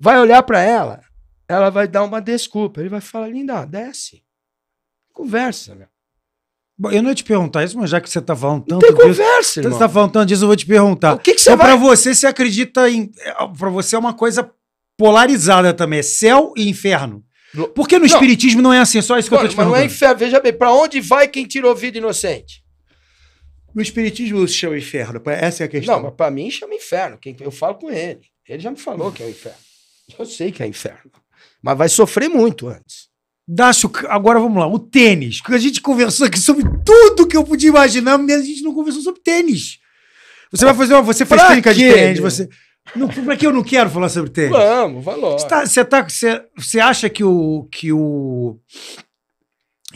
[SPEAKER 2] vai olhar para ela, ela vai dar uma desculpa. Ele vai falar, linda, desce. Conversa, meu.
[SPEAKER 1] Bom, eu não ia te perguntar isso, mas já que você tá falando tanto. tem disso, conversa, irmão. Você tá falando tanto disso, eu vou te perguntar. O que, que você então, vai... pra você, você acredita em. É, pra você é uma coisa polarizada também, é céu e inferno. Por que no não. espiritismo não é assim? É só isso que eu tô te perguntando. Mas não é
[SPEAKER 2] inferno, veja bem, pra onde vai
[SPEAKER 1] quem tira ouvido inocente?
[SPEAKER 2] No espiritismo se chama inferno, essa é a questão. Não, mas pra mim chama inferno, quem, eu falo com ele. Ele já me falou que é o inferno. Eu sei que é inferno. Mas vai sofrer muito antes.
[SPEAKER 1] Dácio, agora vamos lá. O tênis. Porque a gente conversou aqui sobre tudo que eu podia imaginar, mas a gente não conversou sobre tênis. Você vai fazer uma. Você faz pra clínica de tênis, você. Não, pra que eu não quero falar sobre tênis? Vamos, vai logo. Você, tá, você, tá, você, você acha que o, que o.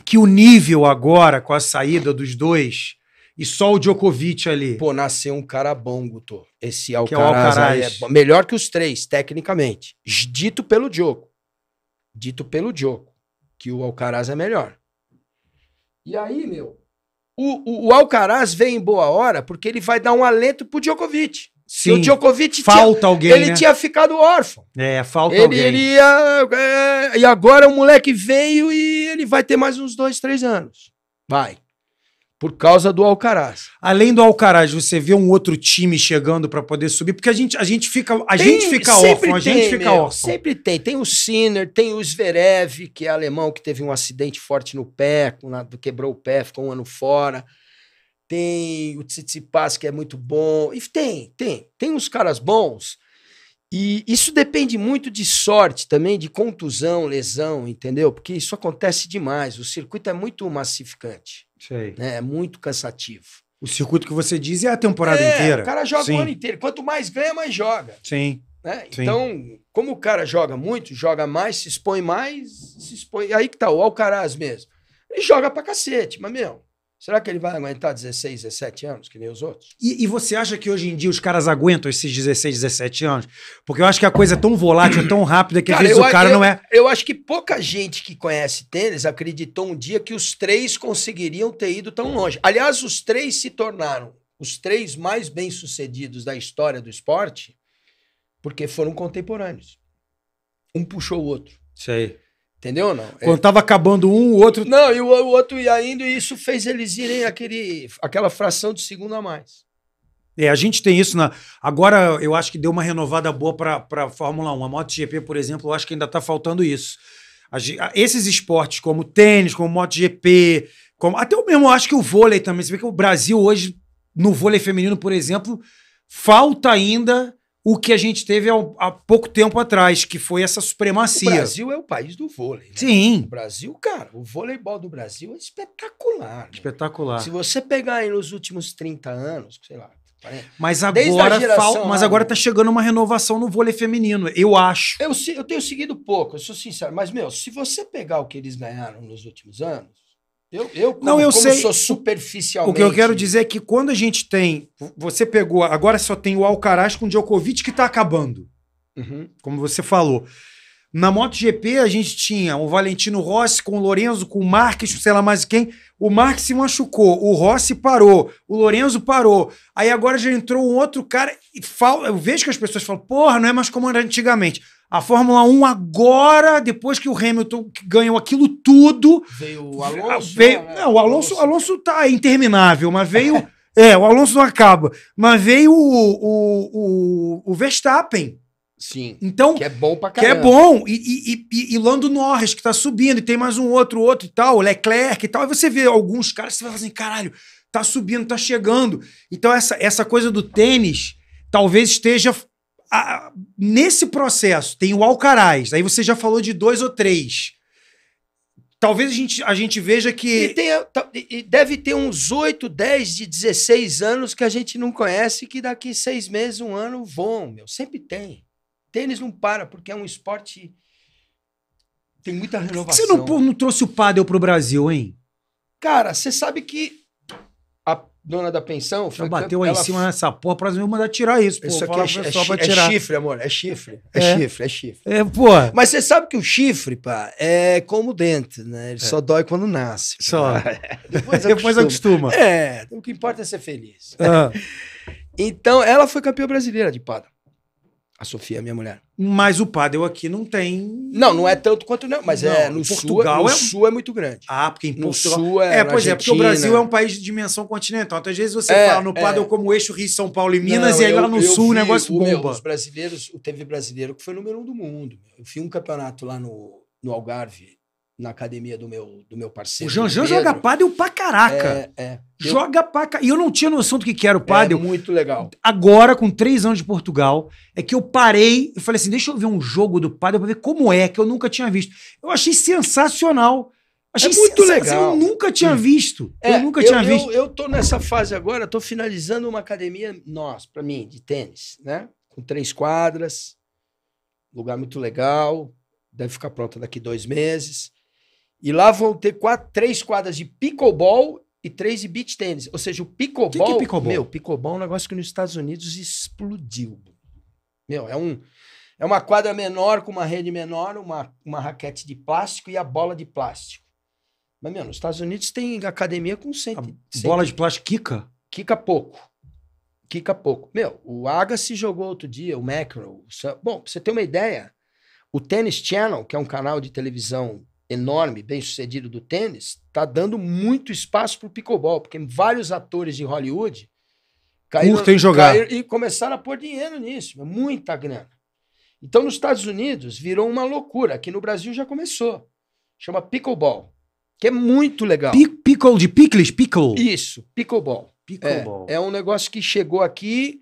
[SPEAKER 1] que o nível agora, com a saída dos dois, e só o Djokovic ali. Pô, nasceu um cara bom, Guto. Esse é Alcaraz, é, Alcaraz. é
[SPEAKER 2] melhor que os três, tecnicamente. Dito pelo Djoko. Dito pelo Djoko que o Alcaraz é melhor. E aí, meu, o, o, o, Alcaraz vem em boa hora porque ele vai dar um alento pro Djokovic. Sim, o Djokovic falta tinha, alguém, ele né? tinha ficado órfão.
[SPEAKER 1] É, falta ele, alguém. Ele
[SPEAKER 2] ia, é, e agora o moleque veio e ele vai ter mais uns dois, três anos.
[SPEAKER 1] Vai. Por causa do Alcaraz. Além do Alcaraz, você vê um outro time chegando para poder subir? Porque a gente, a gente fica, a tem, gente fica órfão, a gente fica meu, órfão.
[SPEAKER 2] Sempre tem. Tem o Sinner, tem o Zverev, que é alemão, que teve um acidente forte no pé, quebrou o pé, ficou um ano fora. Tem o Tsitsipas, que é muito bom. E tem, tem. Tem uns caras bons. E isso depende muito de sorte também, de contusão, lesão, entendeu? Porque isso acontece demais. O circuito é muito massificante. Sei. Né? É muito cansativo.
[SPEAKER 1] O circuito que você diz é a temporada é, inteira. O cara joga Sim. o ano
[SPEAKER 2] inteiro. Quanto mais ganha, mais joga. Sim. Né? Sim. Então, como o cara joga muito, joga mais, se expõe mais, se expõe. Aí que tá, o Alcaraz mesmo. Ele joga pra cacete, mas, meu, Será que ele vai aguentar 16, 17 anos, que nem os outros?
[SPEAKER 1] E, e, você acha que hoje em dia os caras aguentam esses 16, 17 anos? Porque eu acho que a coisa é tão volátil, é tão rápida, que cara, às vezes eu, o cara eu, não é.
[SPEAKER 2] Eu acho que pouca gente que conhece tênis acreditou um dia que os três conseguiriam ter ido tão longe. Aliás, os três se tornaram os três mais bem-sucedidos da história do esporte porque foram contemporâneos.
[SPEAKER 1] Um puxou o outro. Isso aí.
[SPEAKER 2] Entendeu ou não? É. Quando estava
[SPEAKER 1] é... acabando um, o outro.
[SPEAKER 2] Não, e o, o, outro ia indo, e isso fez eles irem aquele,
[SPEAKER 1] aquela fração de segundo a mais. É, a gente tem isso na. Agora eu acho que deu uma renovada boa para a Fórmula 1. A MotoGP, por exemplo, eu acho que ainda está faltando isso. A, a, esses esportes como tênis, como MotoGP, como, até o mesmo, acho que o vôlei também. Você vê que o Brasil hoje, no vôlei feminino, por exemplo, falta ainda o que a gente teve há, pouco tempo atrás, que foi essa supremacia. O Brasil
[SPEAKER 2] é o país do vôlei. Né? Sim. O Brasil, cara, o voleibol do Brasil é espetacular. Né?
[SPEAKER 1] Espetacular. Né? Se
[SPEAKER 2] você pegar
[SPEAKER 1] aí nos últimos 30 anos, sei lá. Né? Mas agora, mas agora tá chegando uma renovação no vôlei feminino, eu acho.
[SPEAKER 2] Eu, eu tenho seguido
[SPEAKER 1] pouco, eu sou sincero. Mas, meu, se você
[SPEAKER 2] pegar o que eles ganharam nos últimos anos, eu, eu como, não, eu sei. sou superficialmente. O que eu quero
[SPEAKER 1] dizer é que quando a gente tem. Você pegou. Agora só tem o Alcaraz com o Djokovic que está acabando. Uhum. Como você falou. Na MotoGP a gente tinha o Valentino Rossi com o Lorenzo, com o Marques, sei lá mais quem. O Marques se machucou, o Rossi parou, o Lorenzo parou. Aí agora já entrou um outro cara e fala, eu vejo que as pessoas falam, porra, não é mais como era antigamente. A Fórmula 1 agora, depois que o Hamilton ganhou aquilo tudo. Veio o Alonso? Ah, veio, né? não, o Alonso, Alonso. tá interminável, mas veio. é, o Alonso não acaba. Mas veio o, o, o, o Verstappen. Sim. Então, que é bom pra caramba. Que é bom. E, e, e, e, Lando Norris, que tá subindo, e tem mais um outro, outro e tal, Leclerc e tal. Aí você vê alguns caras, você vai assim, caralho, tá subindo, tá chegando. Então, essa, essa coisa do tênis talvez esteja a, nesse processo tem o Alcaraz, aí você já falou de dois ou três. Talvez a gente, a gente veja que. E, tem, e deve ter uns 8,
[SPEAKER 2] 10 de 16 anos que a gente não conhece, que daqui seis meses, um ano vão, meu. Sempre tem. Tênis não para, porque é um esporte. Tem muita renovação. Você não,
[SPEAKER 1] não trouxe o para pro Brasil, hein?
[SPEAKER 2] Cara, você sabe que dona da pensão. Então bateu aí em cima
[SPEAKER 1] nessa porra, pra me mandar tirar isso, pô. Isso aqui é, é, é, tirar. é chifre,
[SPEAKER 2] amor, é chifre. É, é, chifre, é chifre.
[SPEAKER 1] É, pô. Mas você sabe que o chifre, pá, é
[SPEAKER 2] como o dente, né? Ele é. só dói quando nasce. Só. Depois, Depois acostuma. É, o que importa é ser feliz. Ah. então, ela foi campeã brasileira de pada. A Sofia, é minha mulher.
[SPEAKER 1] Mas o Padel aqui não tem. Não, não é tanto quanto não, mas é, não, é no Portugal sul, no é... sul é muito grande. Ah, porque em Portugal. No sul é, é pois Argentina. é, porque o Brasil é um país de dimensão continental. Então, às vezes você é, fala no Padel é. como eixo Rio, São Paulo e Minas, não, e aí eu, lá no sul vi, o negócio o bomba. Meu, os
[SPEAKER 2] brasileiros, teve brasileiro que foi número um do mundo. Eu fiz um campeonato lá no, no Algarve, na academia do meu, do meu parceiro. O Janjan joga pádel
[SPEAKER 1] pra caraca. É, é. Joga eu... pra caraca. E eu não tinha noção do que, que era o pádel. É muito legal. Agora, com três anos de Portugal, é que eu parei e falei assim, deixa eu ver um jogo do pádel pra ver como é, que eu nunca tinha visto. Eu achei sensacional. Achei é muito legal. Eu nunca tinha hum. visto. É, eu nunca tinha eu, visto. Eu,
[SPEAKER 2] eu tô nessa fase agora, tô finalizando uma academia, nós, para mim, de tênis, né? Com três quadras, lugar muito legal, deve ficar pronta daqui dois meses. E lá vão ter quatro, três quadras de pickleball e três de beach tênis. Ou seja, o pickleball... Que que é pickleball? Meu, pickleball é um negócio que nos Estados Unidos explodiu. Meu, é um... É uma quadra menor com uma rede menor, uma, uma raquete de plástico e a bola de plástico. Mas, meu, nos Estados Unidos tem academia com 100... bola de
[SPEAKER 1] plástico quica?
[SPEAKER 2] Quica pouco. Quica pouco. Meu, o Agassi jogou outro dia, o Macro. O... Bom, pra você ter uma ideia, o Tennis Channel, que é um canal de televisão enorme, bem-sucedido do tênis, está dando muito espaço para o picobol, porque vários atores de Hollywood caíram, jogar. Caíram e começaram a pôr dinheiro nisso, é muita grana. Então, nos Estados Unidos, virou uma loucura. Aqui no Brasil já começou. Chama pickleball, que é muito legal.
[SPEAKER 1] pickle de pickles Pickle?
[SPEAKER 2] Isso, pickleball. Pickleball. É, é um negócio que chegou aqui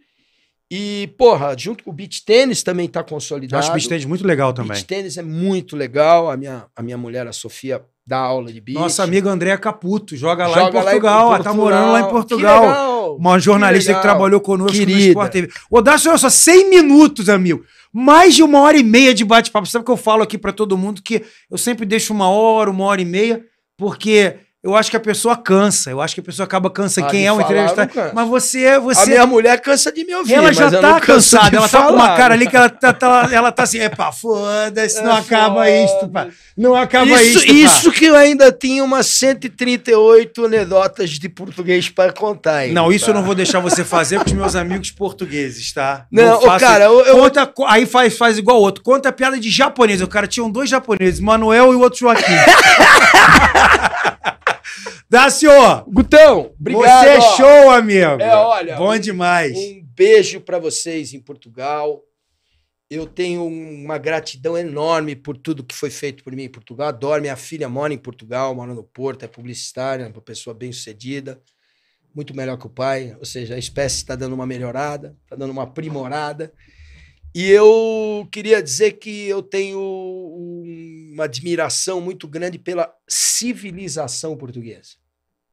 [SPEAKER 2] e, porra, junto com o beach tênis também tá consolidado. Eu acho o beach tênis
[SPEAKER 1] muito legal também. Beach
[SPEAKER 2] tênis é muito legal. A minha, a minha mulher, a
[SPEAKER 1] Sofia, dá aula de beach. Nossa amigo André Caputo joga, lá, em lá em Portugal. Ela tá morando lá em Portugal. Que legal. Uma jornalista que, que trabalhou conosco Querida. no Sport TV. O Dácio, olha só, 100 minutos, amigo. Mais de uma hora e meia de bate-papo. Sabe o que eu falo aqui para todo mundo? Que eu sempre deixo uma hora, uma hora e meia, porque eu acho que a pessoa cansa. Eu acho que a pessoa acaba cansa. Ah, Quem é o entrevistado? Mas você, é, você. A minha é- mulher cansa de me ouvir. Ela já tá cansada. Ela falar. tá com uma cara ali que ela tá, tá ela tá assim, epa, foda-se, é, não acaba isso isto, pá. Não acaba isso. Isto, isso
[SPEAKER 2] que eu ainda tinha umas 138 anedotas de português para
[SPEAKER 1] contar. Ainda, não, isso eu não vou deixar você fazer com os meus amigos portugueses, tá? Não, não faço... cara, eu, eu... Conta, aí faz, faz igual outro. Conta a piada de japonês. O cara tinha dois japoneses, Manuel e o outro Joaquim. Dácio! Gutão, obrigado. Você é show, amigo. É, olha. Bom demais.
[SPEAKER 2] Um beijo para vocês em Portugal. Eu tenho uma gratidão enorme por tudo que foi feito por mim em Portugal. Adoro. Minha filha mora em Portugal, mora no Porto, é publicitária, é uma pessoa bem-sucedida, muito melhor que o pai. Ou seja, a espécie está dando uma melhorada, está dando uma aprimorada. E eu queria dizer que eu tenho uma admiração muito grande pela civilização portuguesa.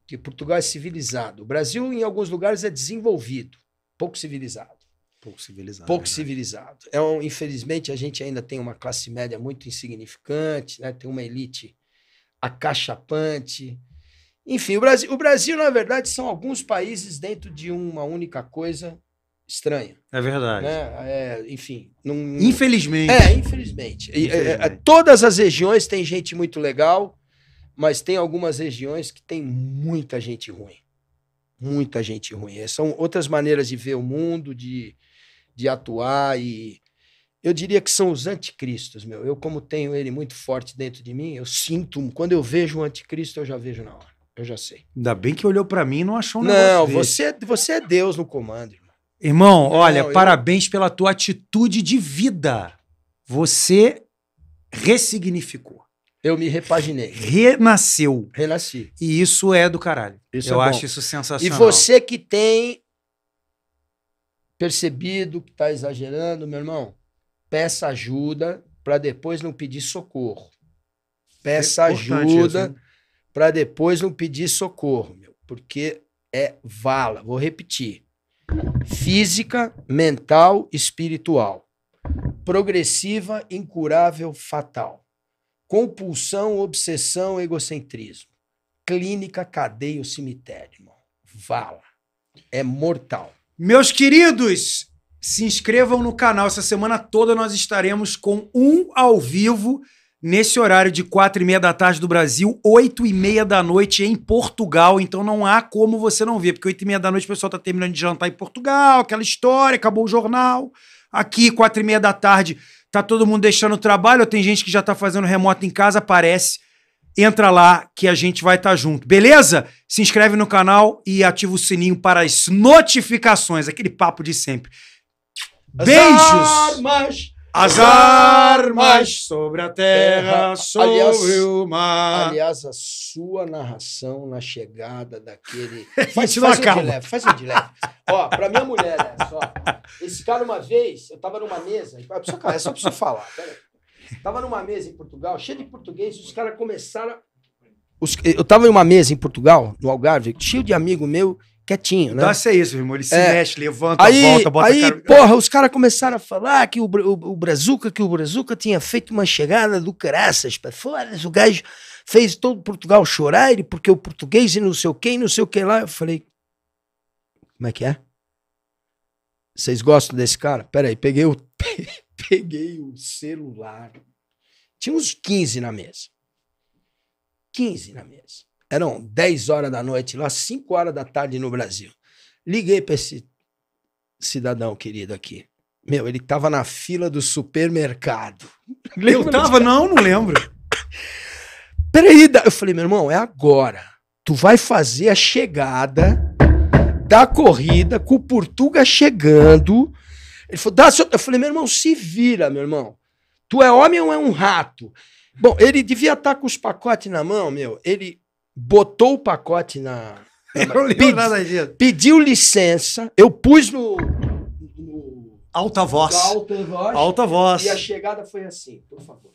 [SPEAKER 2] Que Portugal é civilizado. O Brasil, em alguns lugares, é desenvolvido, pouco civilizado.
[SPEAKER 1] Pouco civilizado. Pouco
[SPEAKER 2] né? civilizado. É um, infelizmente, a gente ainda tem uma classe média muito insignificante, né? tem uma elite acachapante. Enfim, o Brasil, o Brasil, na verdade, são alguns países dentro de uma única coisa estranha. É verdade. Né? É, enfim. Num... Infelizmente. É, infelizmente. É, é, infelizmente. É, todas as regiões tem gente muito legal, mas tem algumas regiões que tem muita gente ruim. Muita gente ruim. É, são outras maneiras de ver o mundo, de, de atuar e. Eu diria que são os anticristos, meu. Eu, como tenho ele muito forte dentro de mim, eu sinto. Quando eu vejo um anticristo, eu já vejo na hora.
[SPEAKER 1] Eu já sei. Ainda bem que olhou para mim e não achou um Não, você,
[SPEAKER 2] você é Deus no comando, irmão.
[SPEAKER 1] Irmão, não, olha, eu... parabéns pela tua atitude de vida. Você ressignificou. Eu me repaginei. Renasceu. Renasci. E isso é do caralho. Isso eu é acho isso sensacional. E você
[SPEAKER 2] que tem percebido que está exagerando, meu irmão, peça ajuda para depois não pedir socorro. Peça é ajuda para depois não pedir socorro, meu, porque é vala. Vou repetir física, mental, espiritual, progressiva, incurável, fatal, compulsão, obsessão, egocentrismo, clínica, cadeia ou cemitério, irmão. Vala.
[SPEAKER 1] É mortal. Meus queridos, se inscrevam no canal. Essa semana toda nós estaremos com um ao vivo nesse horário de quatro e meia da tarde do Brasil, oito e meia da noite em Portugal. Então não há como você não ver, porque oito e meia da noite o pessoal está terminando de jantar em Portugal, aquela história, acabou o jornal. Aqui, quatro e meia da tarde, tá todo mundo deixando o trabalho, ou tem gente que já está fazendo remoto em casa, aparece. Entra lá que a gente vai estar tá junto, beleza? Se inscreve no canal e ativa o sininho para as notificações, aquele papo de sempre. Beijos! As armas sobre a terra, sobre aliás, o mar.
[SPEAKER 2] Aliás, a sua narração na chegada daquele. Faz, um de leve, faz um de leve. Ó, pra minha mulher, né? Só. Esse cara, uma vez, eu tava numa mesa. Eu preciso, cara, só preciso falar, peraí. Tava numa mesa em Portugal, cheio de português, e os caras começaram. Os, eu tava em uma mesa em Portugal, no Algarve, cheio de amigo meu
[SPEAKER 1] quietinho, né? Nossa, então, é isso, meu irmão. Ele se é. mexe, levanta, aí, volta, bota aí, a cara...
[SPEAKER 2] porra, os caras começaram a falar que o, o, o Brazuca, que o Brazuca tinha feito uma chegada do caraças para fora. O gajo fez todo Portugal chorar, ele, porque o português e não sei o que, não sei o que lá. Eu falei, como é que é? Vocês gostam desse cara? Peraí, peguei o, peguei o celular. Tinha uns 15 na mesa. 15 na mesa eram 10 horas da noite, lá 5 horas da tarde no Brasil. Liguei para esse cidadão querido aqui. Meu, ele tava na fila do supermercado.
[SPEAKER 1] Lembra eu tava? Não,
[SPEAKER 2] não lembro. Peraí, eu falei, meu irmão, é agora. Tu vai fazer a chegada da corrida com o Portuga chegando. Ele falou, dá seu... Eu falei, meu irmão, se vira, meu irmão. Tu é homem ou é um rato? Bom, ele devia estar tá com os pacotes na mão, meu. Ele botou o pacote na. eu não pedi, nada disso. Pediu licença, eu pus no.
[SPEAKER 1] no
[SPEAKER 2] alta voz. Alta voz. Alta voz. E a chegada foi assim, por favor.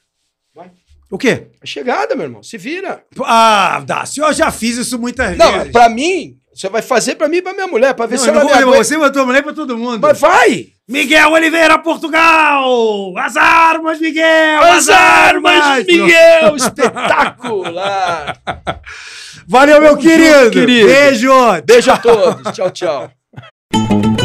[SPEAKER 2] Vai.
[SPEAKER 1] O quê? A chegada, meu irmão. Se vira. Ah, Dácio, eu já fiz isso muitas não, vezes. Não, pra mim, você vai fazer para mim e pra minha mulher, para ver não, se ela vou me aguenta. Você, pra tua mulher é pra todo mundo. Mas vai! Miguel Oliveira, Portugal! As armas, Miguel! As, as armas, armas, Miguel! Espetacular! Valeu, meu querido. querido! Beijo! Beijo a todos! Tchau, tchau!